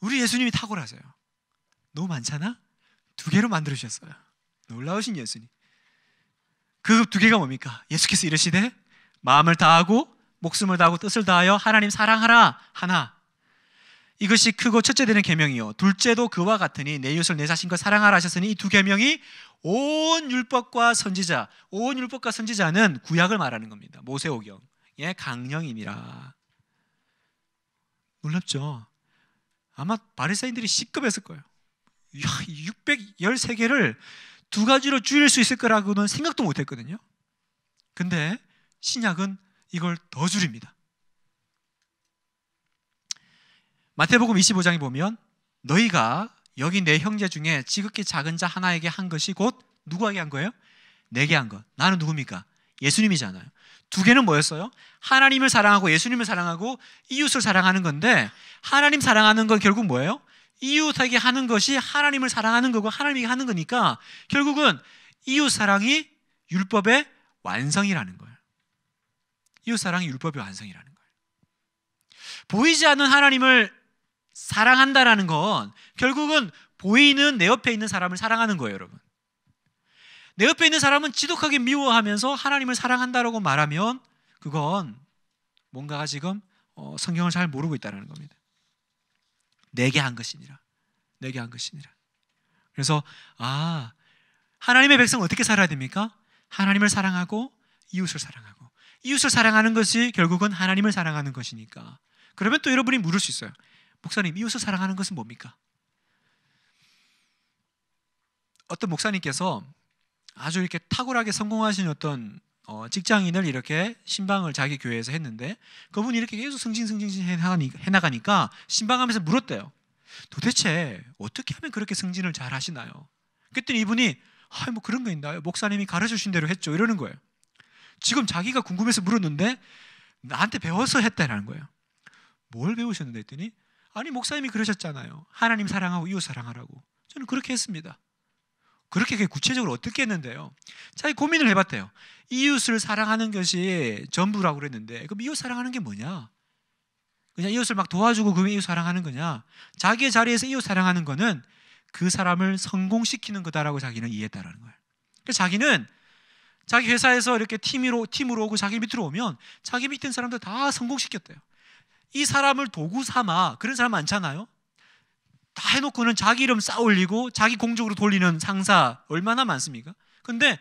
우리 예수님이 탁월하세요. 너무 많잖아? 두 개로 만들어 주셨어요. 놀라우신 예수님. 그두 개가 뭡니까? 예수께서 이르시되 마음을 다하고 목숨을 다하고 뜻을 다하여 하나님 사랑하라 하나 이것이 크고 첫째 되는 계명이요 둘째도 그와 같으니 내 이웃을 내 자신과 사랑하라 하셨으니 이 두 계명이 온 율법과 선지자 온 율법과 선지자는 구약을 말하는 겁니다 모세오경의 예, 강령임니라 놀랍죠 아마 바리새인들이 시급했을 거예요 613개를 두 가지로 줄일 수 있을 거라고는 생각도 못 했거든요. 근데 신약은 이걸 더 줄입니다. 마태복음 25장에 보면 너희가 여기 내 형제 중에 지극히 작은 자 하나에게 한 것이 곧 누구에게 한 거예요? 내게 한 것. 나는 누굽니까? 예수님이잖아요. 두 개는 뭐였어요? 하나님을 사랑하고 예수님을 사랑하고 이웃을 사랑하는 건데 하나님 사랑하는 건 결국 뭐예요? 이웃에게 하는 것이 하나님을 사랑하는 거고 하나님이 하는 거니까 결국은 이웃 사랑이 율법의 완성이라는 거예요. 이웃 사랑이 율법의 완성이라는 거예요. 보이지 않는 하나님을 사랑한다라는 건 결국은 보이는 내 옆에 있는 사람을 사랑하는 거예요, 여러분. 내 옆에 있는 사람은 지독하게 미워하면서 하나님을 사랑한다라고 말하면 그건 뭔가가 지금 어, 성경을 잘 모르고 있다는 겁니다. 내게 한 것이니라. 내게 한 것이니라. 그래서 아 하나님의 백성은 어떻게 살아야 됩니까? 하나님을 사랑하고 이웃을 사랑하고 이웃을 사랑하는 것이 결국은 하나님을 사랑하는 것이니까. 그러면 또 여러분이 물을 수 있어요. 목사님, 이웃을 사랑하는 것은 뭡니까? 어떤 목사님께서 아주 이렇게 탁월하게 성공하신 어떤 어, 직장인을 이렇게 신방을 자기 교회에서 했는데 그분이 이렇게 계속 승진승진승 해나가니까 신방하면서 물었대요. 도대체 어떻게 하면 그렇게 승진을 잘 하시나요? 그랬더니 이분이 아, 뭐 그런 거 있나요? 목사님이 가르쳐 주신 대로 했죠. 이러는 거예요. 지금 자기가 궁금해서 물었는데 나한테 배워서 했다라는 거예요. 뭘 배우셨는데 했더니 아니 목사님이 그러셨잖아요. 하나님 사랑하고 이웃 사랑하라고. 저는 그렇게 했습니다. 그렇게 구체적으로 어떻게 했는데요? 자기 고민을 해봤대요. 이웃을 사랑하는 것이 전부라고 그랬는데 그럼 이웃 사랑하는 게 뭐냐? 그냥 이웃을 막 도와주고 그 이웃 사랑하는 거냐? 자기의 자리에서 이웃 사랑하는 거는 그 사람을 성공시키는 거다라고 자기는 이해했다라는 거예요. 그러니 자기는 자기 회사에서 이렇게 팀으로 팀으로 오고 자기 밑으로 오면 자기 밑에 있는 사람들 다 성공시켰대요. 이 사람을 도구 삼아 그런 사람 많잖아요. 다 해놓고는 자기 이름 쌓아 올리고 자기 공적으로 돌리는 상사 얼마나 많습니까? 근데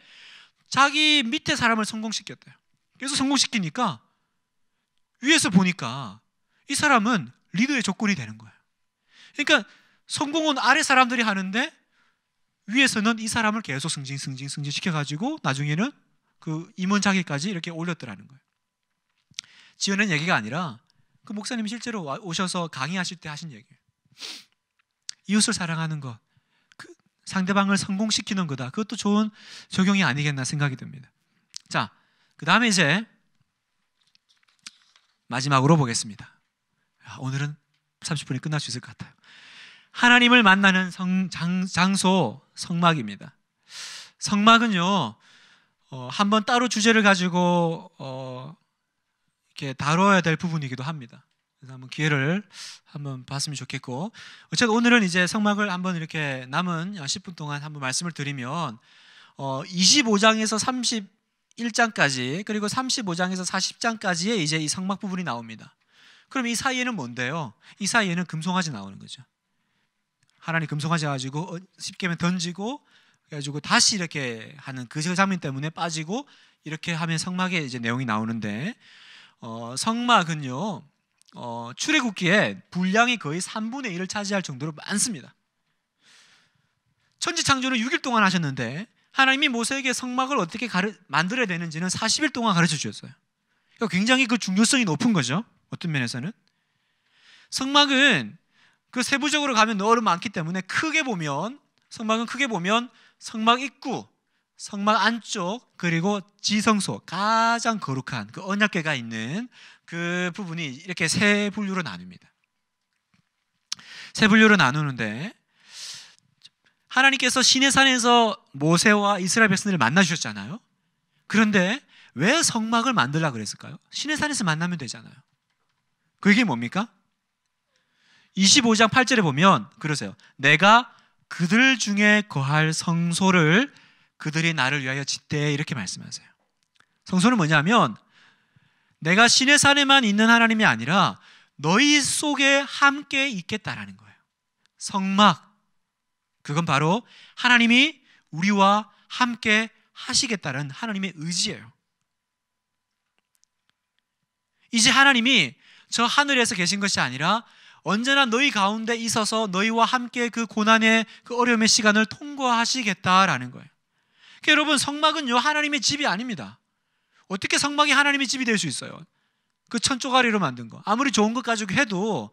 자기 밑에 사람을 성공시켰대요. 그래서 성공시키니까 위에서 보니까 이 사람은 리더의 조건이 되는 거예요. 그러니까 성공은 아래 사람들이 하는데 위에서는 이 사람을 계속 승진, 승진, 승진 시켜가지고 나중에는 그 임원 자기까지 이렇게 올렸더라는 거예요. 지어낸 얘기가 아니라 그 목사님 이 실제로 오셔서 강의하실 때 하신 얘기예요. 이웃을 사랑하는 것, 그 상대방을 성공시키는 거다. 그것도 좋은 적용이 아니겠나 생각이 듭니다. 자, 그 다음에 이제 마지막으로 보겠습니다. 아, 오늘은 30분이 끝날 수 있을 것 같아요. 하나님을 만나는 성, 장, 장소 성막입니다. 성막은요 어, 한번 따로 주제를 가지고 어, 이렇게 다뤄야 될 부분이기도 합니다. 그래서 한번 기회를 한번 봤으면 좋겠고 어쨌든 오늘은 이제 성막을 한번 이렇게 남은 10분 동안 한번 말씀을 드리면 어 25장에서 31장까지 그리고 35장에서 40장까지의 이제 이 성막 부분이 나옵니다. 그럼 이 사이에는 뭔데요? 이 사이에는 금송아지 나오는 거죠. 하나님 금송아지 가지고 어, 십계면 던지고 가지고 다시 이렇게 하는 그 장면 때문에 빠지고 이렇게 하면 성막에 이제 내용이 나오는데 어 성막은요 어, 출애굽기에 분량이 거의 3분의 1을 차지할 정도로 많습니다. 천지 창조는 6일 동안 하셨는데 하나님이 모세에게 성막을 어떻게 가르, 만들어야 되는지는 40일 동안 가르쳐 주셨어요. 그러니까 굉장히 그 중요성이 높은 거죠. 어떤 면에서는 성막은 그 세부적으로 가면 너무 많기 때문에 크게 보면 성막은 크게 보면 성막 입구, 성막 안쪽 그리고 지성소 가장 거룩한 그 언약궤가 있는 그 부분이 이렇게 세 분류로 나눕니다. 세 분류로 나누는데 하나님께서 시내 산에서 모세와 이스라엘 백성을 만나 주셨잖아요. 그런데 왜 성막을 만들라 그랬을까요? 시내 산에서 만나면 되잖아요. 그게 뭡니까? 25장 8절에 보면 그러세요. 내가 그들 중에 거할 성소를 그들이 나를 위하여 짓되 이렇게 말씀하세요. 성소는 뭐냐면 내가 신의 산에만 있는 하나님이 아니라 너희 속에 함께 있겠다라는 거예요. 성막 그건 바로 하나님이 우리와 함께 하시겠다는 하나님의 의지예요. 이제 하나님이 저 하늘에서 계신 것이 아니라 언제나 너희 가운데 있어서 너희와 함께 그 고난의 그 어려움의 시간을 통과하시겠다라는 거예요. 그러니까 여러분 성막은요 하나님의 집이 아닙니다. 어떻게 성막이 하나님의 집이 될 수 있어요? 그 천조가리로 만든 거 아무리 좋은 것 가지고 해도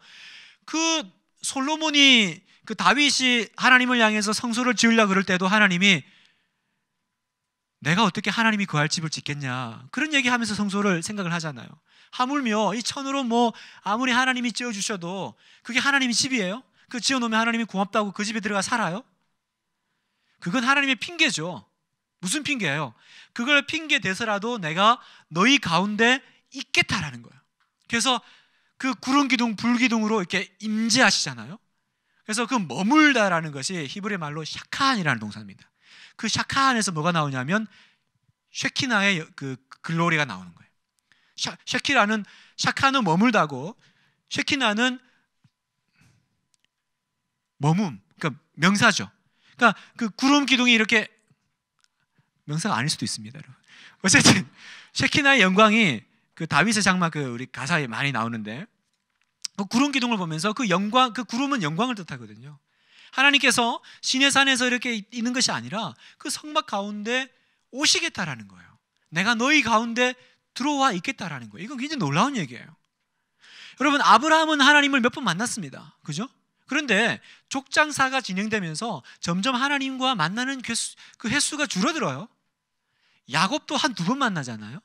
그 솔로몬이 그 다윗이 하나님을 향해서 성소를 지으려 그럴 때도 하나님이 내가 어떻게 하나님이 그 할 집을 짓겠냐 그런 얘기하면서 성소를 생각을 하잖아요. 하물며 이 천으로 뭐 아무리 하나님이 지어 주셔도 그게 하나님이 집이에요? 그 지어 놓으면 하나님이 고맙다고 그 집에 들어가 살아요? 그건 하나님의 핑계죠. 무슨 핑계예요? 그걸 핑계 대서라도 내가 너희 가운데 있겠다라는 거예요. 그래서 그 구름 기둥, 불 기둥으로 이렇게 임재하시잖아요. 그래서 그 머물다라는 것이 히브리 말로 샤칸이라는 동사입니다. 그 샤칸에서 뭐가 나오냐면 쉐키나의 그 글로리가 나오는 거예요. 샤, 쉐키라는 샤칸은 머물다고 쉐키나는 머뭄, 그러니까 명사죠. 그러니까 그 구름 기둥이 이렇게 명사가 아닐 수도 있습니다, 여러분. 어쨌든 쉐키나의 영광이 그 다윗의 장막 그 우리 가사에 많이 나오는데 그 구름 기둥을 보면서 그 영광 그 구름은 영광을 뜻하거든요. 하나님께서 시내산에서 이렇게 있는 것이 아니라 그 성막 가운데 오시겠다라는 거예요. 내가 너희 가운데 들어와 있겠다라는 거예요. 이건 굉장히 놀라운 얘기예요. 여러분 아브라함은 하나님을 몇 번 만났습니다. 그죠? 그런데 족장사가 진행되면서 점점 하나님과 만나는 그 횟수가 줄어들어요. 야곱도 한 두 번 만나잖아요.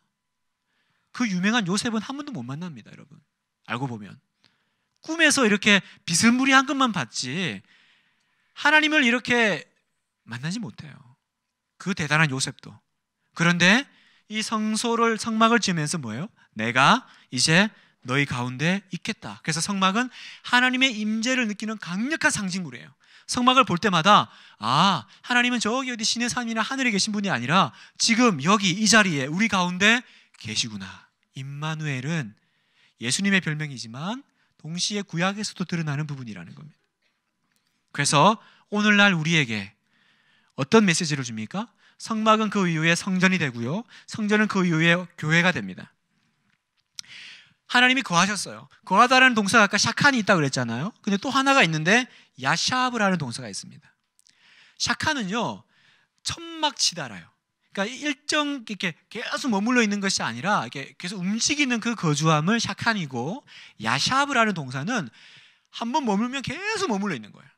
그 유명한 요셉은 한 번도 못 만납니다, 여러분. 알고 보면 꿈에서 이렇게 비스무리한 것만 봤지 하나님을 이렇게 만나지 못해요. 그 대단한 요셉도. 그런데 이 성소를 성막을 지으면서 뭐예요? 내가 이제 너희 가운데 있겠다. 그래서 성막은 하나님의 임재를 느끼는 강력한 상징물이에요. 성막을 볼 때마다 아 하나님은 저기 어디 신의 산이나 하늘에 계신 분이 아니라 지금 여기 이 자리에 우리 가운데 계시구나. 임마누엘은 예수님의 별명이지만 동시에 구약에서도 드러나는 부분이라는 겁니다. 그래서 오늘날 우리에게 어떤 메시지를 줍니까? 성막은 그 이후에 성전이 되고요. 성전은 그 이후에 교회가 됩니다. 하나님이 거하셨어요. 거하다라는 동사가 아까 샤칸이 있다고 그랬잖아요. 근데 또 하나가 있는데 야샵을라는 동사가 있습니다. 샤카는요 천막 치다라요. 그러니까 일정 이렇게 계속 머물러 있는 것이 아니라 이렇게 계속 움직이는 그 거주함을 샤칸이고 야샵을하는 동사는 한번 머물면 계속 머물러 있는 거예요.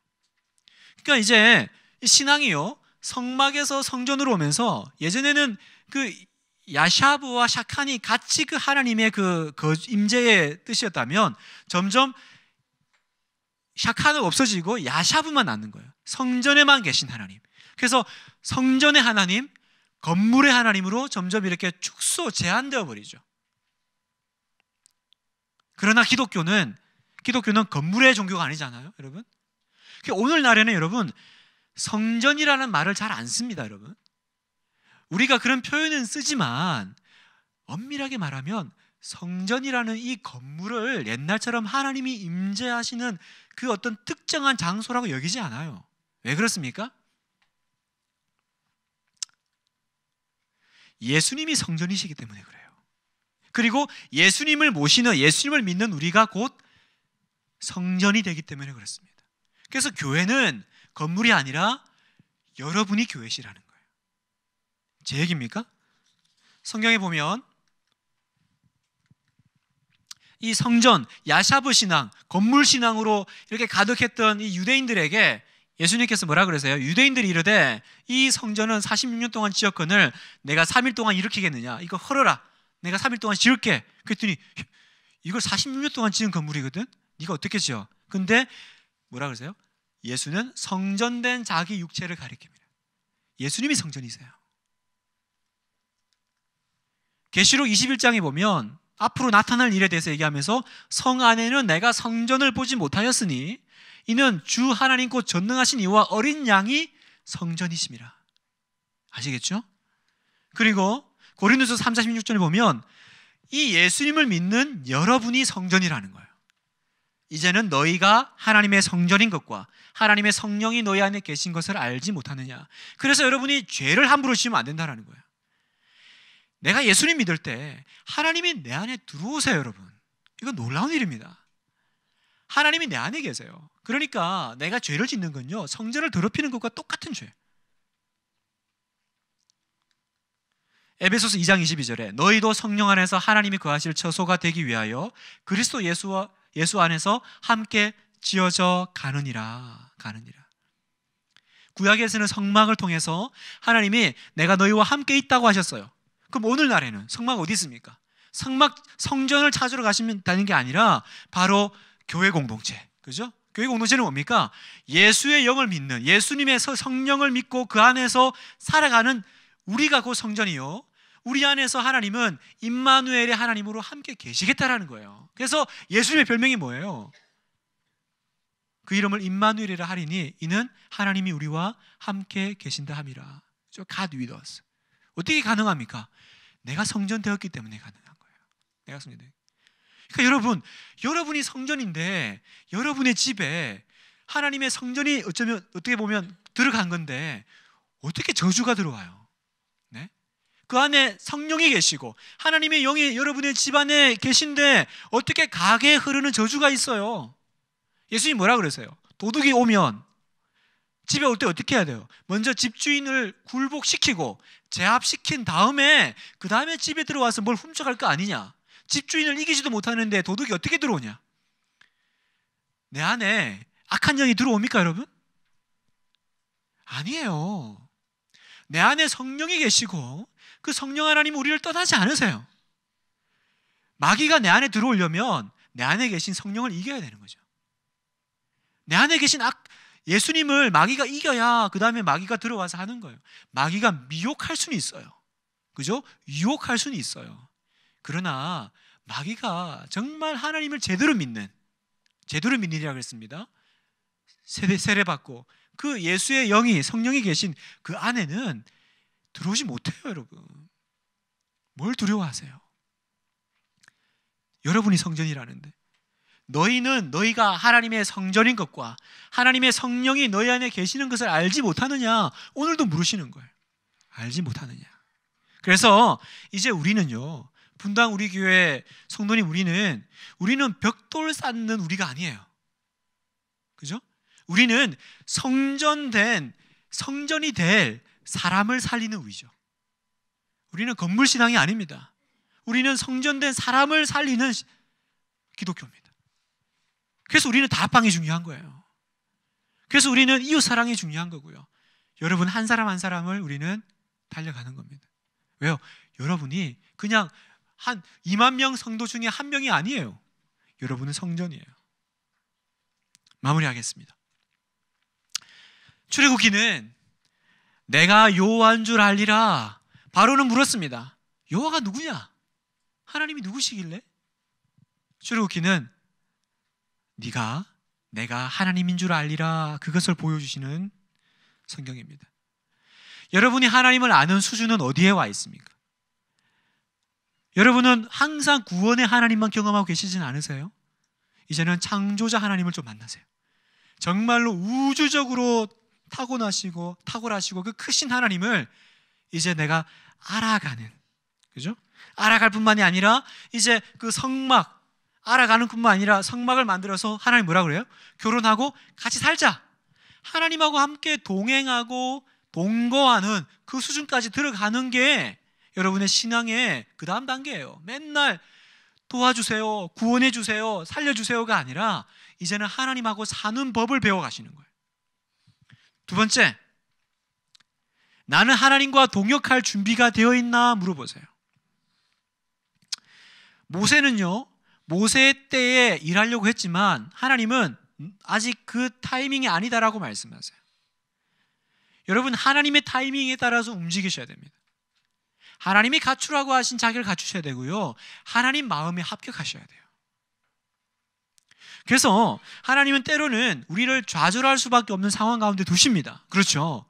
그러니까 이제 신앙이요 성막에서 성전으로 오면서 예전에는 그 야샤브와 샤칸이 같이 그 하나님의 그 임재의 뜻이었다면 점점 샤카는 없어지고 야샤브만 남는 거예요. 성전에만 계신 하나님. 그래서 성전의 하나님, 건물의 하나님으로 점점 이렇게 축소 제한되어 버리죠. 그러나 기독교는 기독교는 건물의 종교가 아니잖아요, 여러분. 그러니까 오늘날에는 여러분 성전이라는 말을 잘 안 씁니다, 여러분. 우리가 그런 표현은 쓰지만 엄밀하게 말하면 성전이라는 이 건물을 옛날처럼 하나님이 임재하시는 그 어떤 특정한 장소라고 여기지 않아요. 왜 그렇습니까? 예수님이 성전이시기 때문에 그래요. 그리고 예수님을 모시는 예수님을 믿는 우리가 곧 성전이 되기 때문에 그렇습니다. 그래서 교회는 건물이 아니라 여러분이 교회시라는 거예요. 제 얘기입니까? 성경에 보면 이 성전 야샤브 신앙, 건물 신앙으로 이렇게 가득했던 이 유대인들에게 예수님께서 뭐라 그러세요? 유대인들이 이르되 이 성전은 46년 동안 지었건을 내가 3일 동안 일으키겠느냐? 이거 헐어라. 내가 3일 동안 지을게. 그랬더니 이걸 46년 동안 지은 건물이거든. 네가 어떻게 지어? 근데 뭐라 그러세요? 예수는 성전된 자기 육체를 가리킵니다. 예수님이 성전이세요. 계시록 21장에 보면 앞으로 나타날 일에 대해서 얘기하면서 성 안에는 내가 성전을 보지 못하였으니 이는 주 하나님 곧 전능하신 이와 어린 양이 성전이십니다. 아시겠죠? 그리고 고린도서 3 46절에 보면 이 예수님을 믿는 여러분이 성전이라는 거예요. 이제는 너희가 하나님의 성전인 것과 하나님의 성령이 너희 안에 계신 것을 알지 못하느냐. 그래서 여러분이 죄를 함부로 지으면 안 된다라는 거예요. 내가 예수님 믿을 때 하나님이 내 안에 들어오세요, 여러분. 이거 놀라운 일입니다. 하나님이 내 안에 계세요. 그러니까 내가 죄를 짓는 건요, 성전을 더럽히는 것과 똑같은 죄. 에베소서 2장 22절에 너희도 성령 안에서 하나님이 거하실 처소가 되기 위하여 그리스도 예수와 예수 안에서 함께 지어져 가느니라 가느니라. 구약에서는 성막을 통해서 하나님이 내가 너희와 함께 있다고 하셨어요. 그럼 오늘날에는 성막 어디 있습니까? 성막 성전을 찾으러 가시면 되는 게 아니라 바로 교회 공동체. 그죠? 교회 공동체는 뭡니까? 예수의 영을 믿는 예수님의 성령을 믿고 그 안에서 살아가는 우리가 그 성전이요. 우리 안에서 하나님은 임마누엘의 하나님으로 함께 계시겠다라는 거예요. 그래서 예수님의 별명이 뭐예요? 그 이름을 임마누엘이라 하리니 이는 하나님이 우리와 함께 계신다 함이라. 갓 위더스. 어떻게 가능합니까? 내가 성전 되었기 때문에 가능한 거예요. 내가 성전 되 그러니까 여러분, 여러분이 성전인데 여러분의 집에 하나님의 성전이 어쩌면 어떻게 보면 들어간 건데 어떻게 저주가 들어와요? 네? 그 안에 성령이 계시고 하나님의 영이 여러분의 집 안에 계신데 어떻게 가게 흐르는 저주가 있어요? 예수님 뭐라 그러세요? 도둑이 오면 집에 올 때 어떻게 해야 돼요? 먼저 집주인을 굴복시키고 제압시킨 다음에 그 다음에 집에 들어와서 뭘 훔쳐갈 거 아니냐? 집주인을 이기지도 못하는데 도둑이 어떻게 들어오냐? 내 안에 악한 영이 들어옵니까, 여러분? 아니에요. 내 안에 성령이 계시고 그 성령 하나님 우리를 떠나지 않으세요. 마귀가 내 안에 들어오려면 내 안에 계신 성령을 이겨야 되는 거죠. 내 안에 계신 악, 예수님을 마귀가 이겨야 그 다음에 마귀가 들어와서 하는 거예요. 마귀가 미혹할 수는 있어요. 그죠? 유혹할 수는 있어요. 그러나 마귀가 정말 하나님을 제대로 믿는, 제대로 믿느라 그랬습니다. 세례, 세례받고 그 예수의 영이, 성령이 계신 그 안에는 들어오지 못해요, 여러분. 뭘 두려워하세요? 여러분이 성전이라는데. 너희는 너희가 하나님의 성전인 것과 하나님의 성령이 너희 안에 계시는 것을 알지 못하느냐? 오늘도 물으시는 거예요. 알지 못하느냐? 그래서 이제 우리는요. 분당 우리 교회 성도님 우리는 우리는 벽돌 쌓는 우리가 아니에요. 그죠? 우리는 성전된 성전이 될 사람을 살리는 우리죠. 우리는 건물 신앙이 아닙니다. 우리는 성전된 사람을 살리는 기독교입니다. 그래서 우리는 다방이 중요한 거예요. 그래서 우리는 이웃 사랑이 중요한 거고요. 여러분 한 사람 한 사람을 우리는 달려가는 겁니다. 왜요? 여러분이 그냥 한 2만 명 성도 중에 한 명이 아니에요. 여러분은 성전이에요. 마무리하겠습니다. 출애굽기는 내가 여호와인 줄 알리라. 바로는 물었습니다. 여호와가 누구냐? 하나님이 누구시길래? 출애굽기는 네가 내가 하나님인 줄 알리라 그것을 보여주시는 성경입니다. 여러분이 하나님을 아는 수준은 어디에 와 있습니까? 여러분은 항상 구원의 하나님만 경험하고 계시진 않으세요? 이제는 창조자 하나님을 좀 만나세요. 정말로 우주적으로 타고나시고 탁월하시고 그 크신 하나님을 이제 내가 알아가는 그죠? 알아갈 뿐만이 아니라 이제 그 성막 알아가는 뿐만 아니라 성막을 만들어서 하나님 뭐라 그래요? 결혼하고 같이 살자. 하나님하고 함께 동행하고 동거하는 그 수준까지 들어가는 게 여러분의 신앙의 그 다음 단계예요. 맨날 도와주세요, 구원해주세요, 살려주세요가 아니라 이제는 하나님하고 사는 법을 배워가시는 거예요. 두 번째, 나는 하나님과 동역할 준비가 되어 있나 물어보세요. 모세는요, 모세 때에 일하려고 했지만 하나님은 아직 그 타이밍이 아니다라고 말씀하세요. 여러분 하나님의 타이밍에 따라서 움직이셔야 됩니다. 하나님이 갖추라고 하신 자기를 갖추셔야 되고요. 하나님 마음에 합격하셔야 돼요. 그래서 하나님은 때로는 우리를 좌절할 수밖에 없는 상황 가운데 두십니다. 그렇죠?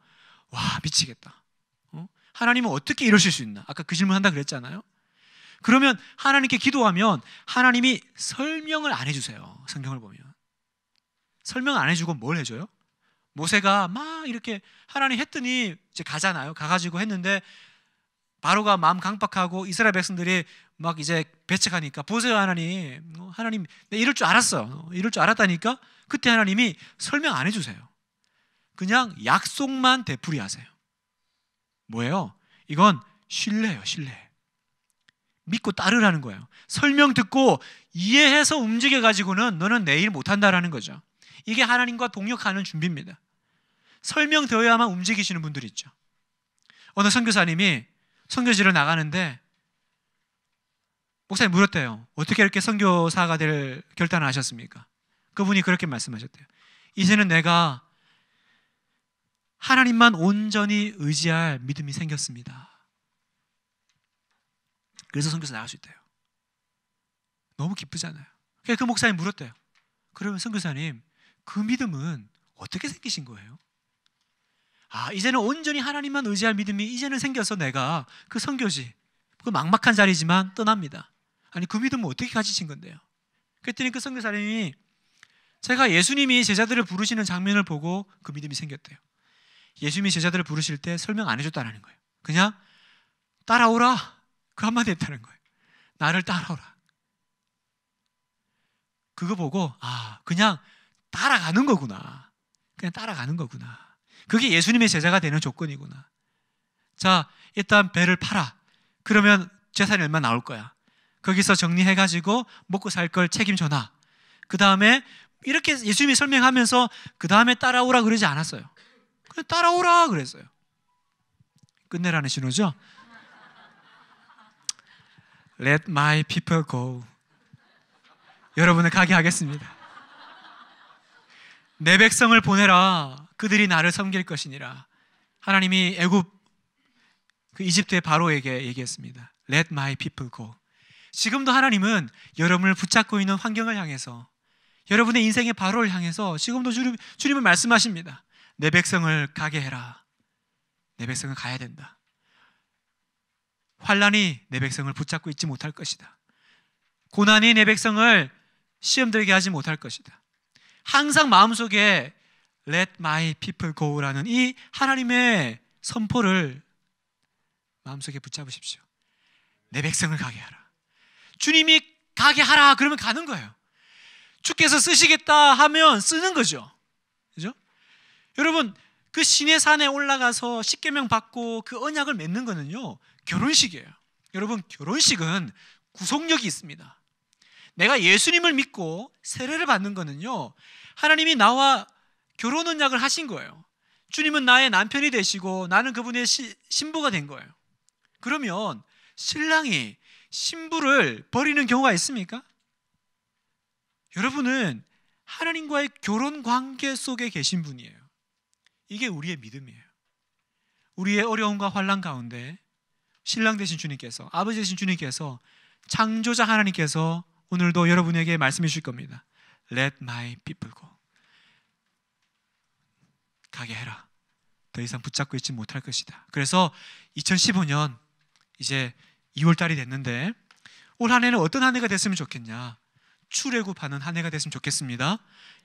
와 미치겠다. 어? 하나님은 어떻게 이러실 수 있나? 아까 그 질문 한다 그랬잖아요. 그러면 하나님께 기도하면 하나님이 설명을 안 해주세요. 성경을 보면. 설명 안 해주고 뭘 해줘요? 모세가 막 이렇게 하나님 했더니 이제 가잖아요. 가가지고 했는데 바로가 마음 강박하고 이스라엘 백성들이 막 이제 배척하니까 보세요 하나님 어, 하나님 내 이럴 줄 알았어 어, 이럴 줄 알았다니까 그때 하나님이 설명 안 해주세요 그냥 약속만 되풀이하세요 뭐예요 이건 신뢰예요 신뢰 믿고 따르라는 거예요. 설명 듣고 이해해서 움직여 가지고는 너는 내일 못 한다라는 거죠. 이게 하나님과 동역하는 준비입니다. 설명 되어야만 움직이시는 분들 있죠. 어느 선교사님이 선교지를 나가는데 목사님 물었대요. 어떻게 이렇게 선교사가 될 결단을 하셨습니까? 그분이 그렇게 말씀하셨대요. 이제는 내가 하나님만 온전히 의지할 믿음이 생겼습니다. 그래서 선교사 나갈 수 있대요. 너무 기쁘잖아요. 그 목사님 물었대요. 그러면 선교사님 그 믿음은 어떻게 생기신 거예요? 아 이제는 온전히 하나님만 의지할 믿음이 이제는 생겨서 내가 그 선교지 그 막막한 자리지만 떠납니다. 아니 그 믿음은 어떻게 가지신 건데요? 그랬더니 그 선교사님이 제가 예수님이 제자들을 부르시는 장면을 보고 그 믿음이 생겼대요. 예수님이 제자들을 부르실 때 설명 안 해줬다라는 거예요. 그냥 따라오라 그 한마디 했다는 거예요. 나를 따라오라. 그거 보고 아 그냥 따라가는 거구나. 그냥 따라가는 거구나. 그게 예수님의 제자가 되는 조건이구나. 자 일단 배를 팔아. 그러면 재산이 얼마 나올 거야. 거기서 정리해가지고 먹고 살 걸 책임져놔. 그 다음에 이렇게 예수님이 설명하면서 그 다음에 따라오라 그러지 않았어요. 그냥 따라오라 그랬어요. 끝내라는 신호죠. Let my people go. 여러분을 가게 하겠습니다. 내 백성을 보내라. 그들이 나를 섬길 것이니라. 하나님이 애굽 그 이집트의 바로에게 얘기했습니다. Let my people go. 지금도 하나님은 여러분을 붙잡고 있는 환경을 향해서 여러분의 인생의 바로를 향해서 지금도 주님, 주님은 말씀하십니다. 내 백성을 가게 해라. 내 백성을 가야 된다. 환란이 내 백성을 붙잡고 있지 못할 것이다. 고난이 내 백성을 시험 들게 하지 못할 것이다. 항상 마음속에 Let my people go라는 이 하나님의 선포를 마음속에 붙잡으십시오. 내 백성을 가게 하라. 주님이 가게 하라 그러면 가는 거예요. 주께서 쓰시겠다 하면 쓰는 거죠. 그죠? 여러분 그 신의 산에 올라가서 십계명 받고 그 언약을 맺는 거는요. 결혼식이에요. 여러분 결혼식은 구속력이 있습니다. 내가 예수님을 믿고 세례를 받는 거는요. 하나님이 나와 결혼 언약을 하신 거예요. 주님은 나의 남편이 되시고 나는 그분의 시, 신부가 된 거예요. 그러면 신랑이 신부를 버리는 경우가 있습니까? 여러분은 하나님과의 결혼 관계 속에 계신 분이에요. 이게 우리의 믿음이에요. 우리의 어려움과 환란 가운데 신랑 되신 주님께서 아버지 되신 주님께서 창조자 하나님께서 오늘도 여러분에게 말씀해 주실 겁니다. Let my people go. 가게 해라. 더 이상 붙잡고 있지 못할 것이다. 그래서 2015년 이제 2월 달이 됐는데 올 한해는 어떤 한해가 됐으면 좋겠냐? 출애굽하는 한해가 됐으면 좋겠습니다.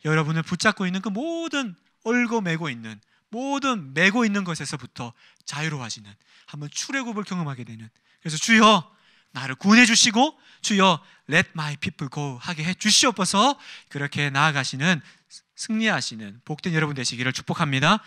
여러분을 붙잡고 있는 그 모든 얼고 매고 있는 모든 매고 있는 것에서부터 자유로워지는 한번 출애굽을 경험하게 되는 그래서 주여 나를 구원해 주시고 주여 let my people go 하게 해 주시옵소서 그렇게 나아가시는 승리하시는 복된 여러분 되시기를 축복합니다.